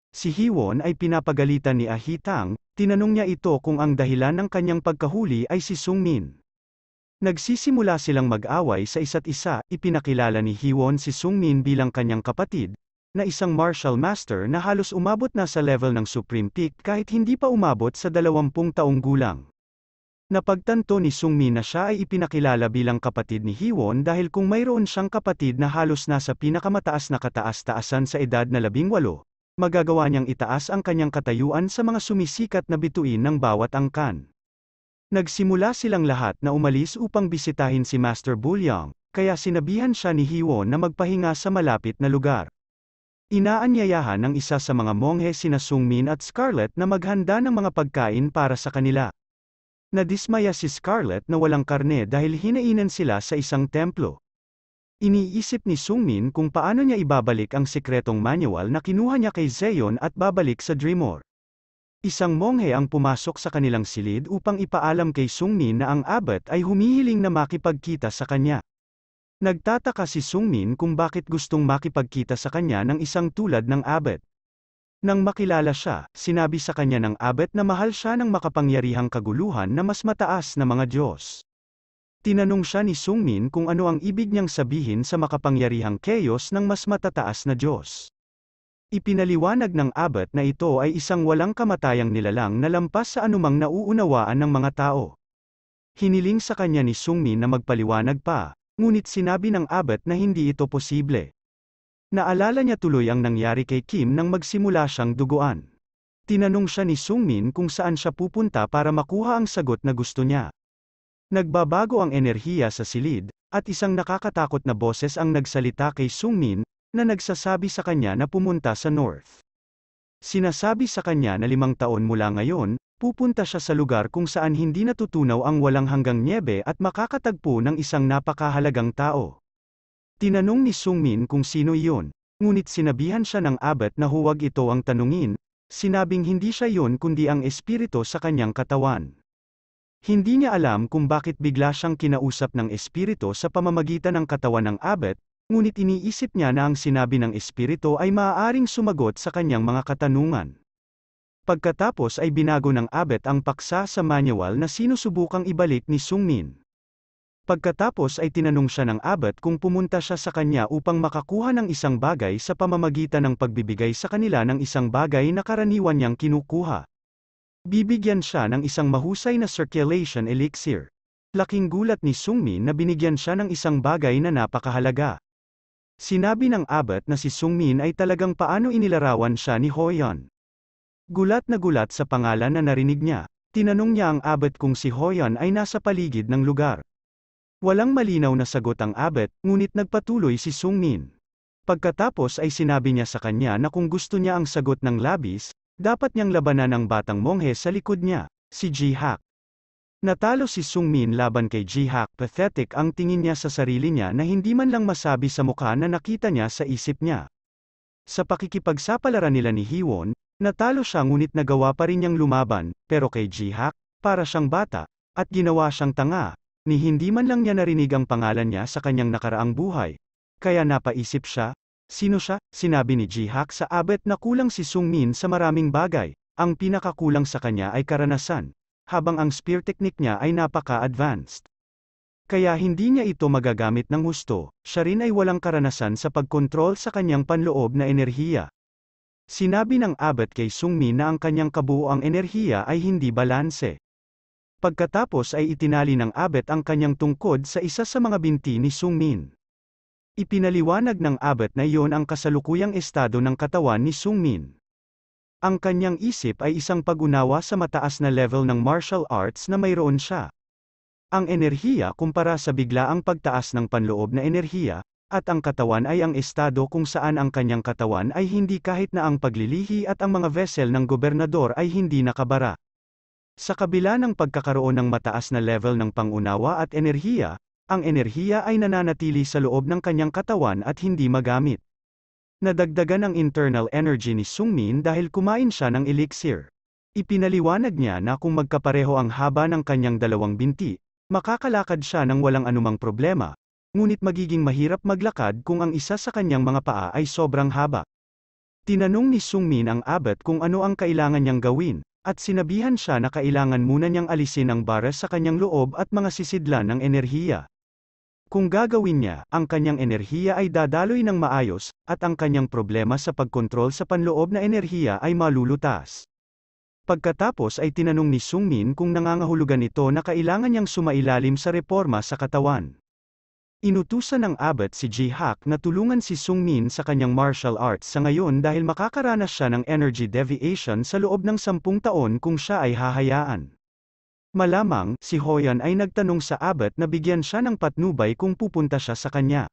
Si Hiwon ay pinapagalitan ni Ahitang, tinanong niya ito kung ang dahilan ng kanyang pagkahuli ay si Sungmin. Nagsisimula silang mag-away sa isa't isa, ipinakilala ni Hiwon si Sungmin bilang kanyang kapatid, na isang martial master na halos umabot na sa level ng Supreme Peak kahit hindi pa umabot sa 20 taong gulang. Napagtanto ni Sungmi na siya ay ipinakilala bilang kapatid ni Hiwon dahil kung mayroon siyang kapatid na halos nasa pinakamataas na kataas-taasan sa edad na labing walo, magagawa niyang itaas ang kanyang katayuan sa mga sumisikat na bituin ng bawat angkan. Nagsimula silang lahat na umalis upang bisitahin si Master Bulyang, kaya sinabihan siya ni Hiwon na magpahinga sa malapit na lugar. Inaanyayahan ng isa sa mga monghe sina Sungmin at Scarlet na maghanda ng mga pagkain para sa kanila. Nadismaya si Scarlett na walang karne dahil hinainan sila sa isang templo. Iniisip ni Sungmin kung paano niya ibabalik ang sikretong manual na kinuha niya kay Zeon at babalik sa Dreamor. Isang monghe ang pumasok sa kanilang silid upang ipaalam kay Sungmin na ang abat ay humihiling na makipagkita sa kanya. Nagtataka si Sungmin kung bakit gustong makipagkita sa kanya ng isang tulad ng abat. Nang makilala siya, sinabi sa kanya ng abet na mahal siya ng makapangyarihang kaguluhan na mas mataas na mga Diyos. Tinanong siya ni Sungmin kung ano ang ibig niyang sabihin sa makapangyarihang chaos ng mas matataas na Diyos. Ipinaliwanag ng abet na ito ay isang walang kamatayang nilalang na lampas sa anumang nauunawaan ng mga tao. Hiniling sa kanya ni Sungmin na magpaliwanag pa, ngunit sinabi ng abet na hindi ito posible. Naalala niya tuloy ang nangyari kay Kim nang magsimula siyang duguan. Tinanong siya ni Sungmin kung saan siya pupunta para makuha ang sagot na gusto niya. Nagbabago ang enerhiya sa silid, at isang nakakatakot na boses ang nagsalita kay Sungmin, na nagsasabi sa kanya na pumunta sa North. Sinasabi sa kanya na limang taon mula ngayon, pupunta siya sa lugar kung saan hindi natutunaw ang walang hanggang niebe at makakatagpo ng isang napakahalagang tao. Tinanong ni Sungmin kung sino iyon, ngunit sinabihan siya ng abat na huwag ito ang tanungin, sinabing hindi siya yon kundi ang espirito sa kanyang katawan. Hindi niya alam kung bakit bigla siyang kinausap ng espirito sa pamamagitan ng katawan ng abat, ngunit iniisip niya na ang sinabi ng espirito ay maaaring sumagot sa kanyang mga katanungan. Pagkatapos ay binago ng abet ang paksa sa manual na sinusubukang ibalik ni Sungmin. Pagkatapos ay tinanong siya ng abat kung pumunta siya sa kanya upang makakuha ng isang bagay sa pamamagitan ng pagbibigay sa kanila ng isang bagay na karaniwan niyang kinukuha. Bibigyan siya ng isang mahusay na circulation elixir. Laking gulat ni Sungmin na binigyan siya ng isang bagay na napakahalaga. Sinabi ng abat na si Sungmin ay talagang paano inilarawan siya ni Hoyon. Gulat na gulat sa pangalan na narinig niya, tinanong niya ang abat kung si Hoyon ay nasa paligid ng lugar. Walang malinaw na sagot ang abet, ngunit nagpatuloy si Sungmin. Pagkatapos ay sinabi niya sa kanya na kung gusto niya ang sagot ng labis, dapat niyang labanan ang batang monghe sa likod niya, si Ji-Hak. Natalo si Sungmin laban kay Ji-Hak, pathetic ang tingin niya sa sarili niya na hindi man lang masabi sa mukha na nakita niya sa isip niya. Sa pakikipagsapalaran nila ni Hiwon, natalo siya ngunit nagawa pa rin niyang lumaban, pero kay Ji-Hak, para siyang bata, at ginawa siyang tanga, ni hindi man lang niya narinig ang pangalan niya sa kanyang nakaraang buhay. Kaya napaisip siya, sino siya? Sinabi ni Jihak sa abet na kulang si Sung Min sa maraming bagay, ang pinakakulang sa kanya ay karanasan, habang ang spear technique niya ay napaka-advanced. Kaya hindi niya ito magagamit ng husto, siya rin ay walang karanasan sa pagkontrol sa kanyang panloob na enerhiya. Sinabi ng abet kay Sungmi na ang kanyang kabuoang enerhiya ay hindi balanse. Pagkatapos ay itinali ng Abet ang kanyang tungkod sa isa sa mga binti ni Sung Min. Ipinaliwanag ng Abet na iyon ang kasalukuyang estado ng katawan ni Sung Min. Ang kanyang isip ay isang pag-unawa sa mataas na level ng martial arts na mayroon siya. Ang enerhiya kumpara sa biglaang pagtaas ng panloob na enerhiya, at ang katawan ay ang estado kung saan ang kanyang katawan ay hindi kahit na ang paglilihi at ang mga vessel ng gobernador ay hindi nakabara. Sa kabila ng pagkakaroon ng mataas na level ng pangunawa at enerhiya, ang enerhiya ay nananatili sa loob ng kanyang katawan at hindi magamit. Nadagdagan ang internal energy ni Sungmin dahil kumain siya ng elixir. Ipinaliwanag niya na kung magkapareho ang haba ng kanyang dalawang binti, makakalakad siya ng walang anumang problema, ngunit magiging mahirap maglakad kung ang isa sa kanyang mga paa ay sobrang haba. Tinanong ni Sungmin ang abat kung ano ang kailangan niyang gawin, at sinabihan siya na kailangan muna niyang alisin ang bara sa kanyang loob at mga sisidlan ng enerhiya. Kung gagawin niya, ang kanyang enerhiya ay dadaloy ng maayos, at ang kanyang problema sa pagkontrol sa panloob na enerhiya ay malulutas. Pagkatapos ay tinanong ni Sungmin kung nangangahulugan ito na kailangan niyang sumailalim sa reforma sa katawan. Inutusan ng abat si Ji-Hak na tulungan si Sung Min sa kanyang martial arts sa ngayon dahil makakaranas siya ng energy deviation sa loob ng sampung taon kung siya ay hahayaan. Malamang, si Hoyan ay nagtanong sa abat na bigyan siya ng patnubay kung pupunta siya sa kanya.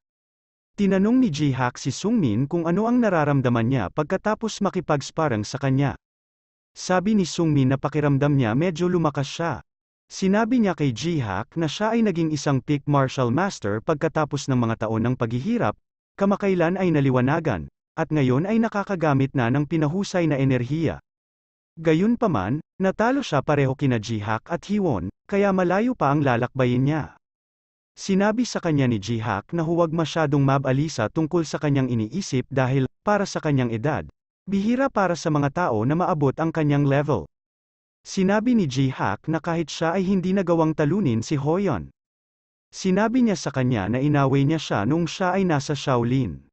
Tinanong ni Ji-Hak si Sungmin kung ano ang nararamdaman niya pagkatapos makipagsparang sa kanya. Sabi ni Sungmin na pakiramdam niya medyo lumakas siya. Sinabi niya kay Jihak na siya ay naging isang peak martial master pagkatapos ng mga taon ng paghihirap, kamakailan ay naliwanagan, at ngayon ay nakakagamit na ng pinahusay na enerhiya. Gayunpaman, natalo siya pareho kina Jihak at Hiwon, kaya malayo pa ang lalakbayin niya. Sinabi sa kanya ni Jihak na huwag masyadong mabalisa tungkol sa kanyang iniisip dahil, para sa kanyang edad, bihira para sa mga tao na maabot ang kanyang level. Sinabi ni Ji-Hak na kahit siya ay hindi nagawang talunin si Hoyon. Sinabi niya sa kanya na inaway niya siya nung siya ay nasa Shaolin.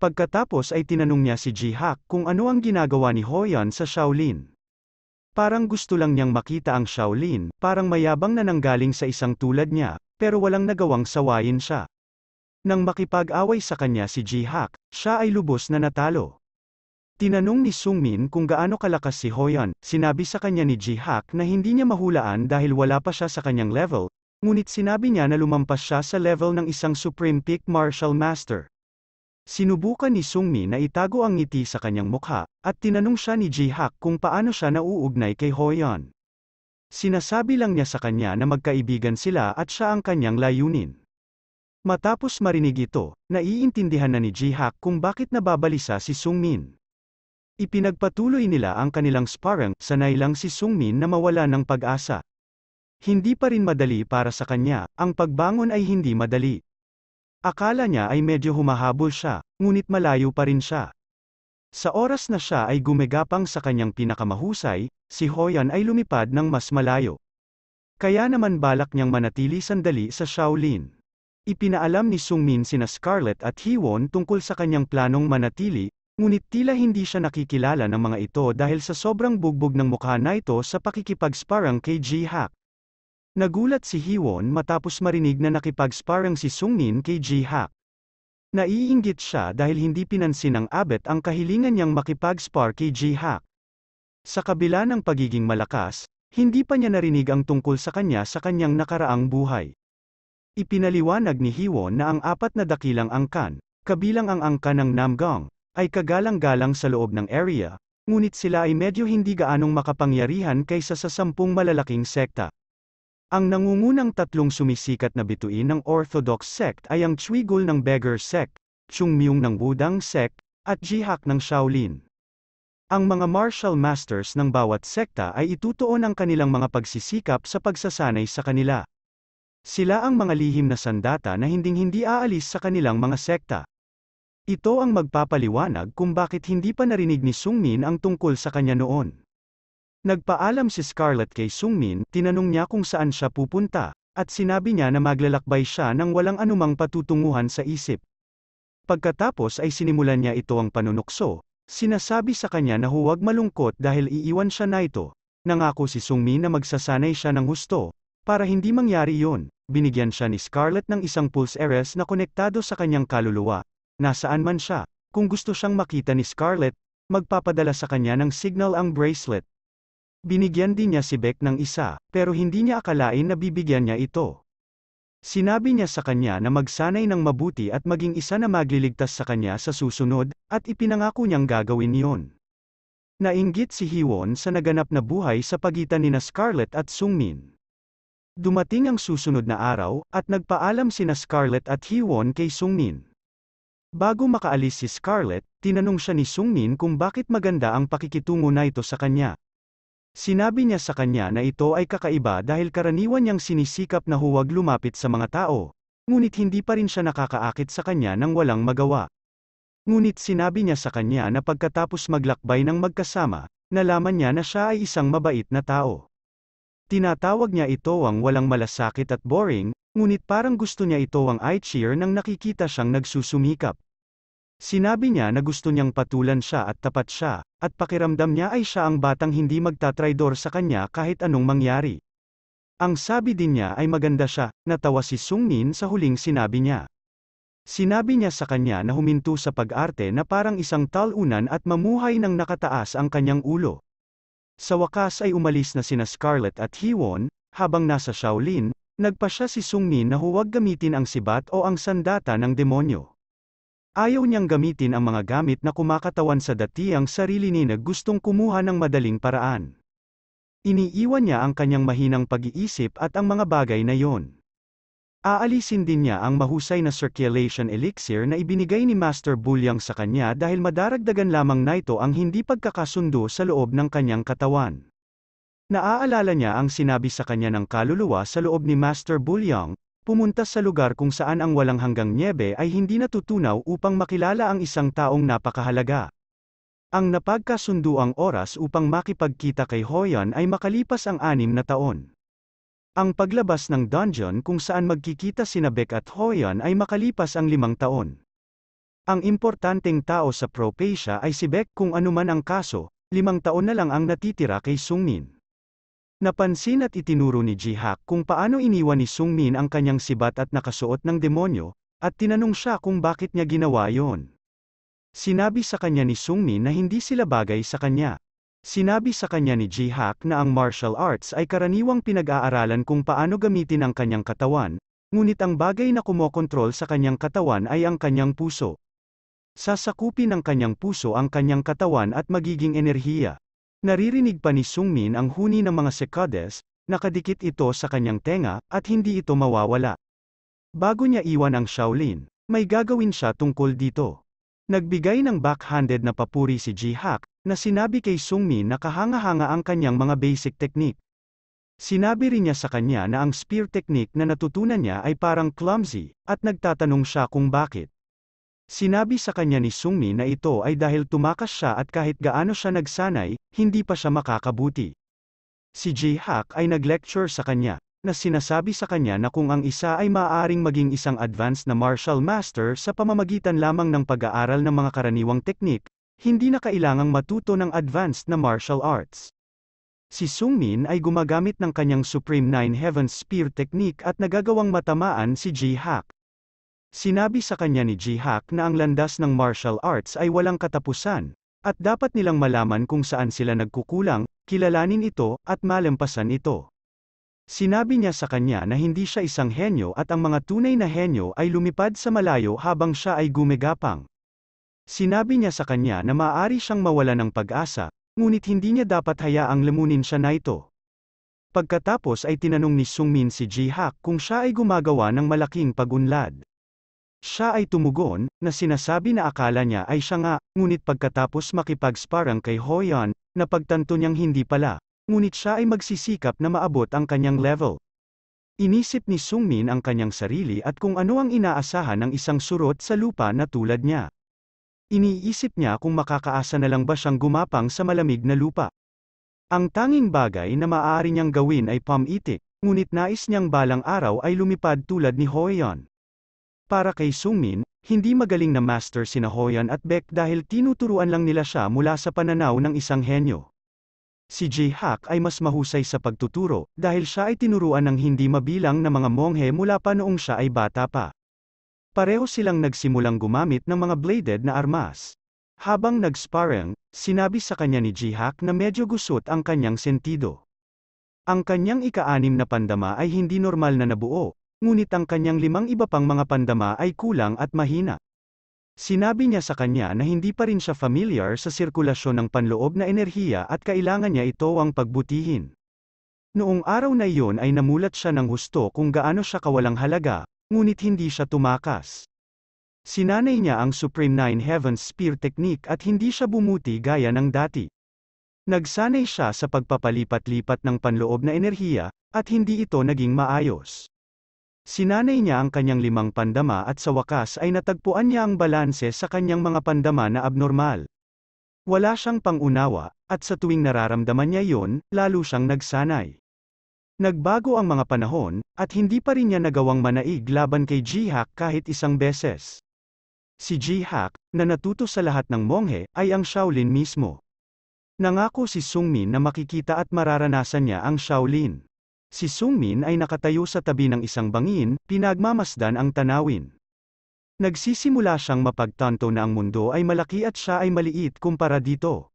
Pagkatapos ay tinanong niya si Ji-Hak kung ano ang ginagawa ni Hoyon sa Shaolin. Parang gusto lang niyang makita ang Shaolin, parang mayabang na nanggaling sa isang tulad niya, pero walang nagawang sawayin siya. Nang makipag-away sa kanya si Ji-Hak, siya ay lubos na natalo. Tinanong ni Sungmin kung gaano kalakas si Hoyan, sinabi sa kanya ni Ji-Hak na hindi niya mahulaan dahil wala pa siya sa kanyang level, ngunit sinabi niya na lumampas siya sa level ng isang Supreme Peak Martial Master. Sinubukan ni Sungmin na itago ang ngiti sa kanyang mukha, at tinanong siya ni Ji-Hak kung paano siya nauugnay kay Hoyan. Sinasabi lang niya sa kanya na magkaibigan sila at siya ang kanyang layunin. Matapos marinig ito, naiintindihan na ni Ji-Hak kung bakit nababalisa si Sungmin. Ipinagpatuloy nila ang kanilang sparring, sanay lang si Sungmin na mawala ng pag-asa. Hindi pa rin madali para sa kanya, ang pagbangon ay hindi madali. Akala niya ay medyo humahabol siya, ngunit malayo pa rin siya. Sa oras na siya ay gumegapang sa kanyang pinakamahusay, si Hoyan ay lumipad ng mas malayo. Kaya naman balak niyang manatili sandali sa Shaolin. Ipinaalam ni Sungmin sina Scarlett at Hiwon tungkol sa kanyang planong manatili, Ngunit tila hindi siya nakikilala ng mga ito dahil sa sobrang bugbog ng mukha na ito sa pakikipag-sparring kay Ji-Hack. Nagulat si Hiwon matapos marinig na nakipag si Sungnin kay Ji-Hack. Naiinggit siya dahil hindi pinansin ng abet ang kahilingan niyang makipagspar spar kay Ji-Hack. Sa kabila ng pagiging malakas, hindi pa niya narinig ang tungkol sa kanya sa kanyang nakaraang buhay. Ipinaliwanag ni Hiwon na ang apat na dakilang angkan, kabilang ang angkan ng Namgong, ay kagalang-galang sa loob ng area, ngunit sila ay medyo hindi gaanong makapangyarihan kaysa sa sampung malalaking sekta. Ang nangungunang tatlong sumisikat na bituin ng Orthodox sect ay ang Chuigul ng Beggar sect, Chungmyung ng Wudang sect, at Jihak ng Shaolin. Ang mga martial masters ng bawat sekta ay itutuon ang kanilang mga pagsisikap sa pagsasanay sa kanila. Sila ang mga lihim na sandata na hinding-hindi aalis sa kanilang mga sekta. Ito ang magpapaliwanag kung bakit hindi pa narinig ni Sungmin ang tungkol sa kanya noon. Nagpaalam si Scarlett kay Sungmin, tinanong niya kung saan siya pupunta, at sinabi niya na maglalakbay siya nang walang anumang patutunguhan sa isip. Pagkatapos ay sinimulan niya ito ang panunukso, sinasabi sa kanya na huwag malungkot dahil iiwan siya na ito. Nangako si Sungmin na magsasanay siya ng husto, para hindi mangyari yon, binigyan siya ni Scarlett ng isang pulse heiress na konektado sa kanyang kaluluwa, nasaan man siya. Kung gusto siyang makita ni Scarlett, magpapadala sa kanya ng signal ang bracelet. Binigyan din niya si Beck ng isa, pero hindi niya akalain na bibigyan niya ito. Sinabi niya sa kanya na magsanay ng mabuti at maging isa na magliligtas sa kanya sa susunod, at ipinangako niyang gagawin yon. Nainggit si Hiwon sa naganap na buhay sa pagitan ni na Scarlett at Sungmin. Dumating ang susunod na araw, at nagpaalam sina Scarlett at Hiwon kay Sungmin. Bago makaalis si Scarlett, tinanong siya ni Sungmin kung bakit maganda ang pakikitungo na ito sa kanya. Sinabi niya sa kanya na ito ay kakaiba dahil karaniwan niyang sinisikap na huwag lumapit sa mga tao, ngunit hindi pa rin siya nakakaakit sa kanya nang walang magawa. Ngunit sinabi niya sa kanya na pagkatapos maglakbay ng magkasama, nalaman niya na siya ay isang mabait na tao. Tinatawag niya ito ang walang malasakit at boring, ngunit parang gusto niya ito ang eye-cheer nang nakikita siyang nagsusumikap. Sinabi niya na gusto niyang patulan siya at tapat siya, at pakiramdam niya ay siya ang batang hindi magtatraidor sa kanya kahit anong mangyari. Ang sabi din niya ay maganda siya, natawa si Sungmin sa huling sinabi niya. Sinabi niya sa kanya na huminto sa pag-arte na parang isang talunan at mamuhay nang nakataas ang kanyang ulo. Sa wakas ay umalis na sina Scarlett at Hiwon, habang nasa Shaolin, nagpa siya si Sungmin na huwag gamitin ang sibat o ang sandata ng demonyo. Ayaw niyang gamitin ang mga gamit na kumakatawan sa dati ang sarili ni na gustong kumuha ng madaling paraan. Iniiwan niya ang kanyang mahinang pag-iisip at ang mga bagay na yon. Aalisin din niya ang mahusay na circulation elixir na ibinigay ni Master Bulyang sa kanya dahil madaragdagan lamang na ito ang hindi pagkakasundo sa loob ng kanyang katawan. Naaalala niya ang sinabi sa kanya ng kaluluwa sa loob ni Master Bulyang, pumunta sa lugar kung saan ang walang hanggang niebe ay hindi natutunaw upang makilala ang isang taong napakahalaga. Ang napagkasunduang oras upang makipagkita kay Hoyan ay makalipas ang anim na taon. Ang paglabas ng dungeon kung saan magkikita sina Beck at Hoyan ay makalipas ang limang taon. Ang importanteng tao sa Propatia ay si Beck kung anuman ang kaso, limang taon na lang ang natitira kay Sungmin. Napansin at itinuro ni Jihak kung paano iniwan ni Sungmin ang kanyang sibat at nakasuot ng demonyo, at tinanong siya kung bakit niya ginawa yon. Sinabi sa kanya ni Sungmin na hindi sila bagay sa kanya, Sinabi sa kanya ni Jihak na ang martial arts ay karaniwang pinag-aaralan kung paano gamitin ang kanyang katawan, ngunit ang bagay na kumokontrol sa kanyang katawan ay ang kanyang puso. Sasakupin ng kanyang puso ang kanyang katawan at magiging enerhiya. Naririnig pa ni Sungmin ang huni ng mga sekades, nakadikit ito sa kanyang tenga, at hindi ito mawawala. Bago niya iwan ang Shaolin, may gagawin siya tungkol dito. Nagbigay ng backhanded na papuri si Jihak, na sinabi kay Sungmi na kahanga-hanga ang kanyang mga basic technique. Sinabi rin niya sa kanya na ang spear technique na natutunan niya ay parang clumsy, at nagtatanong siya kung bakit. Sinabi sa kanya ni Sungmi na ito ay dahil tumakas siya at kahit gaano siya nagsanay, hindi pa siya makakabuti. Si J-Hack ay naglecture sa kanya, na sinasabi sa kanya na kung ang isa ay maaaring maging isang advanced na martial master sa pamamagitan lamang ng pag-aaral ng mga karaniwang teknik, hindi na kailangang matuto ng advanced na martial arts. Si Sung Min ay gumagamit ng kanyang Supreme Nine Heavens Spear Technique at nagagawang matamaan si Ji Hak. Sinabi sa kanya ni Ji Hak na ang landas ng martial arts ay walang katapusan, at dapat nilang malaman kung saan sila nagkukulang, kilalanin ito, at malampasan ito. Sinabi niya sa kanya na hindi siya isang henyo at ang mga tunay na henyo ay lumipad sa malayo habang siya ay gumegapang. Sinabi niya sa kanya na maaari siyang mawala ng pag-asa, ngunit hindi niya dapat hayaang lamunin siya na ito. Pagkatapos ay tinanong ni Sungmin si Jihak kung siya ay gumagawa ng malaking pagunlad. Siya ay tumugon, na sinasabi na akala niya ay siya nga, ngunit pagkatapos makipagsparang kay Hoyon, napagtanto niyang hindi pala, ngunit siya ay magsisikap na maabot ang kanyang level. Inisip ni Sungmin ang kanyang sarili at kung ano ang inaasahan ng isang surot sa lupa na tulad niya. Iniisip niya kung makakaasa na lang ba siyang gumapang sa malamig na lupa. Ang tanging bagay na maaari niyang gawin ay pamiti, ngunit nais niyang balang araw ay lumipad tulad ni Hoyon. Para kay Sungmin, hindi magaling na master sina Hoyon at Beck dahil tinuturuan lang nila siya mula sa pananaw ng isang henyo. Si J-Hack ay mas mahusay sa pagtuturo dahil siya ay tinuruan ng hindi mabilang na mga monghe mula pa noong siya ay bata pa. Pareho silang nagsimulang gumamit ng mga bladed na armas. Habang nagsparring, sinabi sa kanya ni Jihak na medyo gusot ang kanyang sentido. Ang kanyang ika-anim na pandama ay hindi normal na nabuo, ngunit ang kanyang limang iba pang mga pandama ay kulang at mahina. Sinabi niya sa kanya na hindi pa rin siya familiar sa sirkulasyon ng panloob na enerhiya at kailangan niya ito ang pagbutihin. Noong araw na iyon ay namulat siya ng husto kung gaano siya kawalang halaga, ngunit hindi siya tumakas. Sinanay niya ang Supreme Nine Heavens Spear Technique at hindi siya bumuti gaya ng dati. Nagsanay siya sa pagpapalipat-lipat ng panloob na enerhiya, at hindi ito naging maayos. Sinanay niya ang kanyang limang pandama at sa wakas ay natagpuan niya ang balanse sa kanyang mga pandama na abnormal. Wala siyang pangunawa, at sa tuwing nararamdaman niya yon, lalo siyang nagsanay. Nagbago ang mga panahon, at hindi pa rin niya nagawang manaig laban kay Jihak kahit isang beses. Si Jihak, na natuto sa lahat ng monghe, ay ang Shaolin mismo. Nangako si Sungmin na makikita at mararanasan niya ang Shaolin. Si Sungmin ay nakatayo sa tabi ng isang bangin, pinagmamasdan ang tanawin. Nagsisimula siyang mapagtanto na ang mundo ay malaki at siya ay maliit kumpara dito.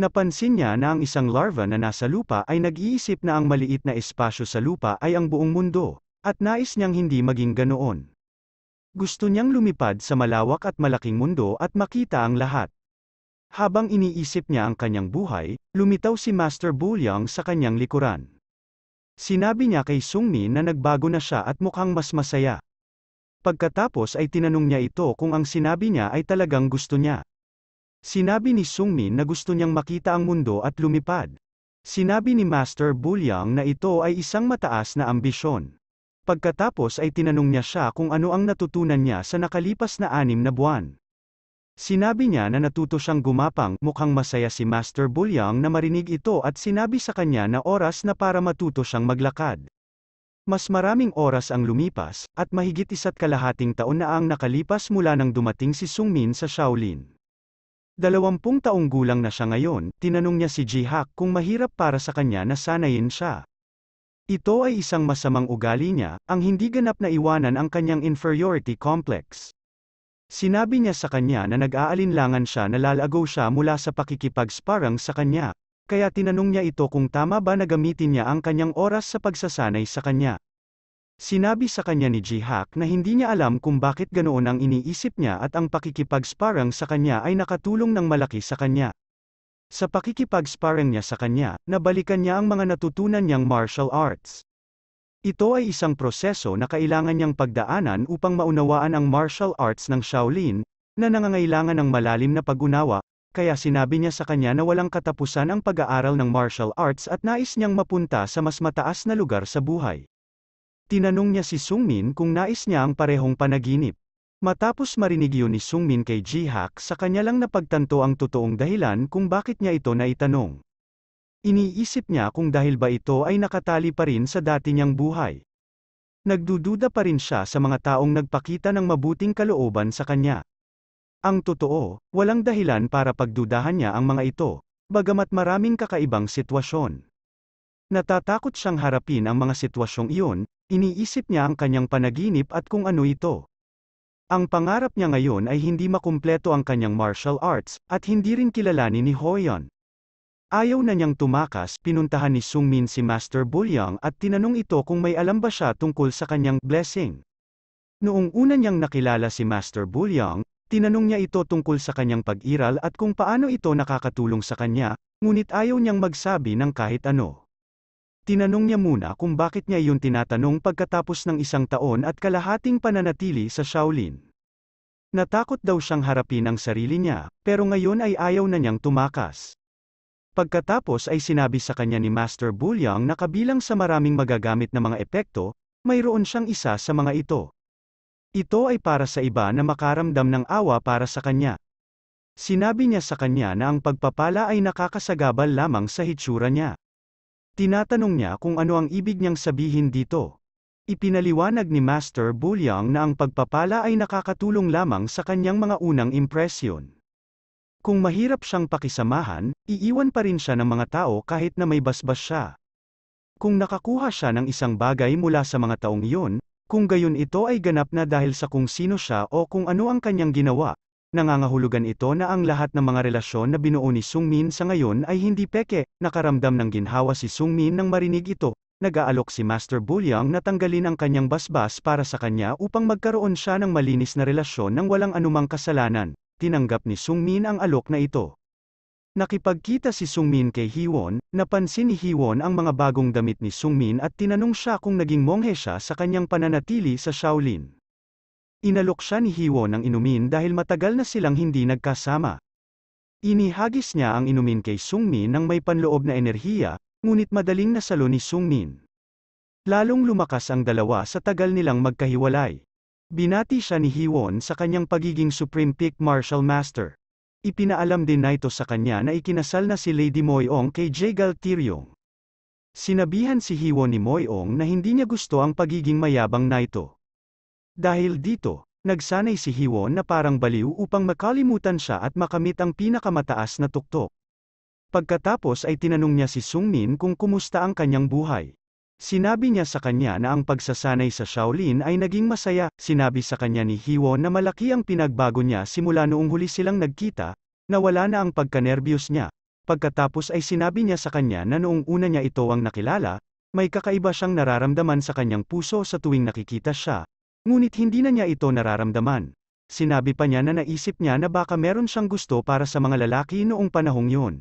Napansin niya na ang isang larva na nasa lupa ay nag-iisip na ang maliit na espasyo sa lupa ay ang buong mundo, at nais niyang hindi maging ganoon. Gusto niyang lumipad sa malawak at malaking mundo at makita ang lahat. Habang iniisip niya ang kanyang buhay, lumitaw si Master Bulyang sa kanyang likuran. Sinabi niya kay Sungmin na nagbago na siya at mukhang mas masaya. Pagkatapos ay tinanong niya ito kung ang sinabi niya ay talagang gusto niya. Sinabi ni Sungmin na gusto niyang makita ang mundo at lumipad. Sinabi ni Master Bulyang na ito ay isang mataas na ambisyon. Pagkatapos ay tinanong niya siya kung ano ang natutunan niya sa nakalipas na anim na buwan. Sinabi niya na natuto siyang gumapang, mukhang masaya si Master Bulyang na marinig ito at sinabi sa kanya na oras na para matuto siyang maglakad. Mas maraming oras ang lumipas, at mahigit isa't kalahating taon na ang nakalipas mula nang dumating si Sungmin sa Shaolin. Dalawampung taong gulang na siya ngayon, tinanong niya si Jihak kung mahirap para sa kanya na sanayin siya. Ito ay isang masamang ugali niya, ang hindi ganap na iwanan ang kanyang inferiority complex. Sinabi niya sa kanya na nag-aalinlangan siya na lalago siya mula sa pakikipagsparang sa kanya, kaya tinanong niya ito kung tama ba na gamitin niya ang kanyang oras sa pagsasanay sa kanya. Sinabi sa kanya ni Jihak na hindi niya alam kung bakit ganoon ang iniisip niya at ang pakikipag sa kanya ay nakatulong ng malaki sa kanya. Sa pakikipag niya sa kanya, nabalikan niya ang mga natutunan niyang martial arts. Ito ay isang proseso na kailangan niyang pagdaanan upang maunawaan ang martial arts ng Shaolin, na nangangailangan ng malalim na pag-unawa, kaya sinabi niya sa kanya na walang katapusan ang pag-aaral ng martial arts at nais niyang mapunta sa mas mataas na lugar sa buhay. Tinanong niya si Sungmin kung nais niya ang parehong panaginip. Matapos marinig yun ni Sungmin kay Jihak sa kanya lang napagtanto ang totoong dahilan kung bakit niya ito naitanong. Iniisip niya kung dahil ba ito ay nakatali pa rin sa dati niyang buhay. Nagdududa pa rin siya sa mga taong nagpakita ng mabuting kalooban sa kanya. Ang totoo, walang dahilan para pagdudahan niya ang mga ito, bagamat maraming kakaibang sitwasyon. Natatakot siyang harapin ang mga sitwasyong iyon, iniisip niya ang kanyang panaginip at kung ano ito. Ang pangarap niya ngayon ay hindi makumpleto ang kanyang martial arts, at hindi rin kilalani ni Hoyon. Ayaw na niyang tumakas, pinuntahan ni Sung Min si Master Bulyang at tinanong ito kung may alam ba siya tungkol sa kanyang blessing. Noong una niyang nakilala si Master Bulyang, tinanong niya ito tungkol sa kanyang pag-iral at kung paano ito nakakatulong sa kanya, ngunit ayaw niyang magsabi ng kahit ano. Tinanong niya muna kung bakit niya iyon tinatanong pagkatapos ng isang taon at kalahating pananatili sa Shaolin. Natakot daw siyang harapin ang sarili niya, pero ngayon ay ayaw na niyang tumakas. Pagkatapos ay sinabi sa kanya ni Master Bulyang na kabilang sa maraming magagamit na mga epekto, mayroon siyang isa sa mga ito. Ito ay para sa iba na makaramdam ng awa para sa kanya. Sinabi niya sa kanya na ang pagpapala ay nakakasagabal lamang sa hitsura niya. Tinatanong niya kung ano ang ibig niyang sabihin dito. Ipinaliwanag ni Master Bulyang na ang pagpapala ay nakakatulong lamang sa kanyang mga unang impresyon. Kung mahirap siyang pakisamahan, iiwan pa rin siya ng mga tao kahit na may basbas siya. Kung nakakuha siya ng isang bagay mula sa mga taong iyon, kung gayon ito ay ganap na dahil sa kung sino siya o kung ano ang kanyang ginawa, nangangahulugan ito na ang lahat ng mga relasyon na binuo ni Sungmin sa ngayon ay hindi peke, nakaramdam ng ginhawa si Sungmin nang marinig ito, nag-aalok si Master Bulyang na tanggalin ang kanyang basbas para sa kanya upang magkaroon siya ng malinis na relasyon ng walang anumang kasalanan, tinanggap ni Sungmin ang alok na ito. Nakipagkita si Sungmin kay Hiwon, napansin ni Hiwon ang mga bagong damit ni Sungmin at tinanong siya kung naging monghe siya sa kanyang pananatili sa Shaolin. Inalok siya ni Hiwo ng inumin dahil matagal na silang hindi nagkasama. Inihagis niya ang inumin kay Sungmin ng may panloob na enerhiya, ngunit madaling nasalo ni Sungmin. Lalong lumakas ang dalawa sa tagal nilang magkahiwalay. Binati siya ni Hiwon sa kanyang pagiging Supreme Peak Martial Master. Ipinaalam din na ito sa kanya na ikinasal na si Lady Moyong kay J. Galtiryong. Sinabihan si Hiwon ni Moyong na hindi niya gusto ang pagiging mayabang na ito. Dahil dito, nagsanay si Hiwon na parang baliw upang makalimutan siya at makamit ang pinakamataas na tuktok. Pagkatapos ay tinanong niya si Sungmin kung kumusta ang kanyang buhay. Sinabi niya sa kanya na ang pagsasanay sa Shaolin ay naging masaya, sinabi sa kanya ni Hiwon na malaki ang pinagbago niya simula noong huli silang nagkita, nawala na ang pagkanerbiyos niya. Pagkatapos ay sinabi niya sa kanya na noong una niya ito ang nakilala, may kakaiba siyang nararamdaman sa kanyang puso sa tuwing nakikita siya, Ngunit hindi na niya ito nararamdaman. Sinabi pa niya na naisip niya na baka meron siyang gusto para sa mga lalaki noong panahong yun.